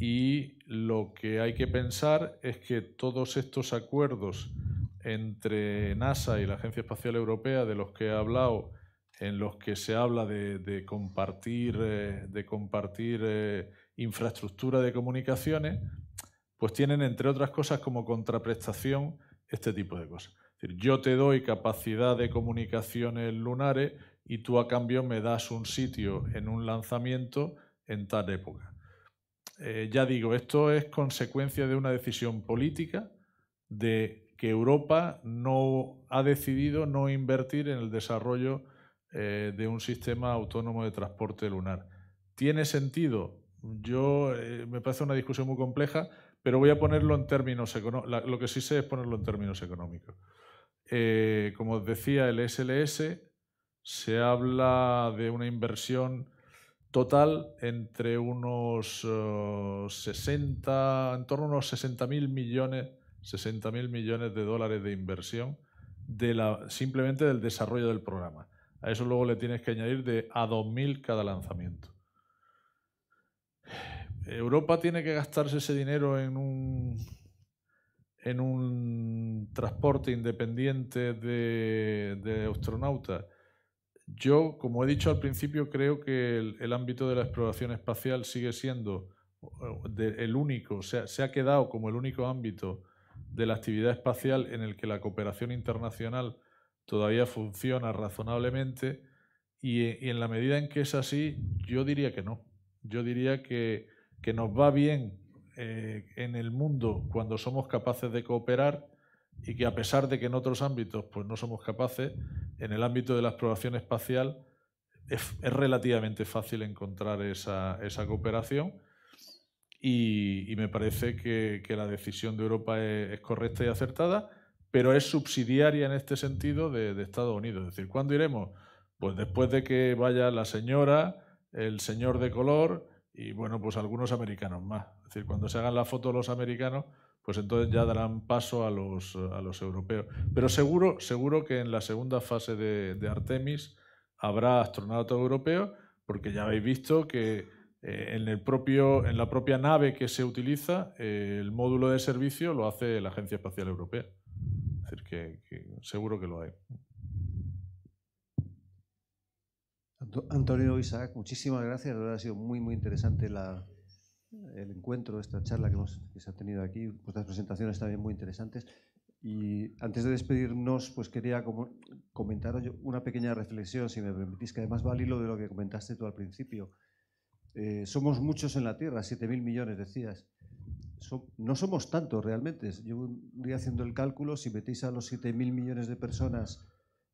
y lo que hay que pensar es que todos estos acuerdos entre NASA y la Agencia Espacial Europea de los que he hablado, en los que se habla de, compartir, eh, eh, infraestructura de comunicaciones, pues tienen, entre otras cosas, como contraprestación este tipo de cosas. decir, yo te doy capacidad de comunicaciones lunares y tú a cambio me das un sitio en un lanzamiento en tal época. Eh, ya digo, esto es consecuencia de una decisión política de que Europa no ha decidido no invertir en el desarrollo eh, de un sistema autónomo de transporte lunar. ¿Tiene sentido? Yo eh, me parece una discusión muy compleja, pero voy a ponerlo en términos económicos. Lo que sí sé es ponerlo en términos económicos. Eh, como decía, el SLS se habla de una inversión total entre unos 60, en torno a unos 60.000 millones, millones de dólares de inversión de la, simplemente del desarrollo del programa. A eso luego le tienes que añadir de a 2.000 cada lanzamiento. Europa tiene que gastarse ese dinero en un, en un transporte independiente de, de astronautas. Yo, como he dicho al principio, creo que el, ámbito de la exploración espacial sigue siendo el único, se, ha quedado como el único ámbito de la actividad espacial en el que la cooperación internacional todavía funciona razonablemente eh, y, en la medida en que es así, yo diría que no. Yo diría que, que nos va bien eh, en el mundo cuando somos capaces de cooperar y que a pesar de que en otros ámbitos pues no somos capaces, en el ámbito de la exploración espacial es, relativamente fácil encontrar esa, cooperación y, me parece que, la decisión de Europa es correcta y acertada pero es subsidiaria en este sentido de, Estados Unidos. Es decir, ¿cuándo iremos? Pues después de que vaya la señora, el señor de color y, bueno, pues algunos americanos más. Es decir, cuando se hagan la foto los americanos, pues entonces ya darán paso a los, a los europeos. Pero seguro, seguro que en la segunda fase de, Artemis habrá astronautas europeos, porque ya habéis visto que eh, en, el propio, en la propia nave que se utiliza, eh, el módulo de servicio lo hace la Agencia Espacial Europea que, seguro que lo hay. Antonio Isaac, muchísimas gracias. ha sido muy, muy interesante el encuentro, esta charla que, hemos, que se ha tenido aquí. Vuestras presentaciones también muy interesantes. Y antes de despedirnos, pues quería comentar una pequeña reflexión, si me permitís, que además va al hilo de lo que comentaste tú al principio. Eh, somos muchos en la Tierra, 7.000 millones, decías no somos tantos realmente. yo un haciendo el cálculo, si metéis a los 7.000 millones de personas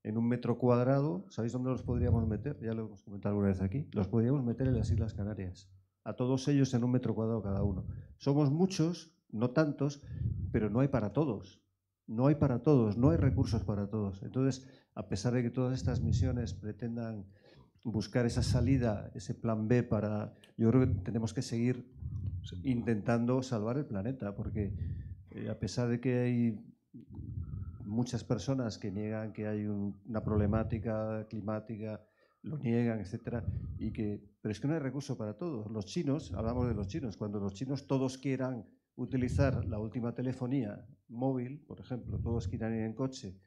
en un metro cuadrado, ¿sabéis dónde los podríamos meter? Ya lo hemos comentado alguna vez aquí. Los podríamos meter en las Islas Canarias, a todos ellos en un metro cuadrado cada uno. Somos muchos, no tantos, pero no hay para todos. No hay para todos, no hay recursos para todos. Entonces, a pesar de que todas estas misiones pretendan buscar esa salida, ese plan B para... Yo creo que tenemos que seguir intentando salvar el planeta, porque eh, a pesar de que hay muchas personas que niegan que hay una problemática climática, lo niegan, etc., y que, pero es que no hay recurso para todos. Los chinos, hablamos de los chinos, cuando los chinos todos quieran utilizar la última telefonía móvil, por ejemplo, todos quieran ir en coche,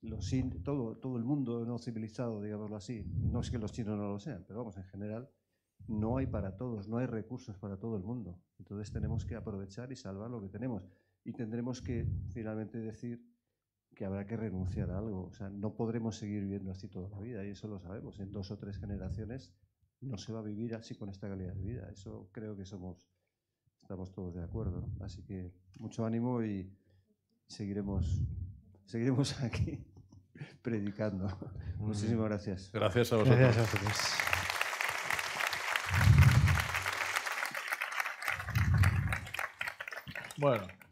los, todo, todo el mundo no civilizado, digámoslo así, no es que los chinos no lo sean, pero vamos, en general, no hay para todos, no hay recursos para todo el mundo. Entonces tenemos que aprovechar y salvar lo que tenemos. Y tendremos que finalmente decir que habrá que renunciar a algo. O sea, no podremos seguir viviendo así toda la vida, y eso lo sabemos. En dos o tres generaciones no se va a vivir así con esta calidad de vida. Eso creo que somos, estamos todos de acuerdo. Así que mucho ánimo y seguiremos, seguiremos *laughs* aquí predicando. Muchísimas gracias. Gracias a Gracias a vosotros. Bueno.